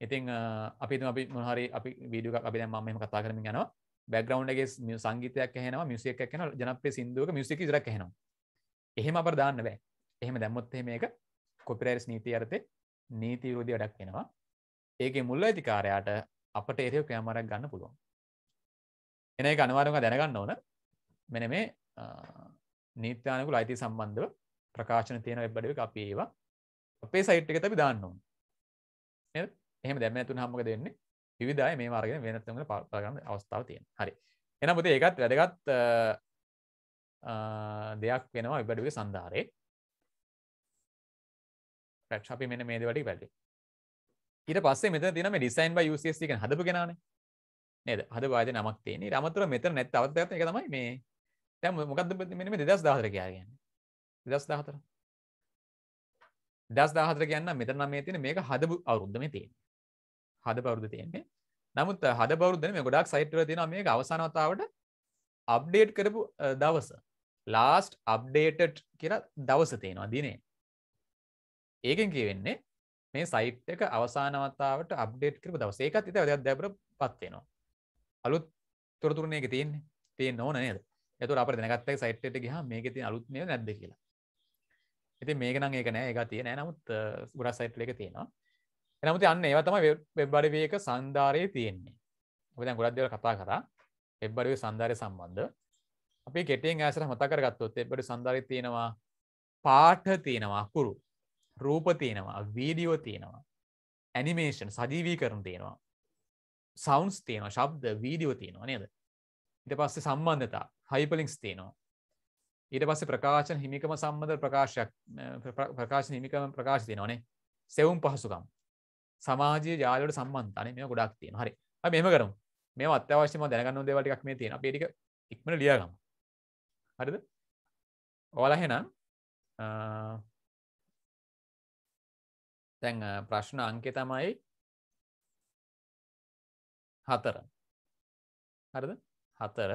[SPEAKER 1] ඉතින් අපි අපි මොහරි අපි වීඩියක් අපි දැන් මම කතා කරමින් යනවා බැග්‍රවන්්ගේ මිය සංගීතයක් හෙනවා මියසියක් ැන ජනපේ සිින්දුවක මියසික රක් හෙනවා එහෙම අප දාන්න බෑ එහෙම දැම්මොත්හ මේක කොපිරයිස් නීති අරතේ නීති විරෝධී වැඩක් වෙනවා ඒක මුල්ල ඇතිකාරයාට අපට එරයෝ ක්‍රයාමරක් ගන්න පුළුවන් එන එක අනවාරුම දැනගන්න ඕන මෙන මේ නීත්‍යානකු අයිති සම්බන්ධව ප්‍රකාශන තියෙන එබ්බඩුව අපි ඒවා අපේ සයිට් එක තැබි දාන්න ඕන එහම දැම ඇතුන් හමක දෙන්න විධය මේ මාර්ගෙන වෙනත්තම පාගන්න අවස්ථාව තියෙන් හරි එන පුති ඒකත් වැදගත් දෙයක් වෙනවා ඉබඩුවේ සන්ධාරය ප්‍රක්ෂපි මෙන මේද වැඩි වැඩි ඊට පස්සේ මෙත තිනම ඩිසයින් බයි UCSC එකෙන් හදපු කෙනාන නේද හද වාද නමක් තියෙන්නේ රමතුර මෙතන නැත් තවත් දෙයක් එක තමයි මේ දැන් මොකද්ද මෙන්න මේ 2014 කියලා කියන්නේ 2014 2014 කියන්න මෙතන නම් මේ තියෙන මේක හදපු අවුරුද්ද මේ තියෙන්නේ හද බෞද්ධ තියෙන්නේ නමුත් හද බෞද්ධන මේ ගොඩක් සයිට්ව තියෙන මේ අවසානවතාවට අප්ඩේට් කරපු දවස ලාස්ට් අප්ඩේටට් කියලා දවස තියෙනවා දිනේ ඒකෙන් කියවෙන්නේ මේ සයිට් එක අවසානවතාවට අප්ඩේට් කරපු දවස ඒකත් ඉත වැදගත් දැබර පත්වෙනවා අලුත් තොරතුරුනේ එක තියෙන්නේ තියෙන්න ඕන නේද එතකොට අපිට දැනගත්ත එක සයිට් එකට ගියාම මේකේ තියෙන අලුත් නේද නැද්ද කියලා ඉතින් මේක නම් ඒක නෑ ඒක තියෙන්නේ නෑ නමුත් ගොඩක් සයිට් වල එක තියෙනවා එනමුති අන්න ඒව තමයි වෙබ් අඩවියක සන්ධාරයේ තියෙන්නේ ඔබ දැන් ගොඩක් දේවල් කතා කරා වෙබ් අඩවිය සන්ධාරය සම්බන්ධ අපි කෙටියෙන් ඈසට මතක කරගත්තොත් වෙබ් අඩවිය සන්ධාරයේ තියෙනවා පාට තියෙනවා අකුරු රූප තියෙනවා වීඩියෝ තියෙනවා ඇනිමේෂන් සජීවී කරන තියෙනවා සෞන්ස් තියෙනවා ශබ්ද වීඩියෝ තියෙනවා නේද ඉට පස්සේ සම්බන්ධතා හයිපලිංක්ස් තියෙනවා ඊට පස්සේ ප්‍රකාශන හිමිකම සම්බඳ ප්‍රකාශයක් ප්‍රකාශ හිමිකම ප්‍රකාශ තියෙනවනේ සෙවුම් පහසුකම් සමාජය ජාලට සම්බන්ධන මේ ගොඩක් තියෙන හරි මෙම කරම් මේ අත්‍යවශ්‍යම දැනගන්න දෙවටික් මේ තියෙන පේටික ඉක්මට ලියගම
[SPEAKER 2] හරිද ඕලහෙනම් තැන් ප්‍රශ්න අංකෙ තමයි හතර හරිද හතර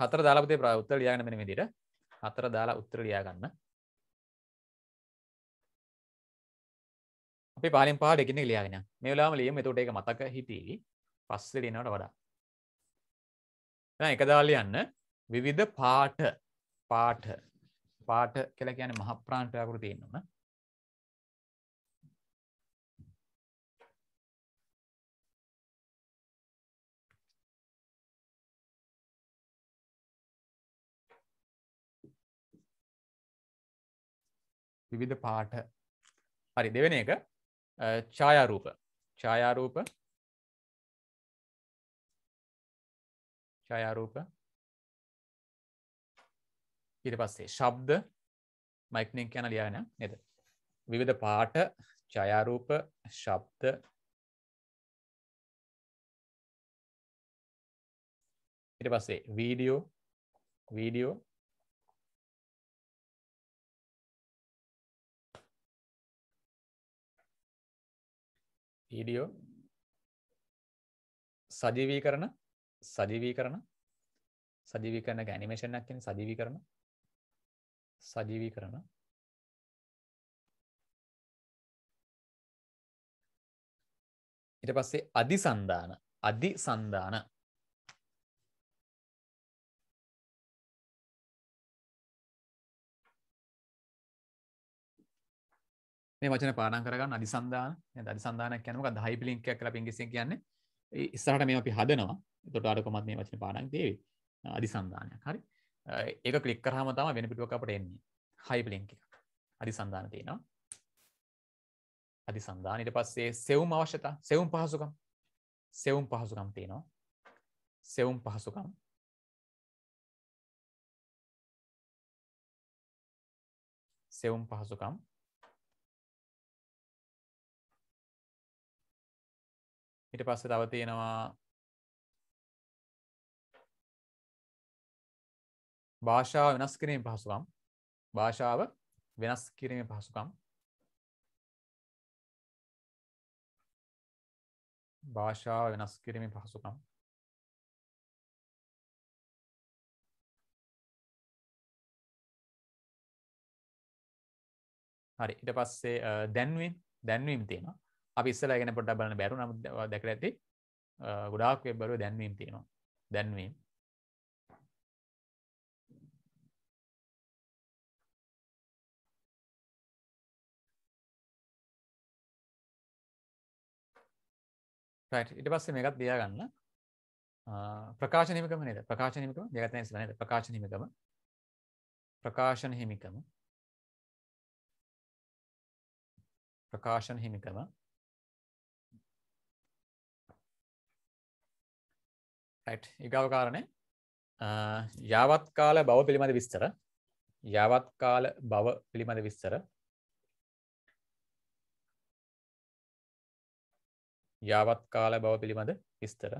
[SPEAKER 2] හතර දාලපතේ ප්‍රා උත්තර ලියගන්න මෙන විදිහට අතර දාලා උත්තර ලියාගන්න
[SPEAKER 1] අපි පාලින් පහට එකන ලියාගෙන මේ වෙලාම ලියම එතකොට ඒක මතක හිටී පස්සේ ලියනවට වඩා එහෙනම් එක දාලා ලියන්න විවිධ පාට පාට පාට කියලා කියන්නේ මහ ප්‍රාණ්ඩ අකුරු තියෙන්න ඕන
[SPEAKER 2] විවිධ පාට හරි දෙවෙන එක ඡායාරූප ඡායාරූප ඡායාරූප ඊට පස්සේ ශබ්ද මයික්නෙන් කියන ලියාගෙන නේද විවිධ පාට ඡායාරූප ශබ්ද ඊට පස්සේ වීඩියෝ වීඩියෝ වීඩියෝ සජීවී කරන සජීවී කරන සජීවී කරන ගැනිමේෂන් එකක් කියන්නේ සජීවී කරන සජීවී කරන ඊට පස්සේ අදිසන්දාන අදිසන්දාන මේ වචන පාඩන් කරගන්න අධිසන්ධාන අධිසන්ධානයක් යනක දහයි පිලිංකයක් කල පිංගිසි
[SPEAKER 1] කියන්න ඉස්සරට මේ අපි හදනවා තොට අඩකොමත් මේ වචන පාඩක් දේව අධිසන්ධානයක් හරි ඒක කලික් කරහම තම වෙන පිටුවක් අපට එන්නේ හයි පිලිංක එකක් අධිසන්ධාන තියෙනවා අධිසන්ධානයට පස්සේ සෙවුම් අවශ්‍යතා සෙවුම් පහසුකම්
[SPEAKER 2] සෙවුම් පහසුකම් තියෙනවා සෙවුම් පහසුකම් සෙවුම් පහසුකම් ඉට පස්ස තව තියෙනවා භාෂාව වෙනස් කිරීම පහසුකම් භාෂාව වෙනස් කිරීම පහසුකම් භාෂාව වෙනස් කිරීම පහසුකම් හරි ඉට පස්සේ දැන්වීම් දැන්වීම් තියෙනවා අපිස්සල ගෙන පොට බලන බැරු නම දැක ඇති ගොඩාක් එබරු දැන්වීම් තියෙනවා දැන්වීම් ඉට පස්සේ මේකත් දයාගන්න ප්‍රකාශනීමකම නේද ප්‍රකාශනීමකම දෙගතන සිලනද ප්‍රකාශනීමකම ප්‍රකාශන හිමිකම ප්‍රකාශන හිමිකම ඒගව කාරණය
[SPEAKER 1] යාවත් කාල බව පිළිබඳ විස්තර යාවත් කාල බව පිළිබඳ විස්තර
[SPEAKER 2] යාවත් කාල බව පිළිබඳ විස්තර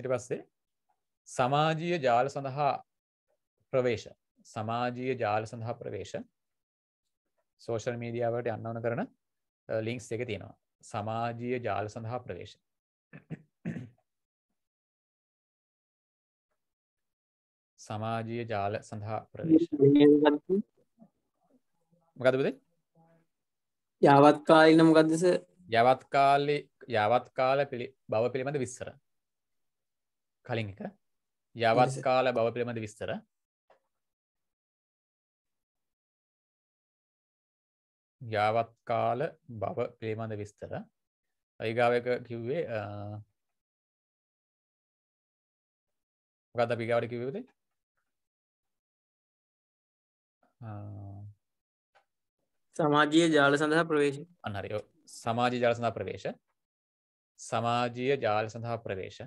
[SPEAKER 2] ඉට පස්සේ සමාජීය
[SPEAKER 1] ජාල සඳහා ප්‍රවේශ සමාජීය ජාල සඳහා ප්‍රවේශ සෝෂල් මීඩියාවට යන්නවන කරන ලිංක්ස් එක තියෙනවා සමාජීය ජාල සඳහා ප්‍රවේශ සමාජීය ජාල සඳහා ප්‍රවේශ
[SPEAKER 2] මොකදබද
[SPEAKER 1] යවත්කාලන මොකදස යවත්කාලි යවත්කාල පිළි බව පිළිබඳ විස්සර
[SPEAKER 2] කලින් එක යවත්කාල බව පිළිබඳ විස්තර යාවත්කාල බව පිළිබඳ විස්තර අයිගාව එක කිව්වේ ගද පිගාවට කිවදේ සමාජීය ජාල සඳහා ප්‍රවේශ අනරයෝ සමාජී ජාල සඳහා ප්‍රවේශ සමාජීය ජාල සඳහා ප්‍රවේශ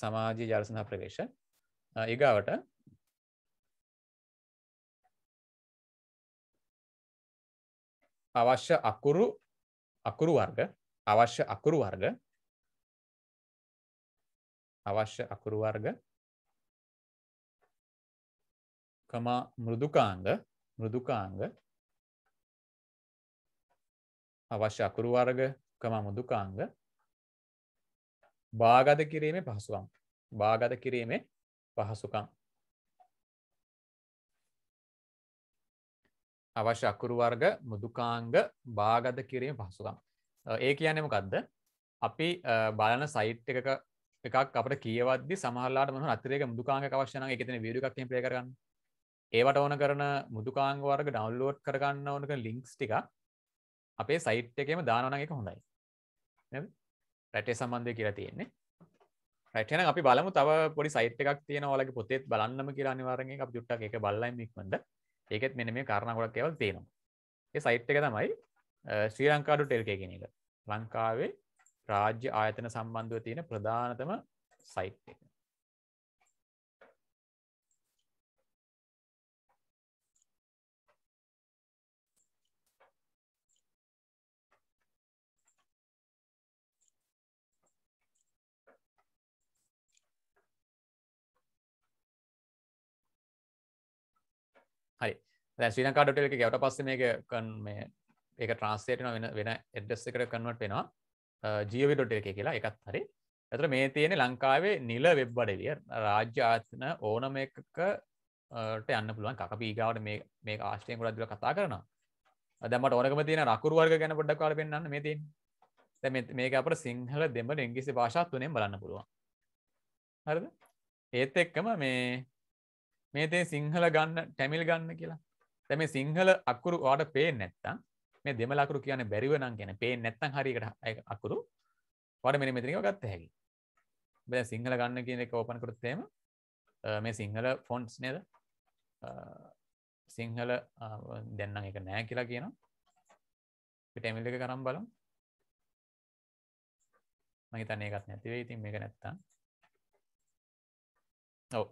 [SPEAKER 2] සමාජී ජාල සඳහා ප්‍රවේශ ඒගාවට අවශ්‍ය අකුරු අකුරු වර්ග අවශ්‍ය අකුරු වර්ග අවශ්‍ය අකුරු වර්ග කමා මෘදුකාංග මෘදුකාංග
[SPEAKER 1] අවශ්‍ය අකුරු වර්ග කමා මෘදුකාංග බාගත කිරීමේ පහසුකම් බාගත කිරීමේ පහසුකම් අවශ්‍ය අකුරු වර්ග මුදුකාංග භාගත කිරීම පහසුකම්. ඒ කියන්නේමකක්ද අපි බලන සයිට් එක එකක් අපට කියවද සමහලාට මන අතරේ මුදුකාංග අවශ්‍යන එකතන විඩිකක් පේකරන්න ඒවට ඕන කරන මුදුකාංග වර්ග ඩවන්ලෝඩ් කරගන්න ඕනක ලිංක්ස් ටික අපේ සයිට් එකම දානන එක හොඳයි රැටේ සම්බන්ධය කියලා තියෙන්නේ රැටන අපි බලමු තව පොඩි සයිට් එකක් තියෙන ඔලගේ පොතෙත් බලන්නම කියලා අනිවාරෙන් අප ජුට්ට එක බල්ලයිමක්මට ඒකත් මෙන මේ කාරණ ගොඩක් ඇවල් තියෙනවා ඒ සයිට් එක තමයි ශ්‍රී ලංකාඩු ටෙල්කේ කෙන එක ලංකාවේ රාජ්‍ය ආයතන සම්බන්ධුව තියෙන ප්‍රධානතම
[SPEAKER 2] සයිට් එක හරි ශ්‍රී ලංකා ඩොටල් එක ගැවට පස්සේ මේක කන් මේ ඒක ට්‍රන්ස්ලේට් වෙන
[SPEAKER 1] වෙන ඇඩ්‍රස් එකට කන්වර්ට් වෙනවා gov.lk කියලා එකත් හරි. ඒතර මේ තියෙන්නේ ලංකාවේ නිල වෙබ් අඩවිය රාජ්‍ය ආයතන ඕනම එකකට යන්න පුළුවන්. කකපි ඊගාවට මේ මේ ආශ්‍රයෙන් ගොඩක් දුර කතා කරනවා. දැන් මට ඕනකම තියෙන රකුරු වර්ග ගැන පොඩ්ඩක් කාලා පෙන්නන්න මේ තියෙන්නේ. දැන් මේක අපිට සිංහල දෙමළ ඉංග්‍රීසි භාෂා තුනෙන් බලන්න පුළුවන්. හරිද? ඒත් එක්කම මේ මේ තේ සිංහල ගන්න ටැමිල් ගන්න කියලා තැ මේ සිංහල අකුරු වාට පේ නැත්තම් මේ දෙම ලකුරු කියන බැරිවනම් කියන පේ නැත්තම් හරිකට අකුරු වඩ මෙනි මෙතනක ගත්ත හැකි බ සිංහල ගන්න කියන එක ඕපන කරත්තේම මේ සිංහල ෆොන්ස් නේද සිංහල දෙන්න එක නෑ කියලා කියනවා පිටැමිල් එක කරම් බලම් මගේ තනයකත් නැතිවේ ඉතින් මේක නැත්තම් ඔව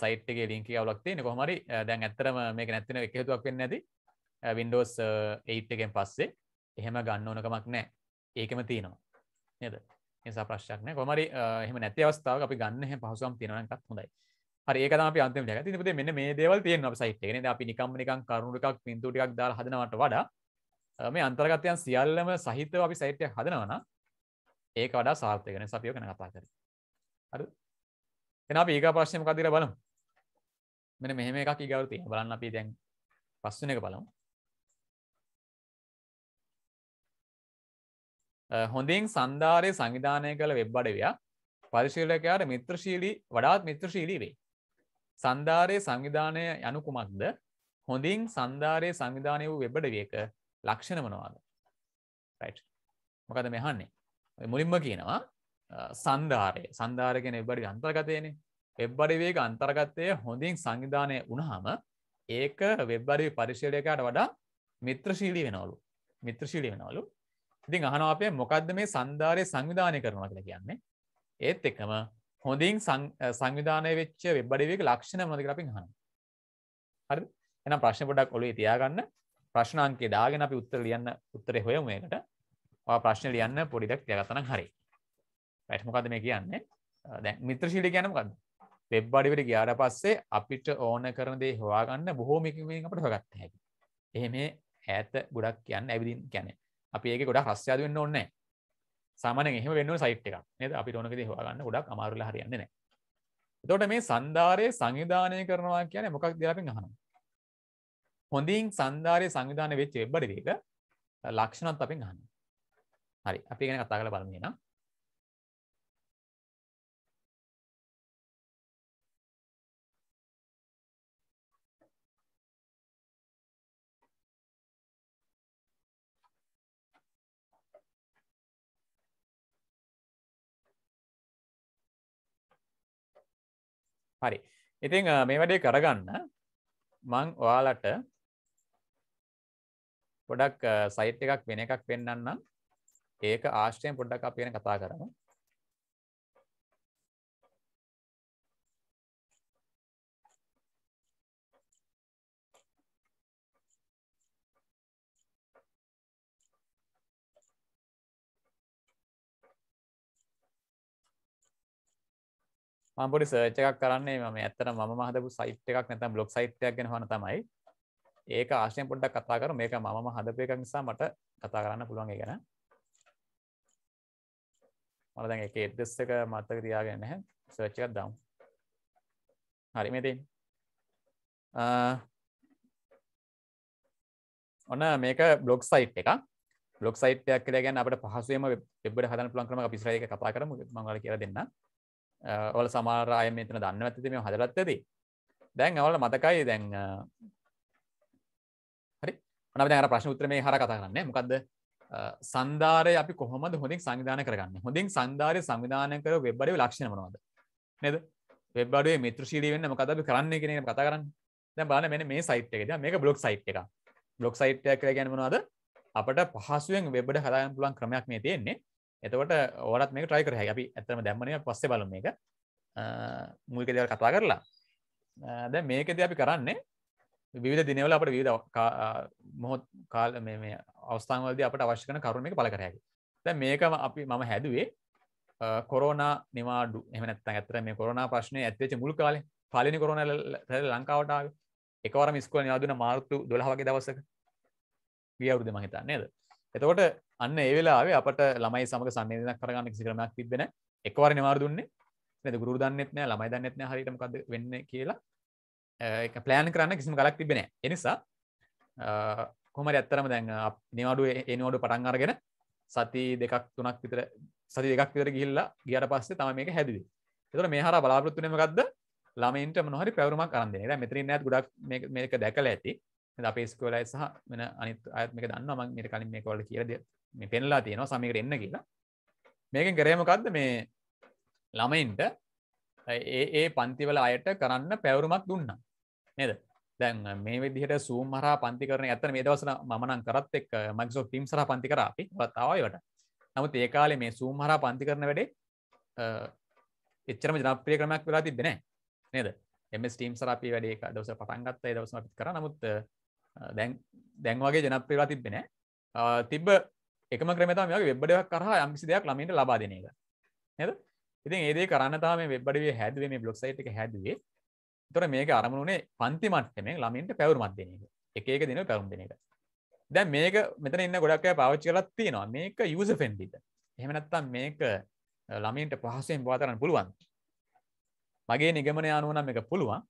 [SPEAKER 1] සයිට්ගේ ලින්ක අවලක්තිය කොහමරි දැන් ඇත්තරම මේක නැතින එකතුවක් වෙන්න ඇති වින්ඩෝස් 8එකෙන් පස්සේ එහෙම ගන්න ඕනකමක් නෑ ඒකම තියෙනවා නද නිසා ප්‍රශ්යක්න කොමරි එහම නැති අවස්ථාව අපි ගන්න පහසුම් තියෙනනකත් හොඳයි ඒක අපි අන්තම ැති මෙන්න මේ දේවල් තියෙන සයිට්ගෙන අපි නිකම් නිකම් කරුණුකක් පින්තුටික් දා හදනවට වඩා මේ අන්තර්ගතයන් සියල්ලම සහිතව අපි සයිට්ය හදනවන ඒක වඩා සාර්ථයගෙන සපියෝගෙන කතා කර හරි එන අපි ඒක ප්‍රශ්නය මොකක්ද කියලා බලමු. මෙන්න මෙහෙම එකක් ඊගාවට තියෙන. බලන්න අපි දැන් පස්වෙනි එක බලමු. හොඳින් සන්ධාරයේ සංවිධානය කළ වෙබ් අඩවියක් පරිශීලකයාට මිත්‍රශීලී වඩාත් මිත්‍රශීලී වේ. සන්ධාරයේ සංවිධානය යනු කුමක්ද? හොඳින් සන්ධාරයේ සංවිධානය වූ වෙබ් අඩවියක ලක්ෂණ මොනවාද? right. මොකද මේ අහන්නේ? මුලින්ම කියනවා සන්ධාරය සන්ධාරගෙන එබඩි අන්තර්ගතයනෙ එබ්බඩිවේග අන්තර්ගත්තය හොඳින් සංවිධානය වුණහම ඒක වෙබ්බඩි පරිශීලයකට වඩා මිත්‍රශීලී වෙනවලු මිත්‍රශීලී වෙනවලු ඉතින් අහන අපේ මොකක්ද මේ සන්ධාරය සංවිධානය කරනවා කියලා කියන්නේ ඒත් එකම හොඳින් සංවිධානය වෙච්ච වෙබ්බඩිවේග ලක්ෂණ මොදක අපි හන හරි එනම් ප්‍රශ්න පොඩක් ඔලු තියාගන්න ප්‍රශ්නාන්කේ දාගෙන අපි උත්තර ලියන්න උත්තරය හොයමයකට ප්‍රශ්න ලියන්න පොඩිදක් තියගතන හරි ඇටමකද මේ කියන්නේ දැ මිත්‍රශීලි ගැනමකද වෙබ් අඩිවට ගයාට පස්සේ අපිට ඕන කරනදේ හවාගන්න බොහෝමිකිමින් අපට හොගත්ත හැකි එහෙම ඇත ගොඩක් කියන්න ඇවිදින් ගැන අපි ඒක ගොඩක් හස්්‍යයාද වෙන්න ඕන්න සාමන එහම වෙන්න සයිට් එකක් නද අපි ඕනකද හවාගන්න ගොඩක් අමාරුල හරියන්න නෑ තොට මේ සන්ධාරය සංවිධානය කරනවා කියන මොකක් දෙලාපෙන් අහන හොඳින් සන්ධාරය සංවිධාන වෙච්ච එබ්බඩ දේක ලක්ෂණත් අපෙන්
[SPEAKER 2] අහන්න හරි අපි ගැන කතා කළ බලන්නේ නම් හරි ඉතිං මේ වැඩේ කරගන්න
[SPEAKER 1] මං ඔයාලට පොඩක් සයිට් එකක් වෙන එකක් පෙන්න්නම්
[SPEAKER 2] ඒක ආශ්ටයෙන් පොඩ්ඩක් අප කියන කතා කරමු
[SPEAKER 1] මම්පොඩි සර්ච් එකක් කරන්නේ ම ඇත්තර ම මහදපු සයිට් එකක් නැතම් බ්ලොක් සයිට්යක් ගැන හන තමයි ඒක ආශයෙන් පොඩ්ඩක් කතා කර මේක මම හදපය එකක් නිසා මට කතා කරන්න පුළුවන් ගැන මලදැන් එක එදෙස් එක මත්තක තියාගන්න හැ සර්ච් එකක් දම් හරි මෙති ඔන්න මේක බ්ලොග් සයිට් එක බ්ලොක් සයිට්යක් ගැන අපට පහසුවම වෙබ්බට හදන පුළන් කරම පිස්රයක කතා කරම මංගල කියර දෙන්න ඔල සමාරාය මෙතන දන්න ඇති මේ හදලත්තද දැන් අවල මතකයි දැන් හරි මන දැන ප්‍රශ්න උත්‍ර මේ හර කතා කරන්න මොකක්ද සන්ධාරය අපි කොහොමද හොඳින් සංවිධාන කරගන්න හොඳින් සංධාරය සංවිධානය කර වෙබ්බඩ ලක්ෂණ මනවද නද වෙබ්බඩේ මිත්‍රශීලී වෙන්න මොකද අපි කරන්න කියෙන කතා කරන්න දැ බාන මෙ මේ සයිට් එකද මේක බ්ලොක් සයිට් එක බ්ලොක් සයිට් කර ගැනමනවාද අපට පහසුවෙන් වෙබ්ඩ හදායන් පුලන් ක්‍රමයක් මේ තියෙන්නේ එතකොට ඕලත් මේක ට්‍රයි කරහ අපි ඇතම දැම්මනය පස්සේ බලු මේක මුල්ක දෙවල් කතා කරලා ද මේකද අපි කරන්නේ විවිධ දිනවල අපට විධ මොහොත් කාල මේ අවස්ථාවලද අපට අවශ්‍ය කන කරුණ එක පල කරහැකි ද මේකම අපි මම හැදුවේ කොරෝනා නිවාඩු එමනත් ඇතර මේ කොරනා ප්‍රශ්නය ඇත්තච මුල් කාල පලනි කොරන ලංකාවටාව එකවර මිස්කල නිවාදන මාර්තු දොළහවගේ දවසක වියවුරුද මහිතා නේද එතකොට අන්න ඒ වෙලාවේ අපට ළමයි සමග සම්නිවේදනයක් කරගන්න කිසි ක්‍රමයක් තිබෙන්නේ නැහැ. එකවර නිවාරු දුන්නේ. නේද? ගුරු දන්නෙත් නැහැ, ළමයි දන්නෙත් නැහැ හරියට මොකද්ද වෙන්නේ කියලා. ඒක ප්ලෑන් කරන්න කිසිම කලක් තිබෙන්නේ නැහැ. ඒ නිසා කොහමරි ඇත්තරම දැන් නිවාඩු ඒ නිවාඩු පටන් අරගෙන සති දෙකක් තුනක් විතර සති දෙකක් විතර ගිහිල්ලා ගියට පස්සේ තමයි මේක හැදුවේ. ඒතකොට මේ හරහා බලාපොරොත්තු වෙන්නේ මොකද්ද? ළමයින්ට මොනවාරි පැවරුමක් අරන් දෙන. දැන් මෙතනින් නෑත් ගොඩක් මේක දැකලා ඇති. අපේ ස්කෝලයි සහ වෙන අනිත් අයත්මක දන්න මක් මට කලින් මේ කොල්ල කියරද මේ පෙන්ලා තියෙනවා සමීකට එන්න කියලා මේකෙන් කරයමකක්ද මේ ළමයින්ට ඒ ඒ පන්තිවල අයට කරන්න පැවරුමක් දුන්න නද දැන් මේ විදිහට සූමහර පන්ති කරන ඇතන මේ දවසන මනන් කරත් එක් මක්සෝ පිම් සර පන්ති කර අපි තාවයිවට නමුත් ඒකාලේ මේ සූමහර පන්ති කරන වැඩේ එච්චරම ජනප්‍රිය ක්‍රමයක් වෙලා තිබෙන නේද එම ටීම් සරපි වැඩේ දවස පටන්ගත්ත දවසම පිත් කර නමුත් දැන් දැන් වගේ ජනප්‍රීවා තිබෙන තිබ්බ එකම ක්‍රමතා මේ වෙබ්ඩක් කරහ යම්සි දෙයක් ළමට ලබා දෙන එක නද ඉතින් ඒදේ කරන්නතාම වෙබ්ඩුවේ හැදුවේ මේ බ්ලොක් සයිට් එක හැදුවේ තොර මේක අරමුණේ පන්ති මට්ටමෙන් ළමින්ට පැවරුමත් දෙන එක එක ඒක දෙන පැරුම් දෙන එක දැන් මේක මෙතන ඉන්න ගොඩක් පාච්ච කලත් තියෙනවා මේක යුස ෆෙන්ඩිට එහෙමනත්තම් මේක ළමින්ට පහසුවෙන් බාතරන්න පුළුවන් මගේ නිගමන අනුවනම් එක පුළුවන්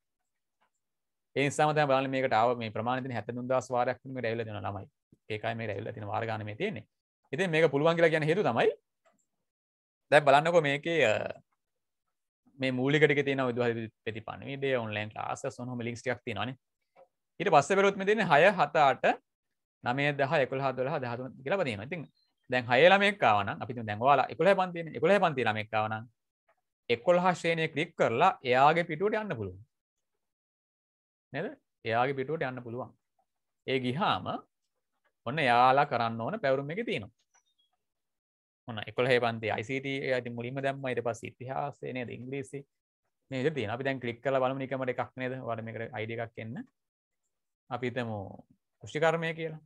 [SPEAKER 1] ඒනිසාම තමයි බලන්න මේකට ආව මේ ප්‍රමාණය තියෙන 73000 වාරයක් මේකට ඇවිල්ලා තියෙනවා ළමයි. ඒකයි මේකට ඇවිල්ලා තියෙන වාර ගාන මේ තියෙන්නේ. ඉතින් මේක පුළුවන් කියලා කියන හේතුව තමයි දැන් බලන්නකෝ මේකේ මේ මූලික ටිකේ තියෙන විදුහල් ප්‍රතිපන්න වීඩියෝ ඔන්ලයින් ක්ලාසස් ඔන්නෝම ලින්ක්ස් ටිකක් තියෙනවානේ. ඊට පස්සේ බැලුවොත් මේ තියෙන්නේ 6 7 8 9 10 11 12 13 කියලා තියෙනවා. ඉතින් දැන් හය ළමෙක් ආවනම් අපි දැන් ඔයාලා 11 පන්තිනේ 11 පන්ති ළමෙක් ආවනම් 11 ශ්‍රේණිය ක්ලික් කරලා එයාගේ පිටුවට යන්න පුළුවන්. නද එයාගේ පිටුවට යන්න පුළුවන් ඒ ගිහාම ඔන්න යාලා කරන්න ඕන පැවරුම් එක තියෙනවා ඔන්න එකොල හේපන්තේ යිසිට ඇති මුලින්ම දැම්ම යට පස් ඉතිහාසේ නේද ඉංග්‍රීසි මේක තියෙන අපි දැන් ක්ලික් කල බලම නිකමට එකක් නේද වඩ මේකට අයිඩ එකක් එන්න අපිතම කෘෂිකර්මය කියලා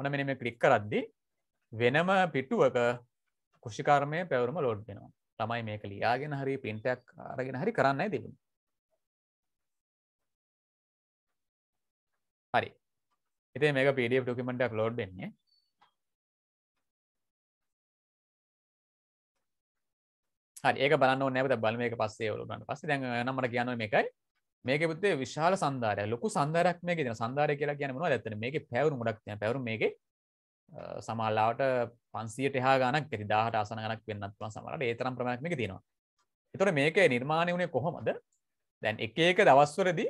[SPEAKER 1] ඔන මෙන මේ ක්ලික් කරද්දි වෙනම පිටුවක කෘෂිකාර්මය පැවරුම ලෝඩ් වෙනවා තමයි මේක ලියාගෙන හරි පින්ටයක් අරගෙන හරි කරන්න තිබුණ
[SPEAKER 2] හරි එති මේක PDF ඩොකිමෙන්ටක් ලෝඩ් වෙන්නේ හරි ඒක බලන්න
[SPEAKER 1] නැවත බල මේක පස්සේ ඔලුනට පස්සේ දැන් නම්මට කියන්න මේකයි මේක පුත්තේ විශාල සන්ධාරය ලොකු සන්ධාරයක් මේක දෙන සන්ධාරය කියලා කියන මොනවා ඇත්තට මේක පැවරුම් ගොඩක් තියෙන පැවරුම් මේකේ සමහරලාවට 500ට එහා ගණක් ඇති 1000ට ආසන ගණක් වෙන්නත් පුළුවන් සමහරලාට ඒ තරම් ප්‍රමාණයක් මේක තියෙනවා. ඒතකොට මේකේ නිර්මාණය වුණේ කොහොමද? දැන් එක එක දවස්වලදී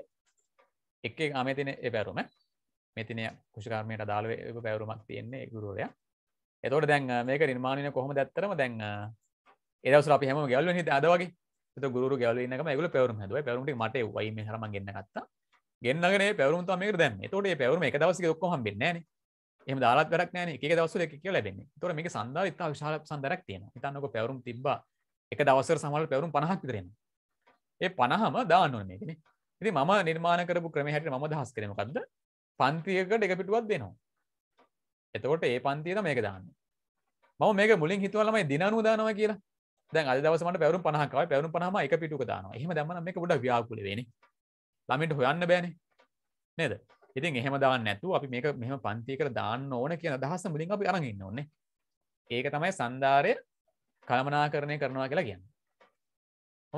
[SPEAKER 1] එක් ආමේ තින පැරුම මෙතින කුෂකර්මයට දාලව පැවරුමක් තියෙන්නේ ගුරුවරයා එතොට දැන් මේක නිර්මාණය කොහොම දැත්තරම දැන් එදවස අප හම ගැල්ල නි අදවගේ ගුරු ගැල න ගල පැවරුම් හද පැරුට මට වයිම හරම ගන්නගත්ත ගන්නගෙන පැවරුම් මේක දැන් තොට පැවරුම එක දවස ක්කොහම් බෙන්නන එම දාලත් වැරක් නෑන එක දවස එක කිය ලැබෙන්නේ තොර මේ සඳ ඉතා විශාල සඳරක් තියෙන තන්නක පැවරුම් තිබ එක දවසර සමල් පැවරුම් පනහක් තිරෙන ඒ පනහම දානුවන මේකනේ ඉති මම නිර්මාණ කරපු ක්‍රම හැට ම දහස් කරනකක්ද පන්තියකට එක පිටුවත් දෙනවා. එතකොට ඒ පන්තියද මේක දාන්න. මම මේක මුලින් හිතුවලමයි දිනනු දානව කියලා දැන් අද දවසමට පැවරු පහකාව පැවරු පහම එක පිටු දානවා එහම දම මේ ගොඩ ව්‍යාකුල වෙන ළමිට හොයන්න බෑන නේද ඉතින් එහෙම දාන්න නැතු අපි මේක මෙම පන්තිකර දාන්න ඕන කියන දහස මුලින් අපි අරගන්න ඕන්නේ ඒක තමයි සන්ධාරය කළමනා කරණය කරනවා කියලා කියන්න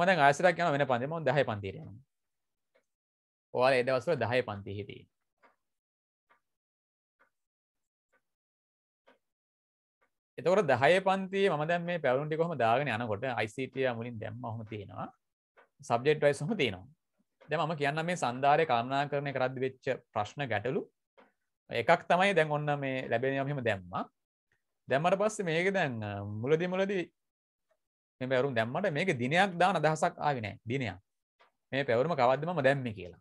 [SPEAKER 1] මද ආසරක් යන වෙන පන්තිම දහය පන්තිරයනවා ඔයාල එදවසර දහය පන්ති හිදී එතකොට දහය පන්ති ම දැම මේ පැවරුන්ටි කොහම දාගෙන යනකොට යිසිටිය මුලින් දැම්ම හොම තියෙනවා සබ්ජෙට් වයිස් හොම තියෙනවා දැ මම කියන්න මේ සන්ධාරය කාරණා කරණය කරද වෙච්ච ප්‍රශ්න ගැටලු එකක් තමයි දැන් ඔන්න මේ ලැබෙනයමහෙම දැම්ම දැම්මට පස්ස මේක දැන් මුලදි මුලදි පැවරුම් දැම්මට මේක දිනයක් දාන දහසක් ආවිනෑ දිනයක් මේ පැවරුම කවදම දැම්ම කියලා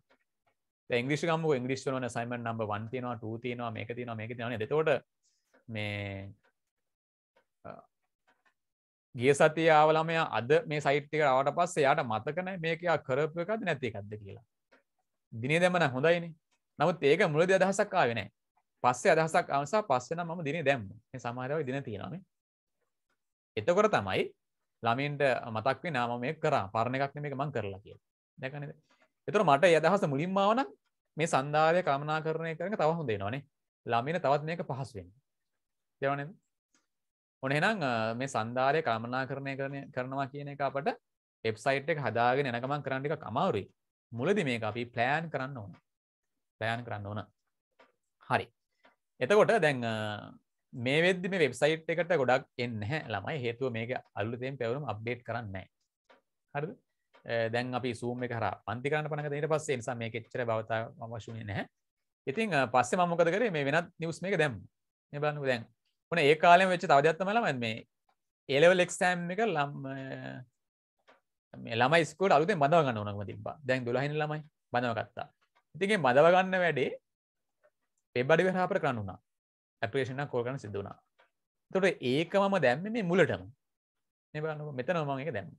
[SPEAKER 1] ඉංග්‍රිස් ගම්ම ඉංග්‍රිස් වලන සයිමන් නම්බ වන් තියෙනවා ටූ තියෙනවා මේක තියෙනවා මේක තියෙනවා එතකොට මේ ගිය සතිය ආවලමයා අද මේ සයිට් එකට ආවට පස්සේ යාට මතක නැහැ මේක යා කරපු එකක්ද නැති එකක්ද කියලා. දිනේ දැම්ම නම් හොඳයිනේ. නමුත් ඒක මුලදී අදහසක් ආවේ නැහැ. පස්සේ අදහසක් ආව නිසා පස්සේ නම් මම දිනේ දැම්ම. මේ සමහර වෙලාවට දින තියෙනවා නේ. එතකොට තමයි ළමයින්ට මතක් වෙනවා මම මේක කරා. පරණ එකක් නෙමෙයි මේක මම කරලා කියලා. දැකනේද? එතුර මට යදහස මුලින්මාවන මේ සන්ධාරය කමනා කරණය කරන තව හොඳේ නොනේ ළමින තවත් මේක පහසුවෙන් දෙවන ඔනෙනම් මේ සන්ධාරය කාමනා කරණය කරනවා කියන එක අපට එබ්සයිට් එක හදාගෙන එනකමන් කරන්නටික කමවුරුයි මුලදි මේක අපි ප්ලෑන් කරන්න ඕන ප්ලෑන් කරන්න ඕන හරි එතකොට දැන් මේ වෙද්දි මේ වෙබ්සයිට් එකට ගොඩක් එන්න ළමයි හේතුව මේක අල්ලුතෙන් පැවරුම් අප්ඩේට් කරන්න හරිද Eh, දැන් අපි සූම් එක හර පන්තිකරන්න පනක දට පස්සේ නිසා මේ එච්චර බවත වශුණය නැහැ ඉතින් පස්සේ මමකද කරේ මේ වෙනත් නිවස් මේක දැම් බලන්න දැන් ඕන ඒ කාලෙම වෙච්ච තවදත්තමලම මේ ඒලෙවල් එක්සෑම් එක ලම් ළමයිස්කෝට අලුත බඳවගන්න ඕනක්ම තිබා දැන් දුලහින ළමයි බඳවගත්තා ඉතිගේ මදවගන්න වැඩේ පෙබ්බඩි වෙරහපට කරන්නුනා ඇපේෂණ කෝගන සිදුනා තොට ඒක මම දැම්ම මේ මුලටම මෙ මෙතනමගේ දැම්ම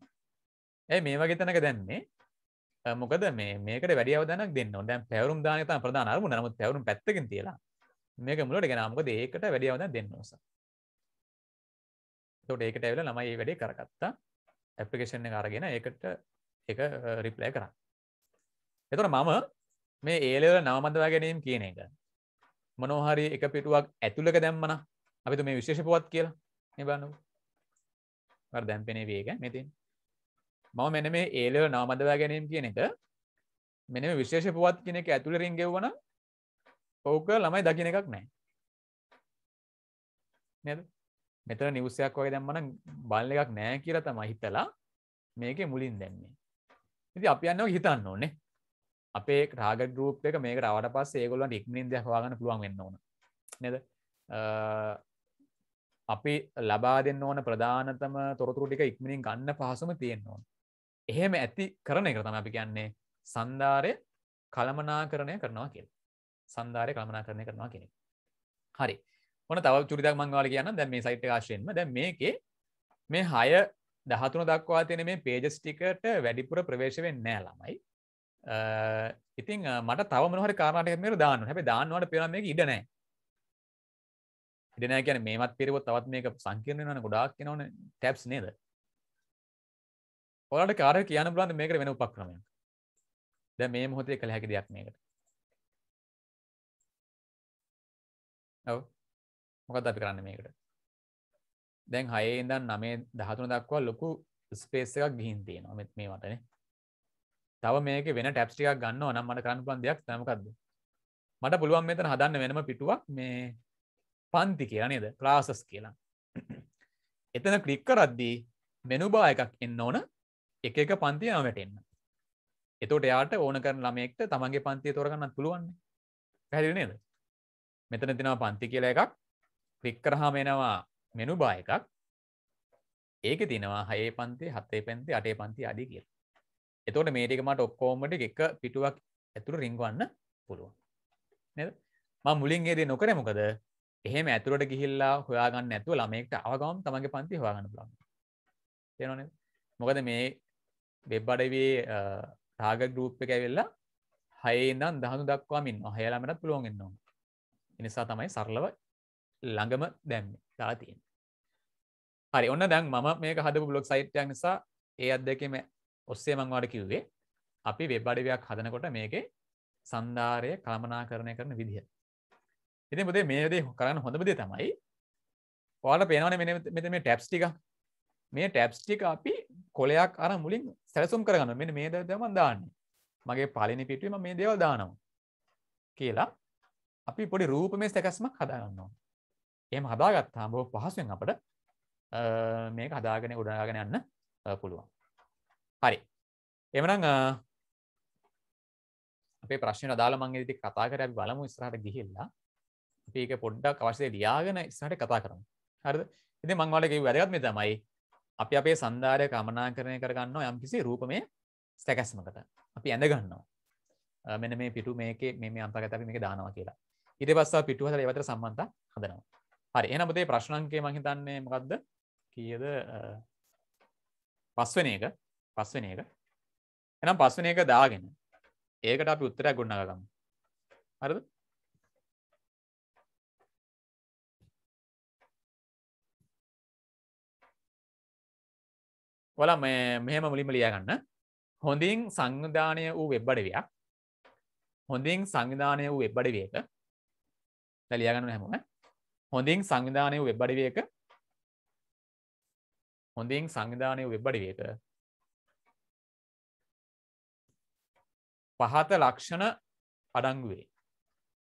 [SPEAKER 1] ඇ මේ වගේ තැනක දැන්නේ මොකද මේ මේකට වැඩියවදනක් දෙන්න දැන් පැවරුම් දානත ප්‍රධානරම නමුත් පැවරුම් පැත්තකින් තියලා මේක මුලට ගෙනමකද ඒකට වැඩියවද දෙන්න ඕස තොට ඒකට ඇවිල ළමයි ඒ වැඩේ කරගත්තා ඇපලිකේෂන් එක අරගෙන ඒකට එක රිප්ලය කරන්න එතොට මම මේ ඒලෙවල නවමදවා ගැනීම් කියන එක මනෝහරි එක පිටුවක් ඇතුළක දැම්මන අපි මේ විශේෂ පුවත් කියලා නිබන්නු දැම්පෙනේ වේග මෙතින් මම මෙන මේ ඒලව නාමදවා ගැනීම් කියන එක මෙනම විශේෂ පුවත් කියන එක ඇතුළ රිංගෙවන ඕක ළමයි දකින එකක් නෑ නද මෙතර නිවසයක් වගේ දැම්මන බල්ල එකක් නෑ කියර තම හිතලා මේක මුලින් දැන්නේ ඉති අපි අන්නව හිතන්න ඕනේ අපේ රාග ගරුප් එක මේක රවට පස් ඒගොලන් ඉක්මනින් දවාගන්න පුළුවන් වෙන්න ඕන නද අපි ලබා දෙන්න ඕන ප්‍රධානතම තොරතුරු ටික ඉක්මනින් ගන්න පහසුම තියෙන්නවා එහෙම ඇති කරන එක තම අපි කියන්නේ සන්ධාරය කළමනා කරණය කරනවා කියෙන සන්ධාරය කළමනා කරණය කරනවා කෙනෙ හරි ඕන තව චුරිතක් මංවාල කියන්න දැ මේ සයිට් ආශයෙන්ම දැ මේකේ මේ හය දහතුන දක්වා තියෙන මේ පේජස් ටිකට වැඩිපුර ප්‍රවේශවෙන් නෑ ළමයි ඉතින් මට තව මනහර කාරණටක මේ දාන්න හැබ දාන්නවට පෙරම එක ඉඩනෑ ඉඩනෑ කියන මේමත් පිරිවොත් තවත් මේක සංකරණයන ගොඩක් නවන ටැප්ස් නේද ඔලට කාර කියන බලන්න මේක වෙන උපක්‍රමයක් දැ මේ මොහොතේ කළ හැකි දෙයක් මේකට
[SPEAKER 2] ඔව මොකද අපි කරන්න මේකට දැන් හයේ ඉදන් නමේ දහතුන දක්වා ලොකු ස්පේස් එකක් ගිහින් තියෙනවා
[SPEAKER 1] මෙත් මේ වටන තව මේක වෙන ටැප්ටිකක් ගන්න නම් මට කරන්න පලන් දෙයක් නමකක්ද මට පුළුවන් මෙතන හදන්න වෙනම පිටුවක් මේ පන්ති කියලා නේද ප්‍රාසස් කියලා එතන ක්ලික් කරද්දී මෙනුබා එකක් එන්න ඕන එක එක පන්තිය නමටෙන්න්න එතෝට එයාට ඕන කර ළමෙක්ට තමන්ගේ පන්තිය තොරගන්න පුළුවන් පැරි නේද මෙතන තිනවා පන්ති කියලා එකක් ක්‍රික් කරහාම එනවා මෙනු බා එකක් ඒක තිනවා හයේ පන්ති හත්තේ පැන්ති අටේ පන්ති අඩි කිය එතෝට මේටිකමට ඔක්කෝමට එක පිටුවක් ඇතුළු රිංගවන්න පුළුවන් නද මුලින් ඒද නොකර මොකද එහෙම ඇතුරට ගිහිල්ලා හොයාගන්න ඇතුව ළමෙක්ට අවගවම් තමගේ පන්ති හවාගන්න ලන්න තෙනන මොකද මේ වෙබ්බඩවේ ටාග ගරුප් එක ඇවෙල්ලා හයේදන් දහනු දක්වාමින් හයලාමටත් පුළුවන්ගෙන්නවා එනිසා තමයි සරලව ළඟම දැම්ම දාතියෙන් හරි ඔන්න දැන් මම මේක හදපු බ්ලොග් සයිට්යක් නිසා ඒ අත් දෙකම ඔස්සේ මංවාට කිව්වේ අපි වෙබ්බඩවයක් හදනකොට මේකේ සන්ධාරය කළමනා කරණය කරන විදිහ ඉති මුදේ මේදේ කරන්න හොඳපදේ තමයි ඔයාට පේනවන මෙ මෙ මේ ටැප්ස්ටික මේ ටැප්ස්ටික අපි කොලයක් අර මුලින් සැලසුම් කරගන්න මෙ මේ දමන් දාන්නේ මගේ පලිනි පිටුවීම මේ දේව දානවා කියලා අපි පොඩි රූප මේ සැකස්මක් හදාගන්නවා එම හදාගත්තා බෝ පහසුවෙන් අපට මේක හදාගෙන උඩාගෙන යන්න පුළුවන් හරි එමනං අපේ ප්‍රශ්න දාල මංගේ ති කතා කර අපි බලමු ස්රහට ගිහිල්ලා ඒක පොඩ්ඩක් අවශ්‍යය ලියාගෙන ඉස්සට කතා කරමු හරිද ඉති මංවලගේ වැදගත්ම තමයි අපි අපේ සන්ධාරය කමනාකරණය කරගන්න යම් කිසි රූපමය සැකැස්මකට අපි ඇඳ ගන්නවා මෙන මේ පිටු මේක මේ අන්තගත අපි මේක දානවා කියලා ඉට පස්සා පිටුහල ඒවතර සම්බන්ධ හදනවා හරි එනපතේ ප්‍රශ්නන්කේ මහිතන්නේ මොකක්ද කියද පස්වන එක පස්වන එක එනම් පස්වන එක දාගෙන ඒකට අපි උත්තරයක් ගොන්නගම්
[SPEAKER 2] හරද වල මෙහෙම මුලින්ම ලියගන්න හොඳින් සංවිධානය වූ වෙබ්බඩවයක් හොඳින් සංවිධානය
[SPEAKER 1] වූ වෙබ්බඩවයක ලියගන්න හැමම හොඳින් සංවිධානය වූ වෙබ්බඩවයක හොඳින් සංවිධානය වූ වෙබ්බඩවයක
[SPEAKER 2] පහත ලක්ෂණ අඩංගුවේ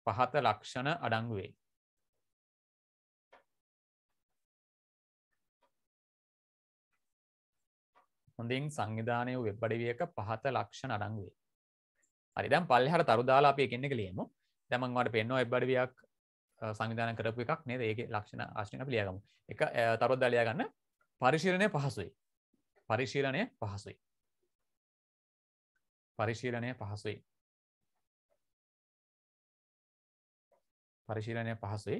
[SPEAKER 2] පහත ලක්ෂණ අඩංගුවේ හොඳින් සංවිධානය
[SPEAKER 1] වෙබ් අඩවියක පහත ලක්ෂණ අඩංගුවේ. හරි දැන් පල්ලෙහාට තරු දාලා අපි එකින් එක ලියමු. දැන් මම ඔයාලට පෙන්නන වෙබ් අඩවියක් සංවිධානය කරපු එකක් නේද? ඒකේ ලක්ෂණ ආශ්‍රයෙන් අපි ලියගමු. එක තරු දාලා ලියා ගන්න. පරිශීලනය පහසුයි. පරිශීලනය පහසුයි.
[SPEAKER 2] පරිශීලනය පහසුයි. පරිශීලනය පහසුයි.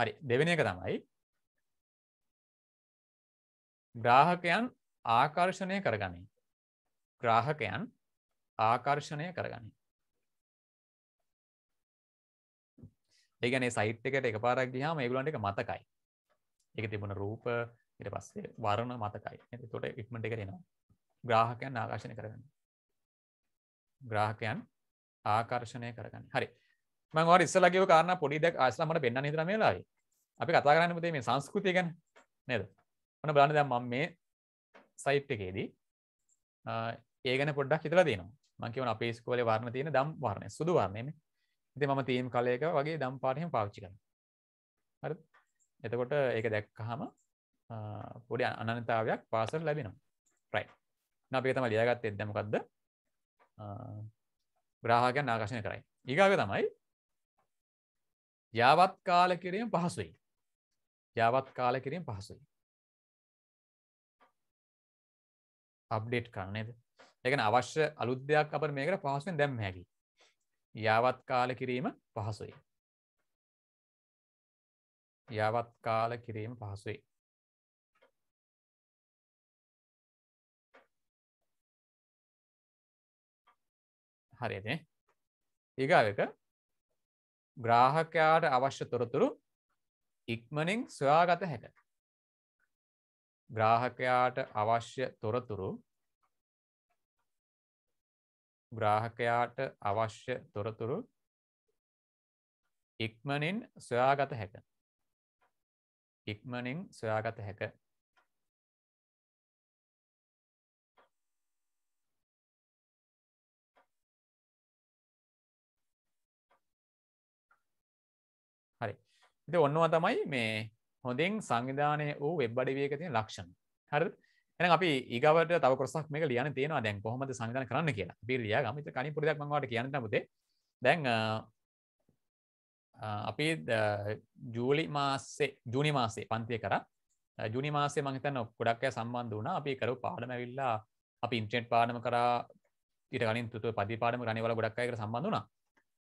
[SPEAKER 2] හරි දෙවෙනි එක තමයි ග්‍රාහකයන්
[SPEAKER 1] ආකර්ෂණය කරගනී. ග්‍රාහකයන් ආකර්ෂණය කරගනී. ඒගැන සයිට් එකට එක පාරක් ගියාම ඒගුලන්ට එක මතකයි එක තිබුණ රූප ඉට පස්සේ වරණ මතකයි තොට ඉක්මට එකරෙනවා ග්‍රාහකයන් ආකර්ශණය කරගන්න ග්‍රාහකයන් ආකර්ශණය කරගන්න හරි මංවා ඉස්සලගේ කාරන පොඩි දක් ආස්ලමට පෙන්න්න නිතරම වෙලායි අපි කතාගරන්න පුතේ මේ සංස්කෘතිය ගැන නේද ඔන බලන්න දැම් මම මේ සයිට් එකේදී ඒගන පොඩ්ඩක් හිතල දන මංකිවන අපේස්කෝල වාරණ තියෙන දම් වාරණය සුදු වාරණයම ඉති මම තීම් කලයක වගේ දම් පාටයෙන් පාච්චි කන හරි එතකොට ඒක දැක්කහම පොඩි අනනතාවයක් පාසල් ලැබෙනවා රයි නපේ තම ලියගත් එදමකක්ද බ්‍රාහකයන්
[SPEAKER 2] ආකශනය කරයි ඒගාග තමයි යාවත් කාල කිරීම පහසුයි යාවත් කාල කිරීම පහසුයි
[SPEAKER 1] අප්ඩේට් කරන්න නේද ඒකන අවශ්‍ය අලුත් දෙයක් අපට මේකට පහසුවෙන් දැම්ම හැකි
[SPEAKER 2] යාවත් කාල කිරීම පහසුයි යාවත් කාල කිරීම පහසුයි හරිද ඒගාව එක ග්‍රාහකයාට අවශ්‍ය තොරතුරු
[SPEAKER 1] ඉක්මනින් සොයාගත හැක ග්‍රාහකයාට අවශ්‍ය තොරතුරු ග්‍රාහකයාට අවශ්‍ය
[SPEAKER 2] තොරතුරු ඉක්මනින් සොයාගත හැක ඉක්මනින් සොයාගත හැක හරි ඉතින් ඔන්නවා තමයි
[SPEAKER 1] මේ හොඳින් සංවිධානය වූ වෙබ් අඩවියක තියෙන ලක්ෂණ හර එන අපි ඒගවට තවකොසක් මේ ලියන තියෙනවා දැන් කොහොමද සංවිධාන කරන්න කියලා පිරිිය ගමිත කනි පුරදක් මඟට කියන්න පුතේ දැන් අපි ජූලි මාස්සේ ජුනි මාසේ පන්තිය කර ජුනි මාසේ මහිතන ගොඩක්ය සම්බන්ධ වුණ අපි කරු පාඩම විල්ලා අපි ඉන්ට්‍රෙන්ට් පාඩම කරා ඉට කලින් තුතු පදි පාඩම ගනිවල ගොඩක්කයකට සම්බඳ වුණා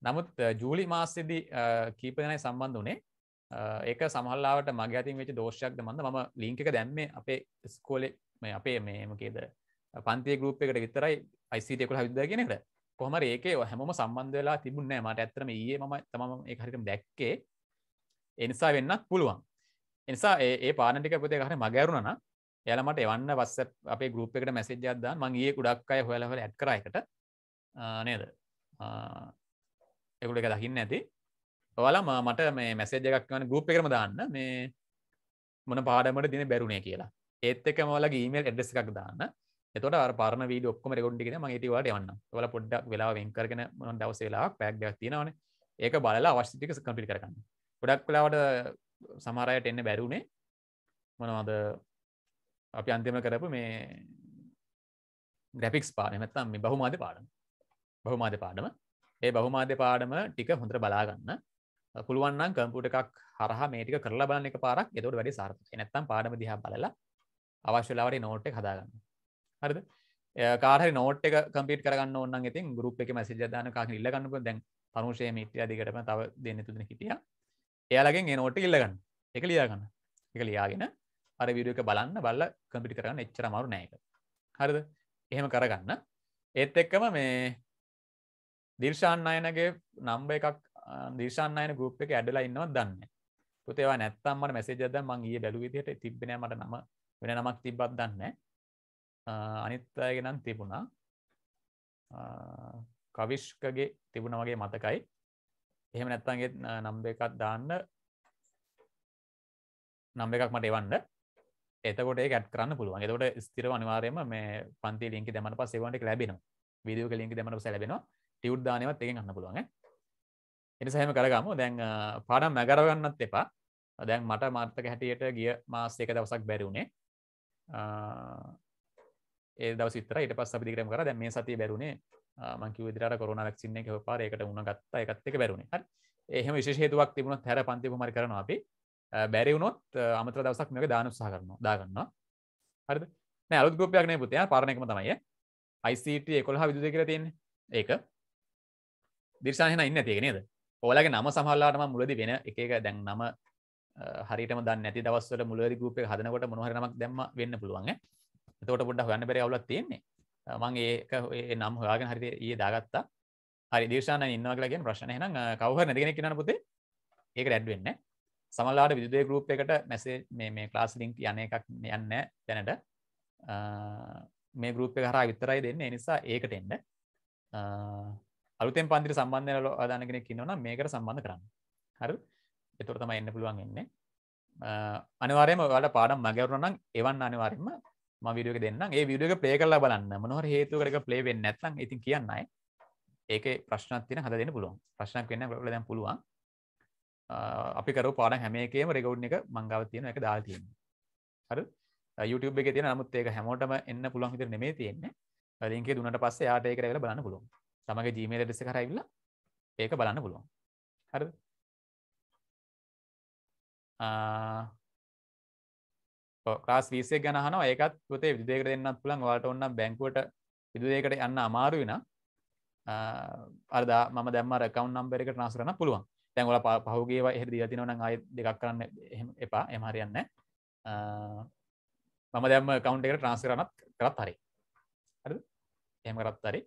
[SPEAKER 1] නමුත් ජූලි මාස්සෙදි කීපදනයි සම්බන්ධ වනේ ඒක සමහල්ලාට මගේ අතින් වෙච දෝෂයක්ද මන්ද ම ලිංක එක දැම්ම අපේ ස්කෝලෙ මේ අපේ මේමකේද පන්තිය ගරුප් එකට විතරයි අයිසිටයකුල හවිදා කියෙනෙට කොහම ඒක හැම සම්බන්ධවෙලා තිබුණ මට ඇතරම ඒ ම තම හරිකම් දැක්කේ එනිසා වෙන්නත් පුළුවන් එනිසා ඒ පානටික පොතේ හර මගැරුණන එලමට එවන්න වස්ස අප ගරුප් එකට මැසිද්‍යයක්ද මගේ ගුඩක් අය හොලහල ඇත් කරයකට නේද එකුල එක දකින්න ඇති ඔයාලා මට මේ මැසේජ එකක් වන ගුප් එකම දාන්න මේ මොන පාඩමට දින බැරුණේ කියලා ඒත් එක මලගේ ඊමේල් එඩ්ස් එකක් දාන්න එතොට පරන වීඩ ඔක්කම රෙකොඩ්ිගෙන ම ඒතිවාට යන්න වල පොඩ්ඩක් වෙලා වෙන් කරගෙන මොන දවසේලා පැක්්යක් තියෙනවන ඒක බලලා අවශ්‍යතික කම්පිට කරන්න ගොඩක් කලාවට සමහරයට එන්න බැරුණේ මොනවද අපි අන්තිම කරපු මේ ග්‍රපික්ස් පාන නැත්තම් මේ බහුමාධ පාඩම බහුමාධ පාඩම ඒ බහුමාධ්‍ය පාඩම ටික හොඳට බලාගන්න පුළුවන් කම්පුට එකක් හරහ මේටික කරලා බලන්න එක පාරක් එතකට වැඩි සාර්ථක නැත්තම් පාඩම දිහා බලලා අවශ්‍යලාවට නෝට් එක හදාගන්න හරිද කාරහරි නෝට් එක කම්පිට කරගන්න ඔන්න ඉතින් ගරුප් එක මැසිජ දාන කාක ඉල්ලගන්නක දැන් තනුෂය මිටිය දිගටම තව දෙන්න තුදන හිටිය එයාලගෙන් ඒ නෝට් ඉල්ලගන්න එක ලියාගන්න එක ලියාගෙන අර විඩියක බලන්න බල්ල කම්පිට කරන්න එච්චර මරු නෑක හරිද එහෙම කරගන්න ඒත් එක්කම මේ දිර්ශාන් අයනගේ නම්බ එකක් දීශාන් අයන ගුප් එක ඇඩලා ඉන්නවා දන්න පුතේවා නැත්තම්මට මැසේජද මං ඒ බැලු විදිහට තිබෙන මට නම වෙන නමක් තිබ්බත් දන්න අනිත් අයගෙනම් තිබුණා කවිශ්කගේ තිබුණ වගේ මතකයි එහෙම නැත්තන්ගේ නම් දෙකත් දාන්න නම් එකක් මට එවන්න එතකොට ඇත් කරන්න පුළුවන් එතකොට ස්තිර අනිවාරයම මේ පන්ති ලින්ක දෙමන පස් එවන්ට ලැබෙන විඩියෝ ලින්ක දෙමන සැලබෙන ටියුට් දානවත් එකෙන් ගන්න පුළුවන් එනිසහම කරගම දැන් පාඩම් මැගරගන්නත් එපා දැන් මට මාර්ථක හැටියට ගිය මාස්සේක දවසක් බැරිුණේ ඒ දවසිතර ට පස් අපිදිකරම කර දැ මේ සතිය බැරුණේ මංකිව විදිරට කොරුණ වැක්සින්න එක පාරයකට උුණ ගත්ත එකත් එක බැරුණේ හ එහෙම විශේෂේතුවක් තිබුණ හැර පන්තිපු මරි කරන අපි බැරිවුණොත් අමතර දවසක් මේක දානුත් සහ කරන දාගන්නවා හරි නෑ අලුත් ගෝපයක්න පුතිය පාරණයකම තමයි යිට එකොළහ විදුදකර තියෙන ඒක දිර්ශාහන ඉන්න තියෙනේද ඕලගේ නම සහල්ලාටම මුලදි වෙන එක දැන් නම හරිට දන්න ඇති දවස්වට මුලදි ගූප හදනකොට මොහරමක් දැම වෙන්න පුළුවන් තෝට පොඩ්ඩ හොන්න පෙර අවුලත් තියෙන්නේ මං ඒ නම් හොයාගෙන හරිත ඒ දාගත්තා හරි දේශාන ඉන්නවාලගෙන් ප්‍රශ්න හන කවහ නැගෙන කියන පුතේ ඒක රැඩ්වෙන්න සමල්ලාට විදුදේ ගරුප් එකට මැසේ මේ ක්ලාස් ලිින්ක් යන එකක් යන්න තැනට මේ ගරුප් හර විතරයි දෙන්න නිසා ඒකට එන්න අලුතෙන් පන්දිර සම්බන්ධය අදාන කෙනෙක් ඉන්නවන මේකට සම්බන්ධ කරන්න හරු එතුර තම එන්න පුළුවන් එන්න අනිවාරයම වල පාඩම් මගවරනම් එවන් අනිවාරෙන්ම විඩියක දෙන්න ඒ විඩියක පලේ කරලා බලන්න මනොහර හේතුකරක පලේවෙන්න නැත්නම් ඉතින් කියන්නයි ඒක ප්‍රශ්නත් තින හද දෙන්න පුළුවන් ප්‍රශ්නක් වෙන්න ල දැන් පුළුවන් අපිකර පාඩ හැමේකේම රෙකවු් එක මංගව තියෙන එක දාල් තියෙන් හර YouTube එක තියෙන නමුත් ඒක හැමෝටම එන්න පුළුවන් හිතර නෙමේ තියෙන්නේ ලින්කේ දුනට පස්සේ යාටඒ කරල බලන්න පුළුවන් තමගේ ජීමේල් ඇඩ්‍රස් එක හරහා
[SPEAKER 2] ඒක බලන්න පුළුවන්. හරිද? ලාස් වීසේ ගැනහන ඒකත් පොතේ විදේකට දෙන්නත්
[SPEAKER 1] පුළන් වාට ඔන්න බැංකුවට විදුදේකට යන්න අමාරු වෙන අරද ම දැම රකවන් නම්බර එකට නසරන්න පුළුවන් තැන්ගොල පහුගේව හෙරදි තිනවන අය දෙකක් කරන්න එපා එමහරියන්න මම දැම කවන්් එකට ට්‍රන්ස් කරනත් කරත් හරි එම කරත් හරි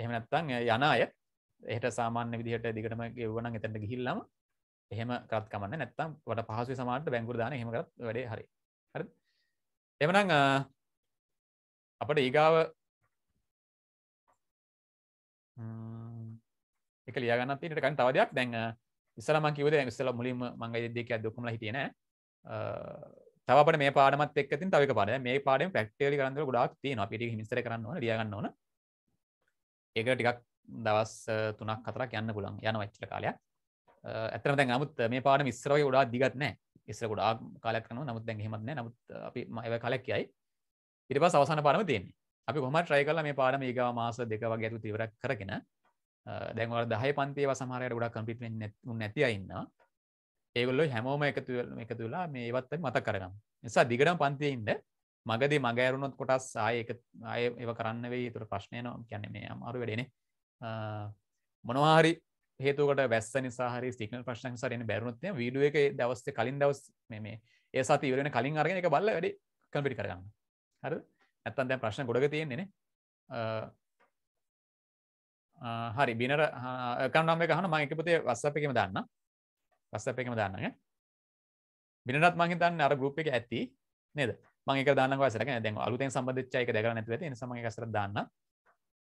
[SPEAKER 1] එහෙම නැත්තං යන අය එහට සාමාන්‍ය විදිහට දිගටම ගෙවන එතැට ගිහිල්ලම එහෙම කරත්කමන්න නැත්තම් වට පහසු
[SPEAKER 2] සමාට බැංකුර දාන හෙමකත් වැඩේ හරි හරි එමනං අපට ඒගාව
[SPEAKER 1] එක ලියගන්න තිට කන් තවදයක් දැන් ඉස්සලම කිවද ඉස්සල මුලින් මංගයි දෙක දක්ම හිටියන තවට මේ පාඩමත් එක්කතින් තවක පාඩ මේ පාඩම පැක්ටේලි කරන්න ගොඩක් තියන පිට හිමිසර කරන්න ලියගන්නවන ඒක ටිකක් දවස් තුනක් කතරක් යන්න පුළන් යන වච්චල කාලයක් ඇතන දැ නමුත් මේ පාට මිස්රගේ ගොඩා දිගත්න ඉස්ර ගොඩා කාලයක් කන නමුත් දැන් හෙමත්න නමුත් අපි මව කලක් කියයි ඉරිප සවසන පාරම තියන්නේ අපි හොම ට්‍රයි කල මේ පාඩම ඒග මාස දෙක වගේ ඇතු තිවරක් කරගෙන දැන්වල දහය පන්තේ සමහරයට ගොඩක් කම්පිට නැතිය ඉන්න ඒගොල්ලො හැමෝම එකතු එකතුලා මේ ඒවත් මත කරනම් නිසා දිගටම් පන්තියඉන්න මගද මගෑරුණොත් කොටස් ආයක අය ඒව කරන්න වේ තුර ප්‍රශ්නයන කියන්න මේ අමාරු වැඩෙන මොනවාහරි හේතුකට වැස්ස නිසාහරි සිකන ප්‍රශ්න සරන බැරුණත්ය වීඩුව එක දවස්ස කලින් දවස් මේ ඒ සති වරෙන කලින් අරගෙන එක බල්ල වැඩි කම්පිටි කරගන්න හර ඇත්තන්තැ ප්‍රශ්න ගොඩග තියෙන්නේෙන හරි බිනර කණ්ඩම්ම ගහන මංකපතේ වස්සපකම දන්න වස්සපකම දන්නග බිනරත් මහිතන්න අර ගුප් එක ඇති නේද මංක දාන්නක වසරක දැන් අලුතෙන් සම්බධච්චයක දැකර නැති ඇති සම එකසර දන්න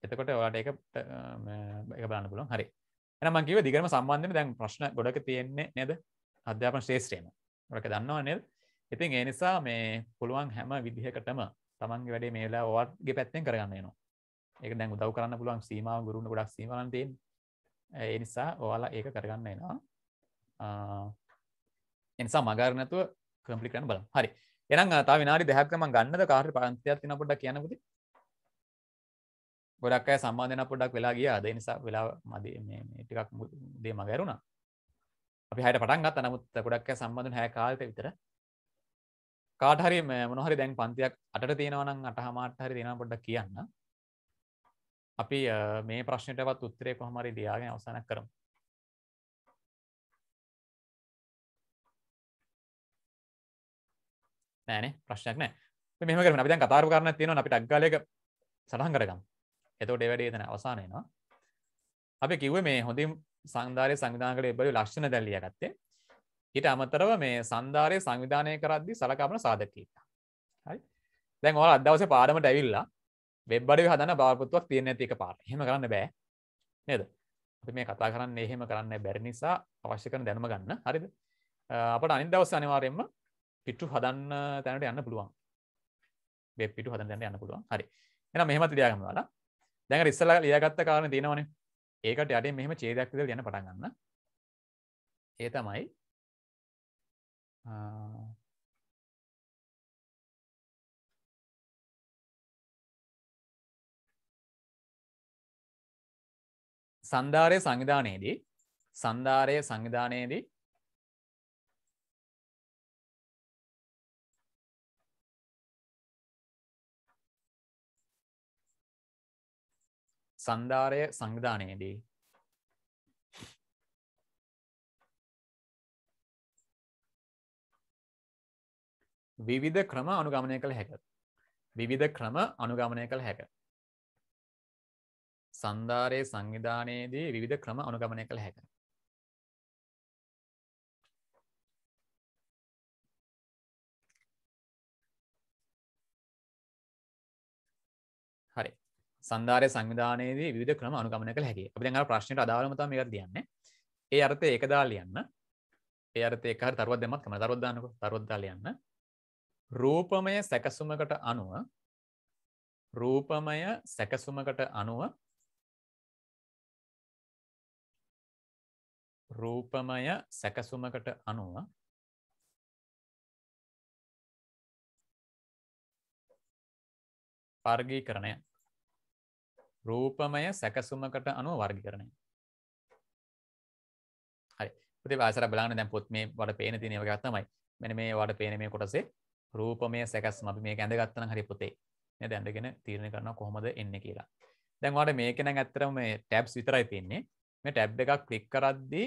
[SPEAKER 1] එතකොට ඔයාට එක එක බලන්න පුළන් හරි එනමංකිව දිගරම සම්බන්ධම දැන් ප්‍රශ්න ගොඩක තියෙන්නේ නද අධ්‍යාපන ශේෂත්‍රයම ොක දන්නවා නිල් ඉතින් ඒ නිසා මේ පුළුවන් හැම විදිහකටම තමන්ගේ වැඩේ මේලා ඕවත්ගේ පැත්තෙන් කරගන්න නවා ඒක දැන් උදව් කරන්න පුළුවන් සීමාව ගුරුණ ගොඩක් සීමලන්තයෙන් ඒ නිසා ඔයාලා ඒක කරගන්න එනවා එනිසා මගාරනැතුව කම්පලිකරන බල හරි එනම් තා විනාරි දෙහැක්ම ගන්නද කාර පන්තියක් තින පොඩක් කියනකුද ගොඩක් අය සම්මාධන පොඩක් වෙලා ගිය අද නිසා වෙලා මද ටිකක් දේ මගැරුණා අපි හයට පටන් ගත් නමුත් ගොඩක් සම්බඳධ හැ කාලත විතර කාටහරි මොනහරි දැන් පන්තියක් අට තියෙනවනම් අටහමාට හරි දෙෙන පොඩ්ඩක් කියන්න අපි මේ ප්‍රශ්නයටවත් උත්තරේ කොහමරි දයාගෙන
[SPEAKER 2] අවසනක් කරමු නෑන ප්‍රශ්නයක්න මෙම කරන අපි කතාර කරන තියෙන අපි ටක්ගලක
[SPEAKER 1] සටහන් කරගම් එතෝ ඩෙවැඩේ තන අවසානයනවා අපි කිව මේ හොඳින් සංධාරය සංවිධානකට එබලු ලක්ෂණ දැල්ලිය ගත්තේ ඊට අමතරව මේ සන්ධාරය සංවිධානය කරද්දි සලකාපන සාධකීට හරි දැන් ඕල අදවස පාඩමට ඇවිල්ලා වෙබ්බඩ හදන බාපුත්තුවක් තියෙන ඇතික පාට හෙම කරන්න බෑ නේද අපි මේ කතා කරන්න එහෙම කරන්න බැරි නිසා අවශ්‍ය කරන දැනම ගන්න හරිද අපට අනිදවස අනිවාරයෙන්ම පිටු හදන්න තැනට යන්න පුළුවන් බෙබ් පිටු හදන්න තැනට යන්න පුළුවන් හරි එහෙනම් මෙහෙමත් ලියා ගමු ඔයාලා දැන් අර ඉස්සලා ලියාගත්ත කාරණේ තියෙනවනේ ඒකට යටින් මෙහෙම
[SPEAKER 2] ඡේදයක් විදිහට ලියන්න පටන් ගන්න ඒ තමයි සන්ධාරය සංවිධානයේදී සන්ධාරය සංවිධානයේදී සන්ධාරය සංවිධානයේදී විවිධ ක්‍රම අනුගමනය කළ හැක විවිධ ක්‍රම අනුගමනය කළ හැක සන්ධාරය සංවිධානයේදී විධ ක්‍රම අනුගමනය කළ හැක සන්ධාරය සංවිධානයේදී විධ ක්‍රම අනුගමන කළ හැකි අපි දැඟ ප්‍රශ්නයට අදාළමතම
[SPEAKER 1] මේක තියන්නේ ඒ අර්ථය ඒකදා ලියන්න ඒ අර්ථය එක හරි තරුවක් දෙමත් කම තරුවක් දාන්නකො තරුවක් දාලා ලියන්න රූපමය සැකසුමකට අනුව
[SPEAKER 2] රූපමය සැකසුමකට අනුව රූපමය සැකසුමකට අනුව වර්ගීකරණය රූපමය සැකසුමකට අනුව වර්ගිකරණය
[SPEAKER 1] හරි පුති වාසර බලාන දැන් පොත් මේ වඩ පේන තිනව ගත්තමයි මෙන මේ වඩ පේන මේ කොටසේ රූපමය සැකස් අපි මේ ඇඳගත්තන හරි පොතේ මේ දැන්ඩගෙන තීරණ කරන කොහොමද එන්න කියලා දැන්වාට මේකන ඇත්තරම මේ ටැබ්ස් විතරයි තින්නේ මේ ටැබ් එකක් කලික් කරද්දී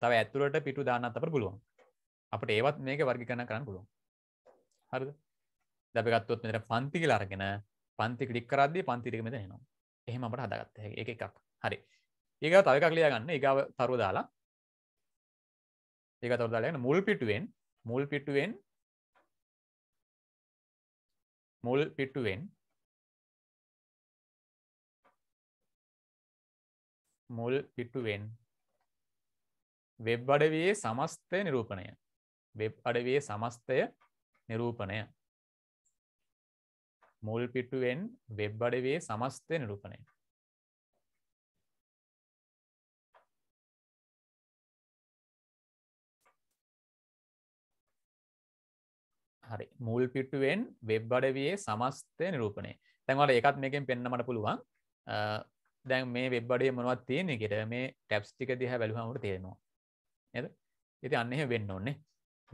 [SPEAKER 1] තව ඇතුළට පිටු දාන්නත් අපට පුළුවන් අපට ඒවත් මේක වර්ගිකන කරන්න පුළුවන් හරිද දැපගත්තොත් මෙට පන්ති කියලා අරගෙන පන්ති කලික් කරද්දී පන්තිරික මෙද හෙනවා එහෙම අපට හදාගත්ත එක එකක් හරි ඒක තව එකක් ලියගන්න
[SPEAKER 2] ඒගව තරු දාලා ඒක තරු දාලා මුල් පිටුවෙන් මුල් පිටුවෙන් මුල් පිටුවෙන් මුල් පිටුවෙන් වෙබ් අඩවයේ සමස්තය නිරූපණය වෙබ් අඩවයේ
[SPEAKER 1] සමස්තය නිරූපණය මුල් පිටුවෙන්
[SPEAKER 2] වෙබ් අඩවේ සමස්තය නිරූපණය හරි මුල් පිටුවෙන් වෙබ් අඩවේ සමස්තය නිරූපණය
[SPEAKER 1] තැන්වට එකත් මේකෙන් පෙන්න්නමට පුළුවන් දැන් මේ වෙබ්බඩේ මොනවත් තියෙන එකට මේ ටැප්ස් ටික දිහ බැලුහමට තියෙනවා ඇද ඇති අන්නෙ වෙන්න ඕන්නේ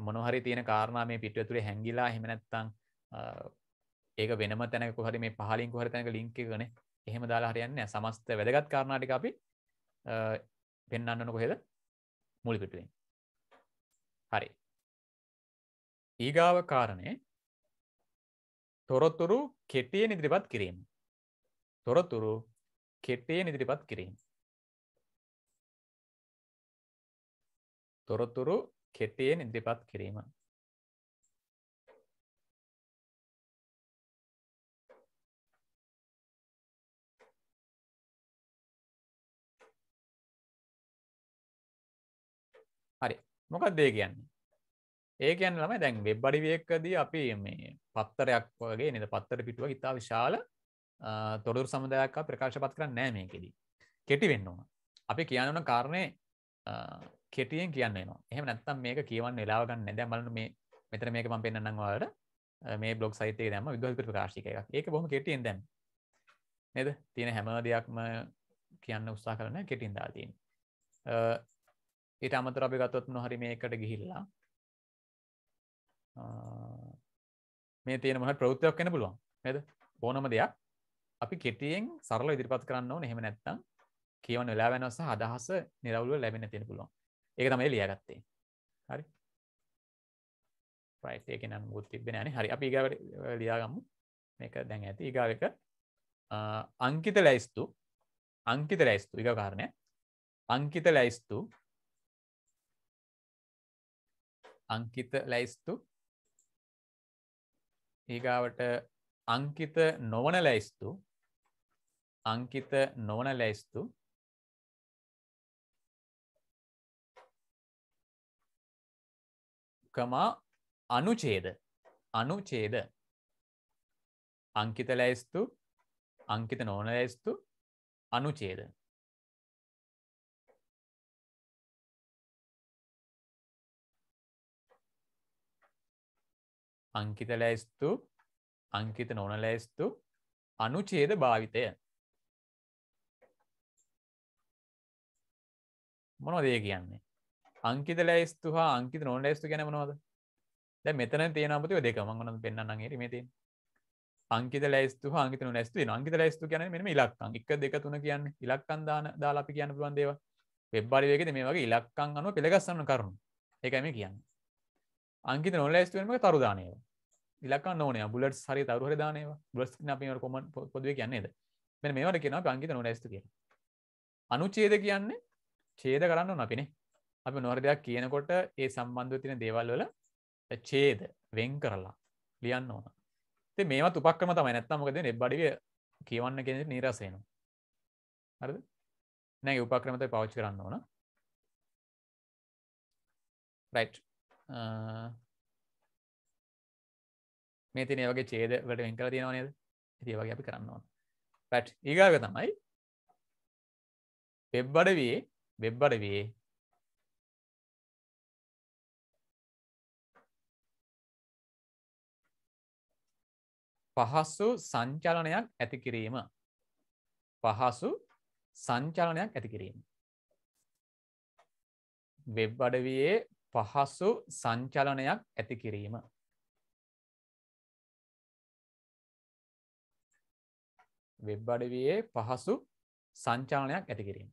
[SPEAKER 1] මොනහරි තියෙන කාරණා මේ පිටුව තුළේ හැඟිලා හෙමනැත්තං ඒක වෙනම තැනක කොහරි මේ පහලින් කොහර තැනක ලිංක කන එහෙම දාලා හරියන්න සමස්ත වැදගත් කාරණාටික අපි පෙන්න්නන්න කොහෙද මුලි පිටුවෙන් හරි ඊගාව කාරණය තොරොත්තුරු කෙටියෙන් ඉදිරිපත් කිරීම
[SPEAKER 2] තොරොතුරු කෙට්ටයෙන් ඉදිරිපත් කිරීම තොරොතුරු කෙටයෙන් ඉදිරිපත් කිරීම හරි මොකක් දේ කියන්නේ ඒකයන්
[SPEAKER 1] ළම දැන් වෙබ් අඩිවියක්කදී අපි මේ පත්තරයක් වගේ නිද පත්තර පිටුව ඉතා විශාල තොඩුර සමුදයක් ප්‍රකාශ පත් කරන්න නෑ මේකෙදී කෙටි වෙන්නවා අපි කියන්නන කාරණය කෙටියෙන් කියන්න නවා එහම නැත්තම් මේක කියවන්න වෙලාවගන්න නැද බලන මේ මෙතර මේක ම පෙන්න්නවාට මේ බ්ලොග් සහිතේ දැම විදල් ප්‍රකාශික එකක් ඒක බොම කෙටියෙන් දැන් නද තියෙන හැම දෙයක්ම කියන්න උත්සා කරන කෙටින් දාතින් ඊට අමතර අපි ගත්තොත් නොහරි මේකට ගිහිල්ලා මේ තියෙන මොහොත ප්‍රවෘත්තියක් වෙන්න පුළුවන් නේද ඕනම දෙයක් අපි කෙටියෙන් සරලව ඉදිරිපත් කරන්න ඕනේ එහෙම නැත්නම් කියවන වෙලාව යනවා සහ අදහස නිරවුල්ව ලැබෙන්න තියෙන පුළුවන් ඒක තමයි ලියාගත්තේ හරි රයිට් ඒක නම් මුකුත් තිබ්බේ නැහැ හරි අපි ඊගාවට ලියාගමු මේක දැන් ඇති ඊගාව එක අංකිත ලැයිස්තු අංකිත ලැයිස්තු ඊගා කාරණය අංකිත ලැයිස්තු අංකිත ලැයිස්තු ඒගාවට අංකිත නොවන
[SPEAKER 2] ලැයිස්තු අංකිත නොවන ලැයිස්තු කමා අනුචේද අනුචේද අංකිත ලැයිස්තු අංකිත නොවන ලැයිස්තු අනුචේද අංකිත ලැයිස්තු අංකිත නොන ලැයිස්තු අනුචේද භාවිතය
[SPEAKER 1] මොනොදේ කියන්නේ අංකිත ලැයිස්තු හා අංකිත නොන ලැයිස්තු ගැන මොනවද දැන් මෙතන තියෙන අපතිව දෙක මම ඔන්න පෙන්නන්නම් හරි මේ තියෙන අංකිත ලැයිස්තු හා අංකිත නොන ලැයිස්තු වෙනවා අංකිත ලැයිස්තු කියන්නේ මෙන්න මේ ඉලක්කම් 1 2 3 කියන්නේ ඉලක්කම් දාන දාලා අපි කියන්න පුළුවන් දේවල් වෙබ් පරිවේකෙද මේ වගේ ඉලක්කම් අනුව පෙළගස්සන්න කරුණු ඒකයි මේ කියන්නේ අංකිත නොලස්තුවෙන්ම තරුදානය ඉලක් නොන බුලට සරි තරු හරිදානය බලස් අපිට කොම පොදුව කියන්නේද මෙ මේවට කියෙන අංකිත නොලස්තු කිය අනුචේද කියන්නේ චේද කරන්න නපිනේ අපි නොර දෙයක් කියනකොට ඒ සම්බන්ධ තින දේවල් වල චේද වෙන් කරලා ලියන්න ඕන තේ මේවා තුපක්කම තමයි නැත්තමකද එබ්බඩිය කියවන්න කෙන නිරසයනු හරද නෑ උපක්‍රමත පවච්චි කරන්න
[SPEAKER 2] ඕන රයිට් මේ තින වගේ චේද වට වෙන් කර තියෙනවා නේද ඒ වගේ අපි කරන්න ඕන පැට් ඒගාග තමයි වෙබ්බඩ වේ වෙබ්බඩ වේ පහසු සංචලනයක් ඇති කිරීම පහසු සංචලනයක් ඇති කිරීම. වෙබ් අඩවයේ පහසු සංචලනයක් ඇති කිරීම. වෙබ් අඩවියේ පහසු සංචාලනයක් ඇති කිරීම.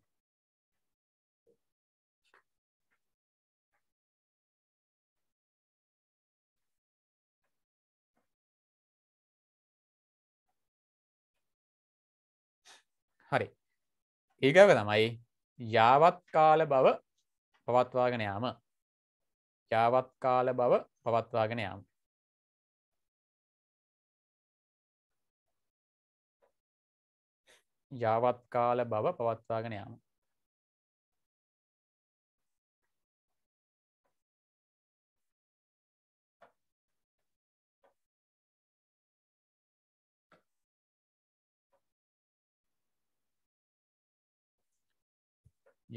[SPEAKER 2] හරි ඒකක තමයි යාවත් කාල බව පවත්වාගෙන යාම යාවත්කාල බව පවත්වාගෙන යම්. යාවත්කාල බව පවත්වාගෙන යාම.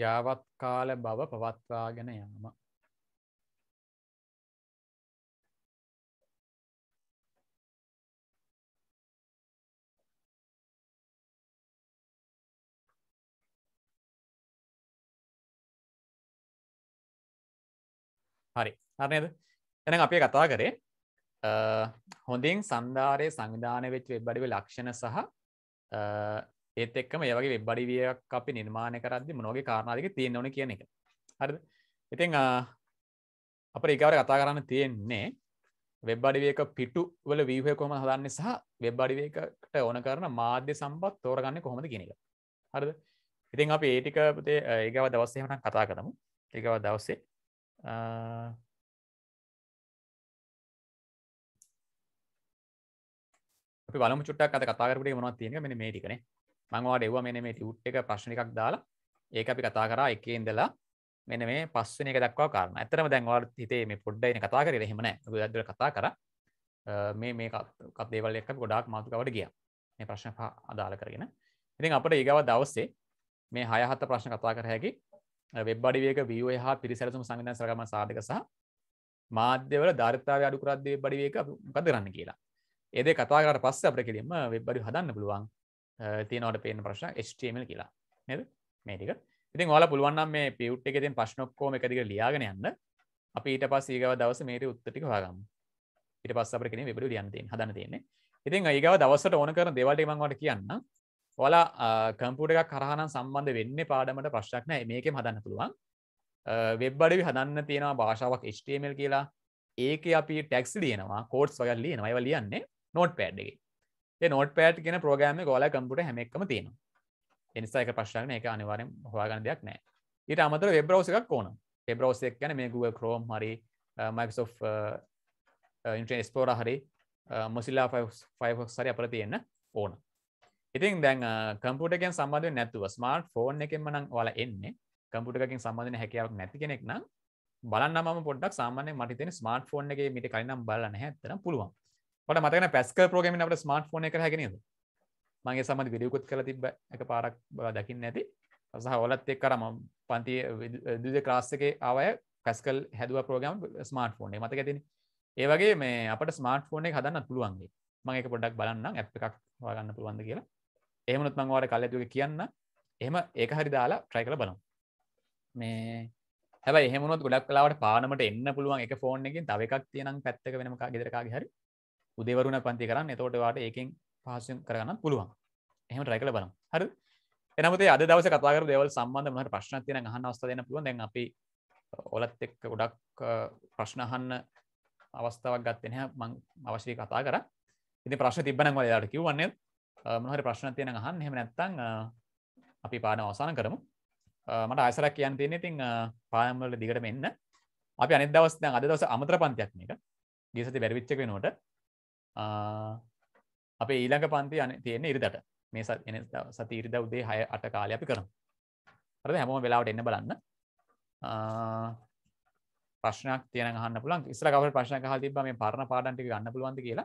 [SPEAKER 2] යාවත්කාල බව පවත්වාගෙන යාම හරනයද එන අපේ
[SPEAKER 1] කතා කරේ හොඳින් සන්ධාරය සංධාන වෙච් වෙබ්බඩිව ලක්ෂණ සහ ඒත් එක්කම ඒවගේ වෙබ්බඩිවියක් අපි නිර්මාණය කරදදි මනෝගේ කාරණාදක තියෙන් ඕන කියන එක හරි ඉතිං අප ඒකවර කතා කරන්න තියෙන්නේ වෙබ්බඩිවේක පිටු වල වීහය කොම හදන්න සහ වෙබ්බඩිවේකට ඕන කරන මාධ්‍ය සම්බත් තෝරගන්න කොහොමද ගෙනක හරද ඉතින් අප ඒටික ඒකව දවස්සේ
[SPEAKER 2] වන කතා කරමු ඒකව දවස්සේ අපි බලමු චුට්ටක් අද කතා කරපු ටික මොනවද
[SPEAKER 1] තියෙන්නේ මෙන්න මේ ටිකනේ මම ඔයාලට එවුවා මෙන්න මේ ටියුට් එක ප්‍රශ්න ටිකක් දාලා ඒක අපි කතා කරා එකේ ඉඳලා මෙන්න මේ පස්වෙනි එක දක්වා කාරණා ඇත්තටම දැන් ඔයාලට හිතේ මේ පොඩ්ඩයිනේ කතා කරේ එහෙම නැහැ ඔබ ඇද්දට කතා කරා මේ මේ කත් දේවල් එක්ක අපි ගොඩාක් මාතෘකාවට ගියා මේ ප්‍රශ්න පහ අදාළ කරගෙන ඉතින් අපිට ඊගව දවසේ මේ 6 7 ප්‍රශ්න කතා කර හැකි වෙබ් අඩවියක වීෝ හා පිරිසැලසුම් සංවිධාන සරගම සාධක සහ මාධ්‍යවල ධාරිතාවය අඩු කරද්දී වෙබ් අඩවියක අපි මොකද කරන්න කියලා ඒද කතාගට පස්ස අප කිරීම වෙබ්බඩි හදන්න පුළුවන් තියනවට පේන ප්‍රශ්න ස්ටමල් කියලා නද මේටික ඉතින් ඔල පුළුවන්නම් මේ පියුට් එක තින් ප්‍රශ්නොක්කෝම එකදික ලියාගෙන යන්න අපි ඊට පස් ඒගව දවස මේට උත්තටික හගම් ඉට පස් අප කෙන වෙබඩු ියන්තේ හදන තියන්නේ ඉතින් ඒගව දවසට ඕන කරන දෙවල්ට මංවට කියන්න ඔලා කම්පුට එකක් කරහන සම්බන්ධ වෙන්න පාඩමට ප්‍රශ්ක් නෑ මේක හදන්න පුළුවන් වෙබ්බඩවි හදන්න තියෙනවා භාෂාවක් HTML කියලා ඒක අපි ටැක්ස් ලියනවා කෝඩ්ස් වගල් ලියනවයිව ලියන්නේ නෝට් පෑඩ්ඩගේ නෝට පෑට් කියෙන ප්‍රෝගෑම ගෝල කම්පුට හැමක්ම තියෙන එනිසා එක පශ්ාන එක අනිවාරෙන් හවාගන්න දෙයක් නෑ ඊට අමතර වෙබ්‍රවස එකක් ඕන වෙබ්‍රවසක් ගැන මේ Google කරෝම් හරි මයික්ෝ ඉන්ට්‍රෙන් ස්පෝර හරි මොසිල්ලා ෆෆක් හරි අපර තියෙන්න්න ඕන ඉතින් දැන් කම්පුටකෙන් සම්බධය නැතුව ස්මාර්ට් ෆෝන් එකෙන්ම නම් වල එන්නේ කම්පුටකින් සම්බධන හැකියාවක් නැති කෙනෙක් නම් බලන්නම පොඩක් සාමාන්‍ය මටිතන ස්මාර්ට් ෆෝන් එක මිට කලිනම් බලන්න හැත්තන පුළුවන් ට මතන පැස්ක ප්‍රෝගමින් අපට ස්මර්ට ෆෝන එක හැගෙනද මගේ සමඳ විඩියකුත් කළ තිබ එක පාරක් දකින්න ඇති සහ ඔලත් එක් කරම පන්ති දද ක්‍රාස්සක ආවය පැස්කල් හැදුව ප්‍රෝගම් ස්මර්ට ෆෝනේ මතක ඇතින ඒවගේ මේ අපට ස්මර්ට ෆෝනේ හදන්න පුළුවන්ගේ මගේ පොඩක් බලන්න ඇ් එකක් වාගන්න පුළුවන්ද කියලා එහමනොත් මංවාට කල්ලතුක කියන්න එහම ඒක හරි දාලා ට්‍රයි කළ බලම් මේ හැබ එහමනොත් ගොඩක් කලාවට පානමට එන්න පුළුවන් එක ෆෝන් එකින් තව එකක් තියනම් පැත්තක වෙනම ගෙදරකාගේ හරි උදේවරුණ පන්ති කරන්න එතෝටවාට ඒකෙන් පහසුම් කරගන්න පුළුවන් එහම ට්‍රයිකල බලම් හර එනමතේ අද දවස කතාර දෙවල් සම්බන්ධ මහට ප්‍රශ්න තියන හන්න අවස්ථාදන පුළුවන් දැන් අපි ඔලත් එක්ක ගොඩක් ප්‍රශ්නහන්න අවස්ථාවක් ගත්තෙන මං අවශ්‍ය කතා කර ඉති ප්‍රශ්න තිබන වලයාට කිවන්නේ මහරි ප්‍රශ්න තියෙන හන් හෙම නැත්තං අපි පාන අවසාන කරමු මට අයිසරක් කියන් තියෙන ඉතිං පායම්වල දිගට මෙන්න අපි අනිදවස්න අදවස අමත්‍ර පන්තියක් මේක ගේසති බැරිවිච්චක වෙනට අපේ ඊළඟ පන්ති යන තියෙන්නේ ඉරිදට මේ සති ඉරිද උදේ හය අට කාලය අපි කරන හරද හැමෝම වෙලාවට එන්න බලන්න ප්‍රශ්නයක් තියෙන හන්න පුළන් ඉස්ල කවර ප්‍රශ්න හල් තිබ මේ පරණ පාඩන්ටි ගන්න පුළුවන්ද කියලා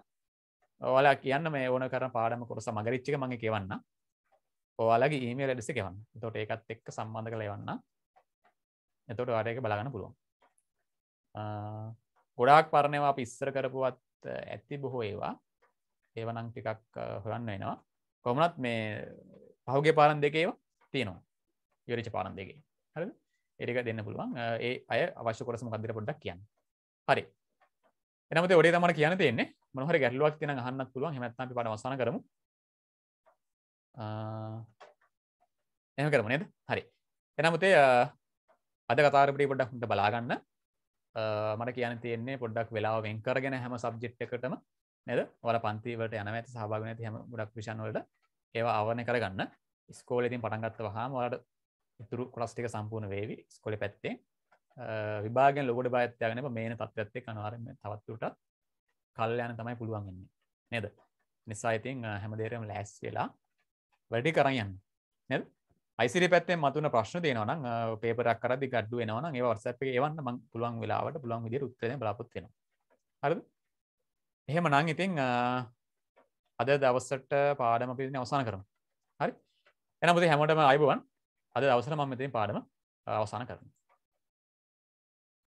[SPEAKER 1] ඔයාලා කියන්න මේ ඕන කරන පාඩම කොරස මගරිච්චික මගේ කියවන්න ඔයාලගේ ඊමේල් ඇඩිස කියවන්න තොට ඒකත් එක්ක සම්බන්ධ කළයවන්න එතොට අඩයක බලාගන්න පුළුවන් ගොඩාක් පරණවා අපි ඉස්සර කරපුවත් ඇත්ති බොහෝ ඒවා ඒවනං ටිකක් හොයන්න එනවා කොමනත් මේ පහුගේ පාරන් දෙකේව තියෙනවා යොරිච පාරන් දෙකේ හරි එරික දෙන්න පුළුවන් ඒ අය අවශ්‍ය කොරස මොකදර පොඩ්ඩක් කියන්න හරි එනමත ඔඩේ තමට කියන තියන්නේ මොහර ගැටලුවක් තින හන්න පුළුවන් හමත්ත පට වසන කරමු එහම කරම නේද හරි එනමුතේ අද කතාරපටි පොඩ්ඩක් හුට බලාගන්න මට කියන තියන්නේ පොඩ්ඩක් වෙලා වෙන් කරගෙන හැම සබ්ජෙට් එකටම නැද වල පන්තිවට යන ඇති සභාග නැති හැම ගඩක් විෂන්වලට ඒවා අවරණය කරගන්න ස්කෝලතින් පටන්ගත්ත වහම වලට ඉතුරු කොලස්ටික සම්පූර්ණ වේවි ස්කොල පැත්තේ විභාගෙන් ලොකට බාත්‍යයගෙන මේන තත්වත්තේ අනවාරම තවත්තුට කල් යන තමයි පුළුවන්ගන්නේ නේද නිසා ඉතින් හැමදේරම ලැස් වෙලා වැඩි කරයන්න නැද යිසිරි පැත්තෙන් මතුන ප්‍රශ්න තියෙනවන පේපරක් කරදි ගඩ්ඩු වෙනවන ඒ වර්සපේ එවන්න මං පුළුවන් වෙලාවට පුළන් විදි උත්තර බලාපොත්වෙනවා හර එහෙම නං ඉතිං අද දවස්සට පාඩම පිරින
[SPEAKER 2] අවසාන කරන හරි එනබති හැමටම අයිබුවන් අද දවසර මම මෙතින් පාඩම අවසාන කරන